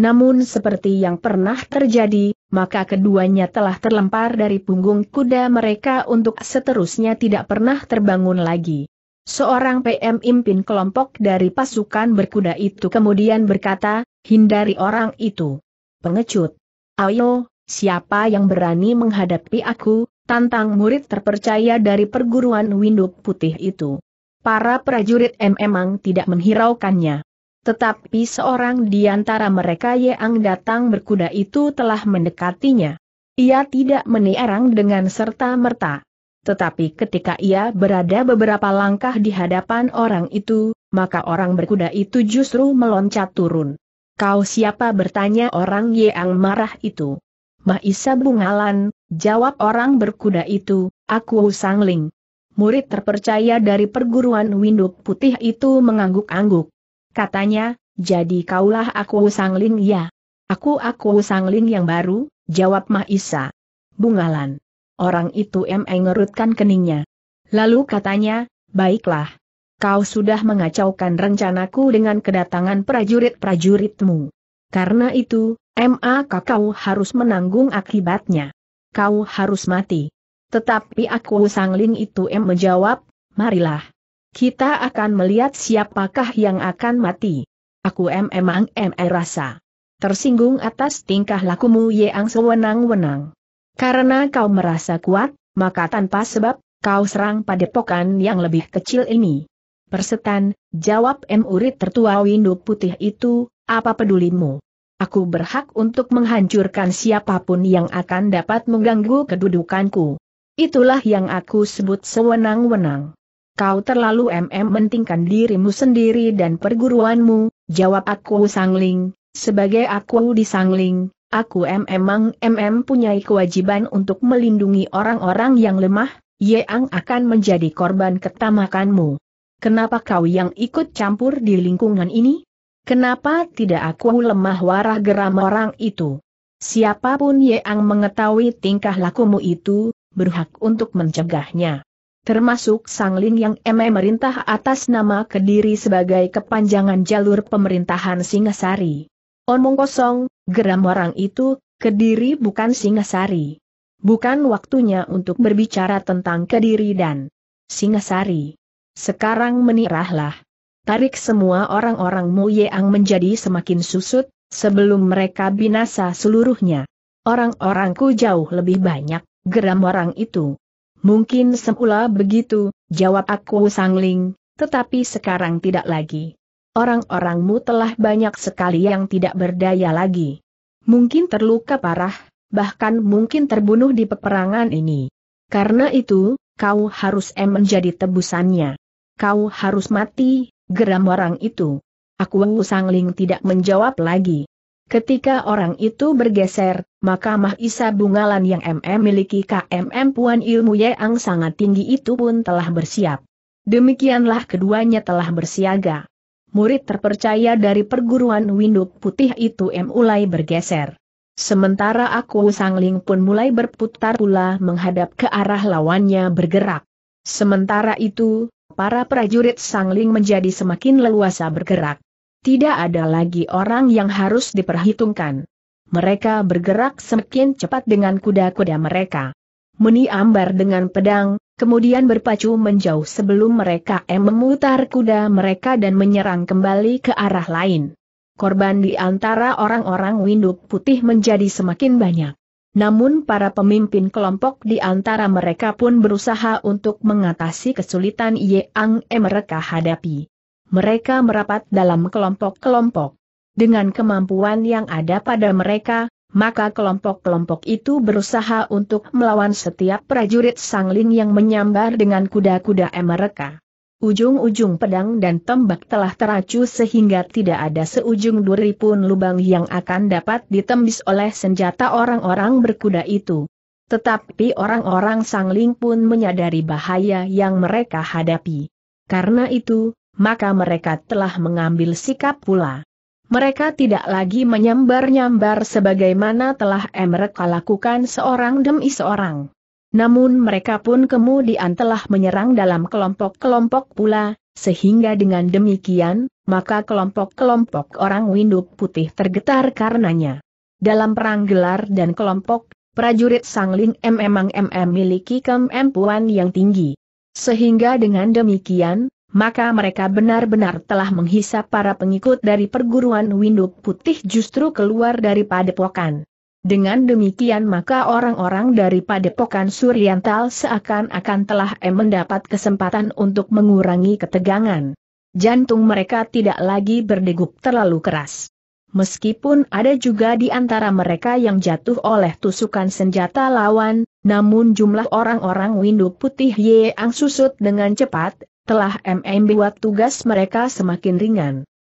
Namun seperti yang pernah terjadi, maka keduanya telah terlempar dari punggung kuda mereka untuk seterusnya tidak pernah terbangun lagi. Seorang PM impin kelompok dari pasukan berkuda itu kemudian berkata, hindari orang itu. Pengecut. Ayo, siapa yang berani menghadapi aku, tantang murid terpercaya dari perguruan Windu Putih itu. Para prajurit memang tidak menghiraukannya. Tetapi seorang di antara mereka yang datang berkuda itu telah mendekatinya. Ia tidak menierang dengan serta-merta. Tetapi ketika ia berada beberapa langkah di hadapan orang itu, maka orang berkuda itu justru meloncat turun. Kau siapa bertanya orang yang marah itu? Mahisa Bungalan, jawab orang berkuda itu, aku Sangling. Murid terpercaya dari perguruan Winduk Putih itu mengangguk-angguk. Katanya, jadi kaulah aku Sangling ya. Aku aku Sangling yang baru, jawab Mahisa. Bungalan. Orang itu em mengerutkan keningnya. Lalu katanya, baiklah, kau sudah mengacaukan rencanaku dengan kedatangan prajurit-prajuritmu. Karena itu, ma, kau harus menanggung akibatnya. Kau harus mati. Tetapi aku sangling itu em menjawab, marilah. Kita akan melihat siapakah yang akan mati. Aku M emang M e rasa. Tersinggung atas tingkah lakumu yang sewenang-wenang. Karena kau merasa kuat, maka tanpa sebab, kau serang padepokan yang lebih kecil ini. Persetan, jawab M. Urit tertua Windu Putih itu, apa pedulimu? Aku berhak untuk menghancurkan siapapun yang akan dapat mengganggu kedudukanku. Itulah yang aku sebut sewenang-wenang. Kau terlalu mm mentingkan dirimu sendiri dan perguruanmu, jawab aku sangling, sebagai aku di sangling, aku memang mm punyai kewajiban untuk melindungi orang-orang yang lemah, yang akan menjadi korban ketamakanmu kenapa kau yang ikut campur di lingkungan ini? Kenapa tidak aku lemah warah geram orang itu? Siapapun yang mengetahui tingkah lakumu itu, berhak untuk mencegahnya. Termasuk sang Lin yang memerintah atas nama Kediri sebagai kepanjangan jalur pemerintahan Singasari. Omong kosong, geram orang itu, Kediri bukan Singasari. Bukan waktunya untuk berbicara tentang Kediri dan Singasari. Sekarang menirahlah. Tarik semua orang-orang yang menjadi semakin susut, sebelum mereka binasa seluruhnya. Orang-orangku jauh lebih banyak, geram orang itu. Mungkin semula begitu, jawab aku sangling, tetapi sekarang tidak lagi. Orang-orangmu telah banyak sekali yang tidak berdaya lagi. Mungkin terluka parah, bahkan mungkin terbunuh di peperangan ini. Karena itu, kau harus em menjadi tebusannya kau harus mati, geram orang itu. Aku Sangling tidak menjawab lagi. Ketika orang itu bergeser, maka Mahisa Bungalan yang MM miliki KMM Puan Ilmu Yang sangat tinggi itu pun telah bersiap. Demikianlah keduanya telah bersiaga. Murid terpercaya dari perguruan Winduk Putih itu M mulai bergeser. Sementara aku Sangling pun mulai berputar pula menghadap ke arah lawannya bergerak. Sementara itu, para prajurit sangling menjadi semakin leluasa bergerak. Tidak ada lagi orang yang harus diperhitungkan. Mereka bergerak semakin cepat dengan kuda-kuda mereka. Meni ambar dengan pedang, kemudian berpacu menjauh sebelum mereka em memutar kuda mereka dan menyerang kembali ke arah lain. Korban di antara orang-orang Winduk Putih menjadi semakin banyak namun para pemimpin kelompok di antara mereka pun berusaha untuk mengatasi kesulitan yang mereka hadapi. Mereka merapat dalam kelompok-kelompok. Dengan kemampuan yang ada pada mereka, maka kelompok-kelompok itu berusaha untuk melawan setiap prajurit sangling yang menyambar dengan kuda-kuda mereka. Ujung-ujung pedang dan tembak telah teracu sehingga tidak ada seujung duri pun lubang yang akan dapat ditembus oleh senjata orang-orang berkuda itu. Tetapi orang-orang sangling pun menyadari bahaya yang mereka hadapi. Karena itu, maka mereka telah mengambil sikap pula. Mereka tidak lagi menyambar-nyambar sebagaimana telah mereka lakukan seorang demi seorang. Namun mereka pun kemudian telah menyerang dalam kelompok-kelompok pula, sehingga dengan demikian, maka kelompok-kelompok orang Winduk Putih tergetar karenanya. Dalam perang gelar dan kelompok, prajurit Sangling M memang MM memiliki kemampuan yang tinggi. Sehingga dengan demikian, maka mereka benar-benar telah menghisap para pengikut dari perguruan Winduk Putih justru keluar dari padepokan. Dengan demikian maka orang-orang dari Padepokan Suryantal seakan-akan telah em mendapat kesempatan untuk mengurangi ketegangan. Jantung mereka tidak lagi berdegup terlalu keras. Meskipun ada juga di antara mereka yang jatuh oleh tusukan senjata lawan, namun jumlah orang-orang windu putih yang susut dengan cepat, telah MMB buat tugas mereka semakin ringan.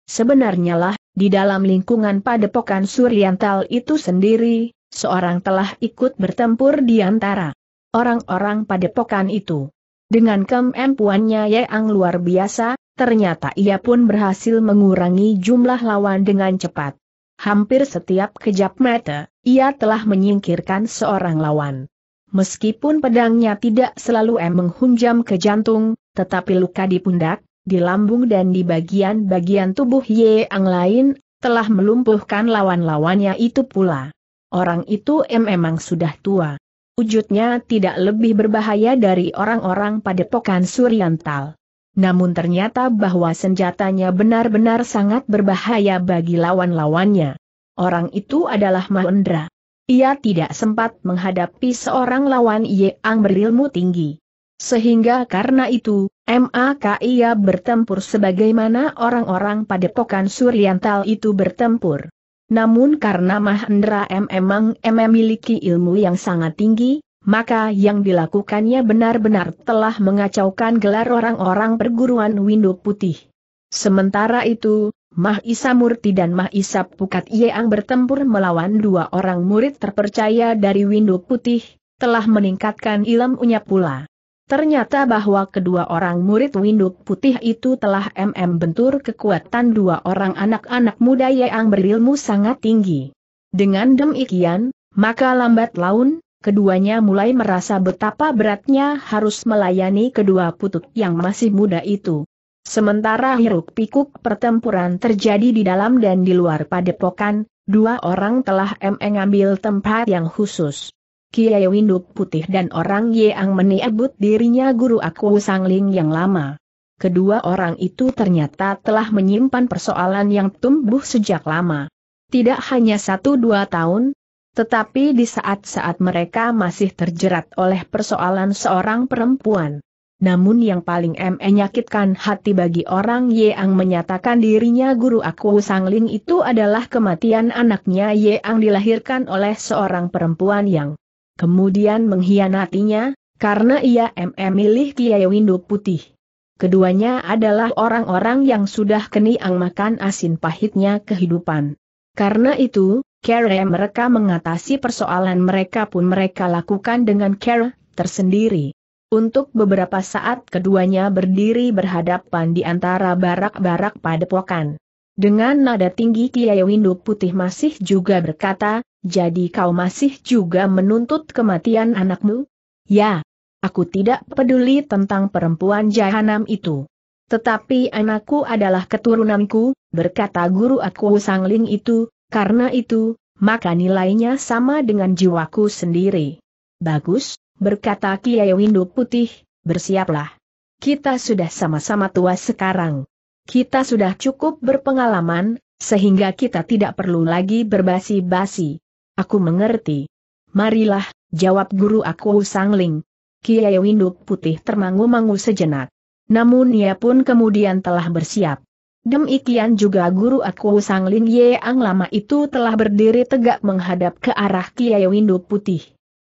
Sebenarnya lah di dalam lingkungan padepokan Suryantal itu sendiri, seorang telah ikut bertempur di antara orang-orang padepokan itu. Dengan kemampuannya yang luar biasa, ternyata ia pun berhasil mengurangi jumlah lawan dengan cepat. Hampir setiap kejap mata, ia telah menyingkirkan seorang lawan. Meskipun pedangnya tidak selalu menghunjam ke jantung, tetapi luka di pundak, di lambung dan di bagian-bagian tubuh Ye Ang lain, telah melumpuhkan lawan-lawannya itu pula. Orang itu memang sudah tua. Wujudnya tidak lebih berbahaya dari orang-orang padepokan Suryantal. Namun ternyata bahwa senjatanya benar-benar sangat berbahaya bagi lawan-lawannya. Orang itu adalah Mahendra. Ia tidak sempat menghadapi seorang lawan Ye Ang berilmu tinggi. Sehingga karena itu, Maka ia bertempur sebagaimana orang-orang padepokan Suryantal itu bertempur. Namun karena Mahendra M memang memiliki ilmu yang sangat tinggi, maka yang dilakukannya benar-benar telah mengacaukan gelar orang-orang perguruan Windu Putih. Sementara itu, Mah Isa Murti dan Mah Isa Pukat Yeang bertempur melawan dua orang murid terpercaya dari Windu Putih, telah meningkatkan ilmunya pula. Ternyata bahwa kedua orang murid Winduk Putih itu telah MM bentur kekuatan dua orang anak-anak muda yang berilmu sangat tinggi. Dengan demikian, maka lambat laun, keduanya mulai merasa betapa beratnya harus melayani kedua putut yang masih muda itu. Sementara hiruk pikuk pertempuran terjadi di dalam dan di luar padepokan, dua orang telah mengambil tempat yang khusus. Kiai Winduk Putih dan orang Yeang menyebut dirinya guru aku Sangling yang lama. Kedua orang itu ternyata telah menyimpan persoalan yang tumbuh sejak lama. Tidak hanya satu dua tahun, tetapi di saat-saat mereka masih terjerat oleh persoalan seorang perempuan. Namun yang paling menyakitkan hati bagi orang Yeang menyatakan dirinya guru aku Sangling itu adalah kematian anaknya Yeang dilahirkan oleh seorang perempuan yang kemudian menghianatinya, karena ia memilih Kiai Windu Putih. Keduanya adalah orang-orang yang sudah keniang makan asin pahitnya kehidupan. Karena itu, care mereka mengatasi persoalan mereka pun mereka lakukan dengan care tersendiri. Untuk beberapa saat keduanya berdiri berhadapan di antara barak-barak padepokan. Dengan nada tinggi Kiai Windu Putih masih juga berkata, jadi kau masih juga menuntut kematian anakmu? Ya. Aku tidak peduli tentang perempuan jahanam itu. Tetapi anakku adalah keturunanku, berkata guru aku sangling itu, karena itu, maka nilainya sama dengan jiwaku sendiri. Bagus, berkata Kiai Windu Putih, bersiaplah. Kita sudah sama-sama tua sekarang. Kita sudah cukup berpengalaman, sehingga kita tidak perlu lagi berbasi-basi. Aku mengerti. Marilah, jawab guru aku sangling. Kiai Winduk Putih termangu-mangu sejenak. Namun ia pun kemudian telah bersiap. Demikian juga guru aku Sang Ye Yeang lama itu telah berdiri tegak menghadap ke arah Kiai Winduk Putih.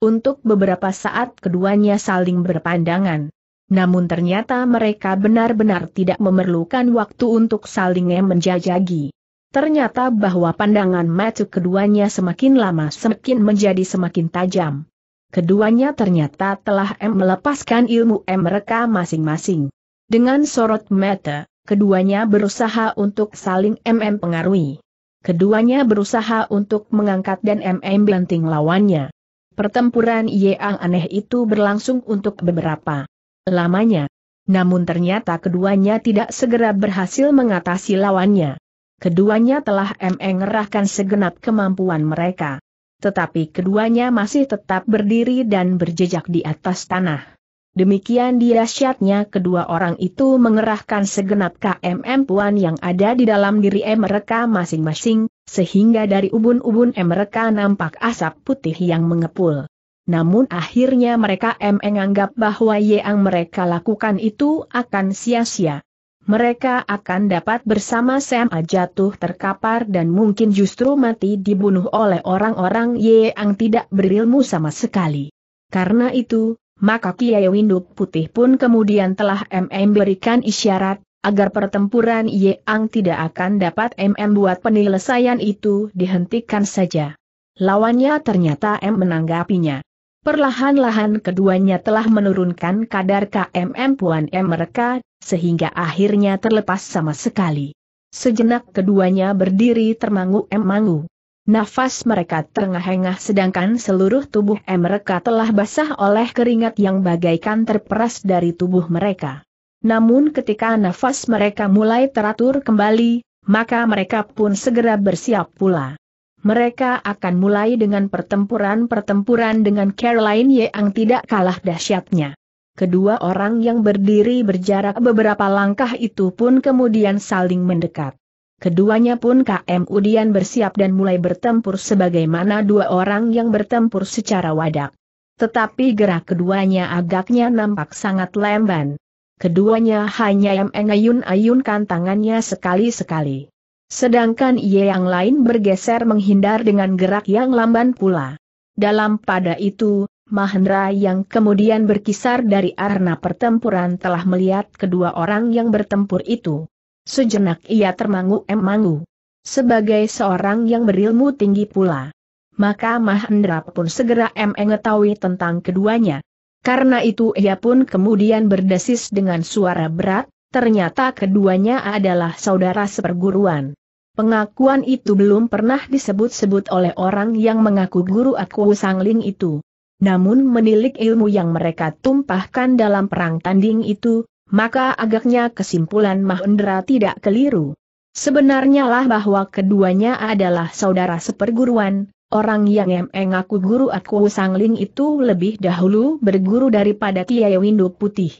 Untuk beberapa saat keduanya saling berpandangan. Namun ternyata mereka benar-benar tidak memerlukan waktu untuk saling menjajagi. Ternyata bahwa pandangan mata keduanya semakin lama semakin menjadi semakin tajam. Keduanya ternyata telah M melepaskan ilmu M mereka masing-masing. Dengan sorot mata, keduanya berusaha untuk saling MM pengaruhi. Keduanya berusaha untuk mengangkat dan MM banting lawannya. Pertempuran yang aneh itu berlangsung untuk beberapa lamanya. Namun ternyata keduanya tidak segera berhasil mengatasi lawannya keduanya telah mengerahkan segenap kemampuan mereka. Tetapi keduanya masih tetap berdiri dan berjejak di atas tanah. Demikian dirasyatnya kedua orang itu mengerahkan segenap KMM puan yang ada di dalam diri e mereka masing-masing, sehingga dari ubun-ubun e mereka nampak asap putih yang mengepul. Namun akhirnya mereka menganggap bahwa yang mereka lakukan itu akan sia-sia mereka akan dapat bersama sama jatuh terkapar dan mungkin justru mati dibunuh oleh orang-orang yang tidak berilmu sama sekali. Karena itu, maka Kiai Winduk Putih pun kemudian telah MM berikan isyarat, agar pertempuran yang tidak akan dapat MM buat penyelesaian itu dihentikan saja. Lawannya ternyata M menanggapinya. Perlahan-lahan keduanya telah menurunkan kadar KMM Puan M mereka sehingga akhirnya terlepas sama sekali. Sejenak keduanya berdiri termangu-emangu. Nafas mereka terengah-engah sedangkan seluruh tubuh mereka telah basah oleh keringat yang bagaikan terperas dari tubuh mereka. Namun ketika nafas mereka mulai teratur kembali, maka mereka pun segera bersiap pula. Mereka akan mulai dengan pertempuran-pertempuran dengan Caroline yang tidak kalah dahsyatnya. Kedua orang yang berdiri berjarak beberapa langkah itu pun kemudian saling mendekat. Keduanya pun KM Udian bersiap dan mulai bertempur sebagaimana dua orang yang bertempur secara wadak. Tetapi gerak keduanya agaknya nampak sangat lemban. Keduanya hanya yang mengayun-ayunkan tangannya sekali-sekali. Sedangkan ia yang lain bergeser menghindar dengan gerak yang lamban pula. Dalam pada itu, Mahendra yang kemudian berkisar dari arena pertempuran telah melihat kedua orang yang bertempur itu. Sejenak ia termangu-emangu. Sebagai seorang yang berilmu tinggi pula. Maka Mahendra pun segera mengetahui tentang keduanya. Karena itu ia pun kemudian berdesis dengan suara berat, ternyata keduanya adalah saudara seperguruan. Pengakuan itu belum pernah disebut-sebut oleh orang yang mengaku guru aku Sangling itu namun menilik ilmu yang mereka tumpahkan dalam perang tanding itu, maka agaknya kesimpulan Mahendra tidak keliru. Sebenarnya lah bahwa keduanya adalah saudara seperguruan, orang yang emeng aku guru aku sangling itu lebih dahulu berguru daripada Tiai Windu Putih.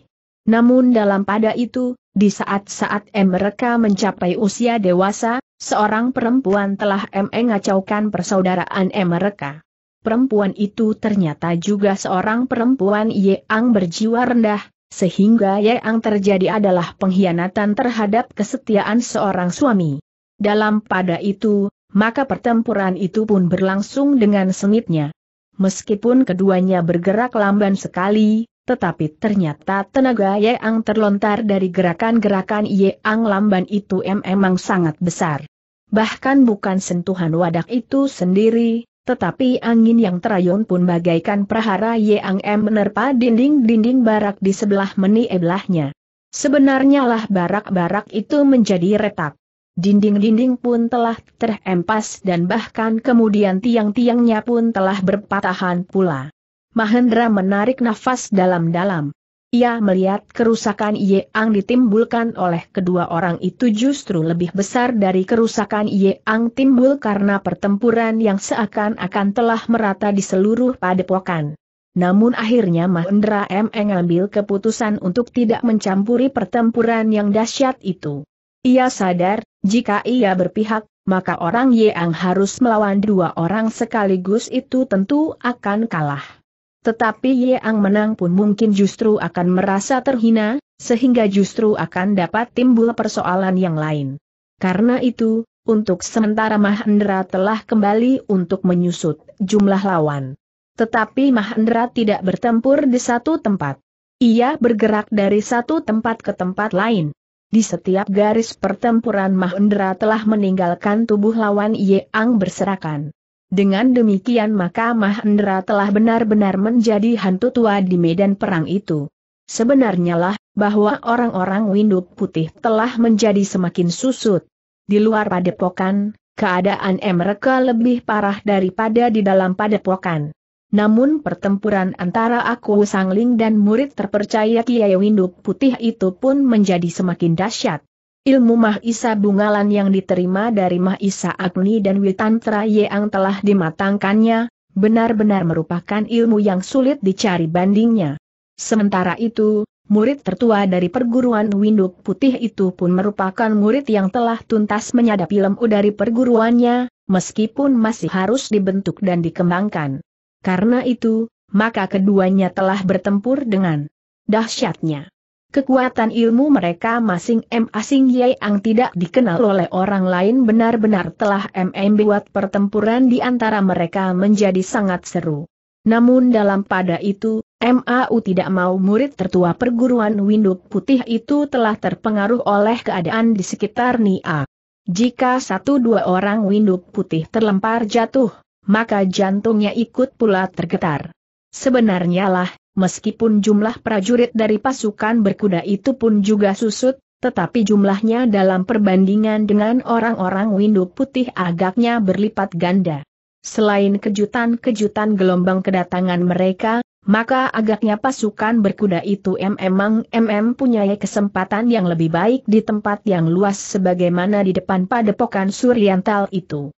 Namun dalam pada itu, di saat-saat e mereka mencapai usia dewasa, seorang perempuan telah emeng acaukan persaudaraan e mereka perempuan itu ternyata juga seorang perempuan Ang berjiwa rendah, sehingga yang terjadi adalah pengkhianatan terhadap kesetiaan seorang suami. Dalam pada itu, maka pertempuran itu pun berlangsung dengan sengitnya. Meskipun keduanya bergerak lamban sekali, tetapi ternyata tenaga yang terlontar dari gerakan-gerakan yang lamban itu memang sangat besar. Bahkan bukan sentuhan wadah itu sendiri, tetapi angin yang terayun pun bagaikan prahara Yang M menerpa dinding-dinding barak di sebelah meni eblahnya. Sebenarnya lah barak-barak itu menjadi retak. Dinding-dinding pun telah terempas dan bahkan kemudian tiang-tiangnya pun telah berpatahan pula. Mahendra menarik nafas dalam-dalam. Ia melihat kerusakan Ang ditimbulkan oleh kedua orang itu justru lebih besar dari kerusakan Ang timbul karena pertempuran yang seakan-akan telah merata di seluruh padepokan. Namun akhirnya Mahendra M. mengambil keputusan untuk tidak mencampuri pertempuran yang dahsyat itu. Ia sadar, jika ia berpihak, maka orang yang harus melawan dua orang sekaligus itu tentu akan kalah. Tetapi Ang menang pun mungkin justru akan merasa terhina, sehingga justru akan dapat timbul persoalan yang lain. Karena itu, untuk sementara Mahendra telah kembali untuk menyusut jumlah lawan. Tetapi Mahendra tidak bertempur di satu tempat. Ia bergerak dari satu tempat ke tempat lain. Di setiap garis pertempuran Mahendra telah meninggalkan tubuh lawan Ang berserakan. Dengan demikian maka Mahendra telah benar-benar menjadi hantu tua di medan perang itu. Sebenarnya lah, bahwa orang-orang Winduk Putih telah menjadi semakin susut. Di luar padepokan, keadaan mereka lebih parah daripada di dalam padepokan. Namun pertempuran antara aku Sangling dan murid terpercaya Kiai Winduk Putih itu pun menjadi semakin dahsyat. Ilmu Mahisa Bungalan yang diterima dari Mahisa Agni dan Witantra yang telah dimatangkannya, benar-benar merupakan ilmu yang sulit dicari bandingnya. Sementara itu, murid tertua dari perguruan Winduk Putih itu pun merupakan murid yang telah tuntas menyadap ilmu dari perguruannya, meskipun masih harus dibentuk dan dikembangkan. Karena itu, maka keduanya telah bertempur dengan dahsyatnya Kekuatan ilmu mereka masing masing Asing Yang tidak dikenal oleh orang lain benar-benar telah MM buat pertempuran di antara mereka menjadi sangat seru. Namun dalam pada itu, MAU tidak mau murid tertua perguruan Winduk Putih itu telah terpengaruh oleh keadaan di sekitar Nia. Jika satu dua orang Winduk Putih terlempar jatuh, maka jantungnya ikut pula tergetar. Sebenarnya lah, meskipun jumlah prajurit dari pasukan berkuda itu pun juga susut, tetapi jumlahnya dalam perbandingan dengan orang-orang Windu Putih agaknya berlipat ganda. Selain kejutan-kejutan gelombang kedatangan mereka, maka agaknya pasukan berkuda itu memang MM punya kesempatan yang lebih baik di tempat yang luas sebagaimana di depan padepokan Suriantal itu.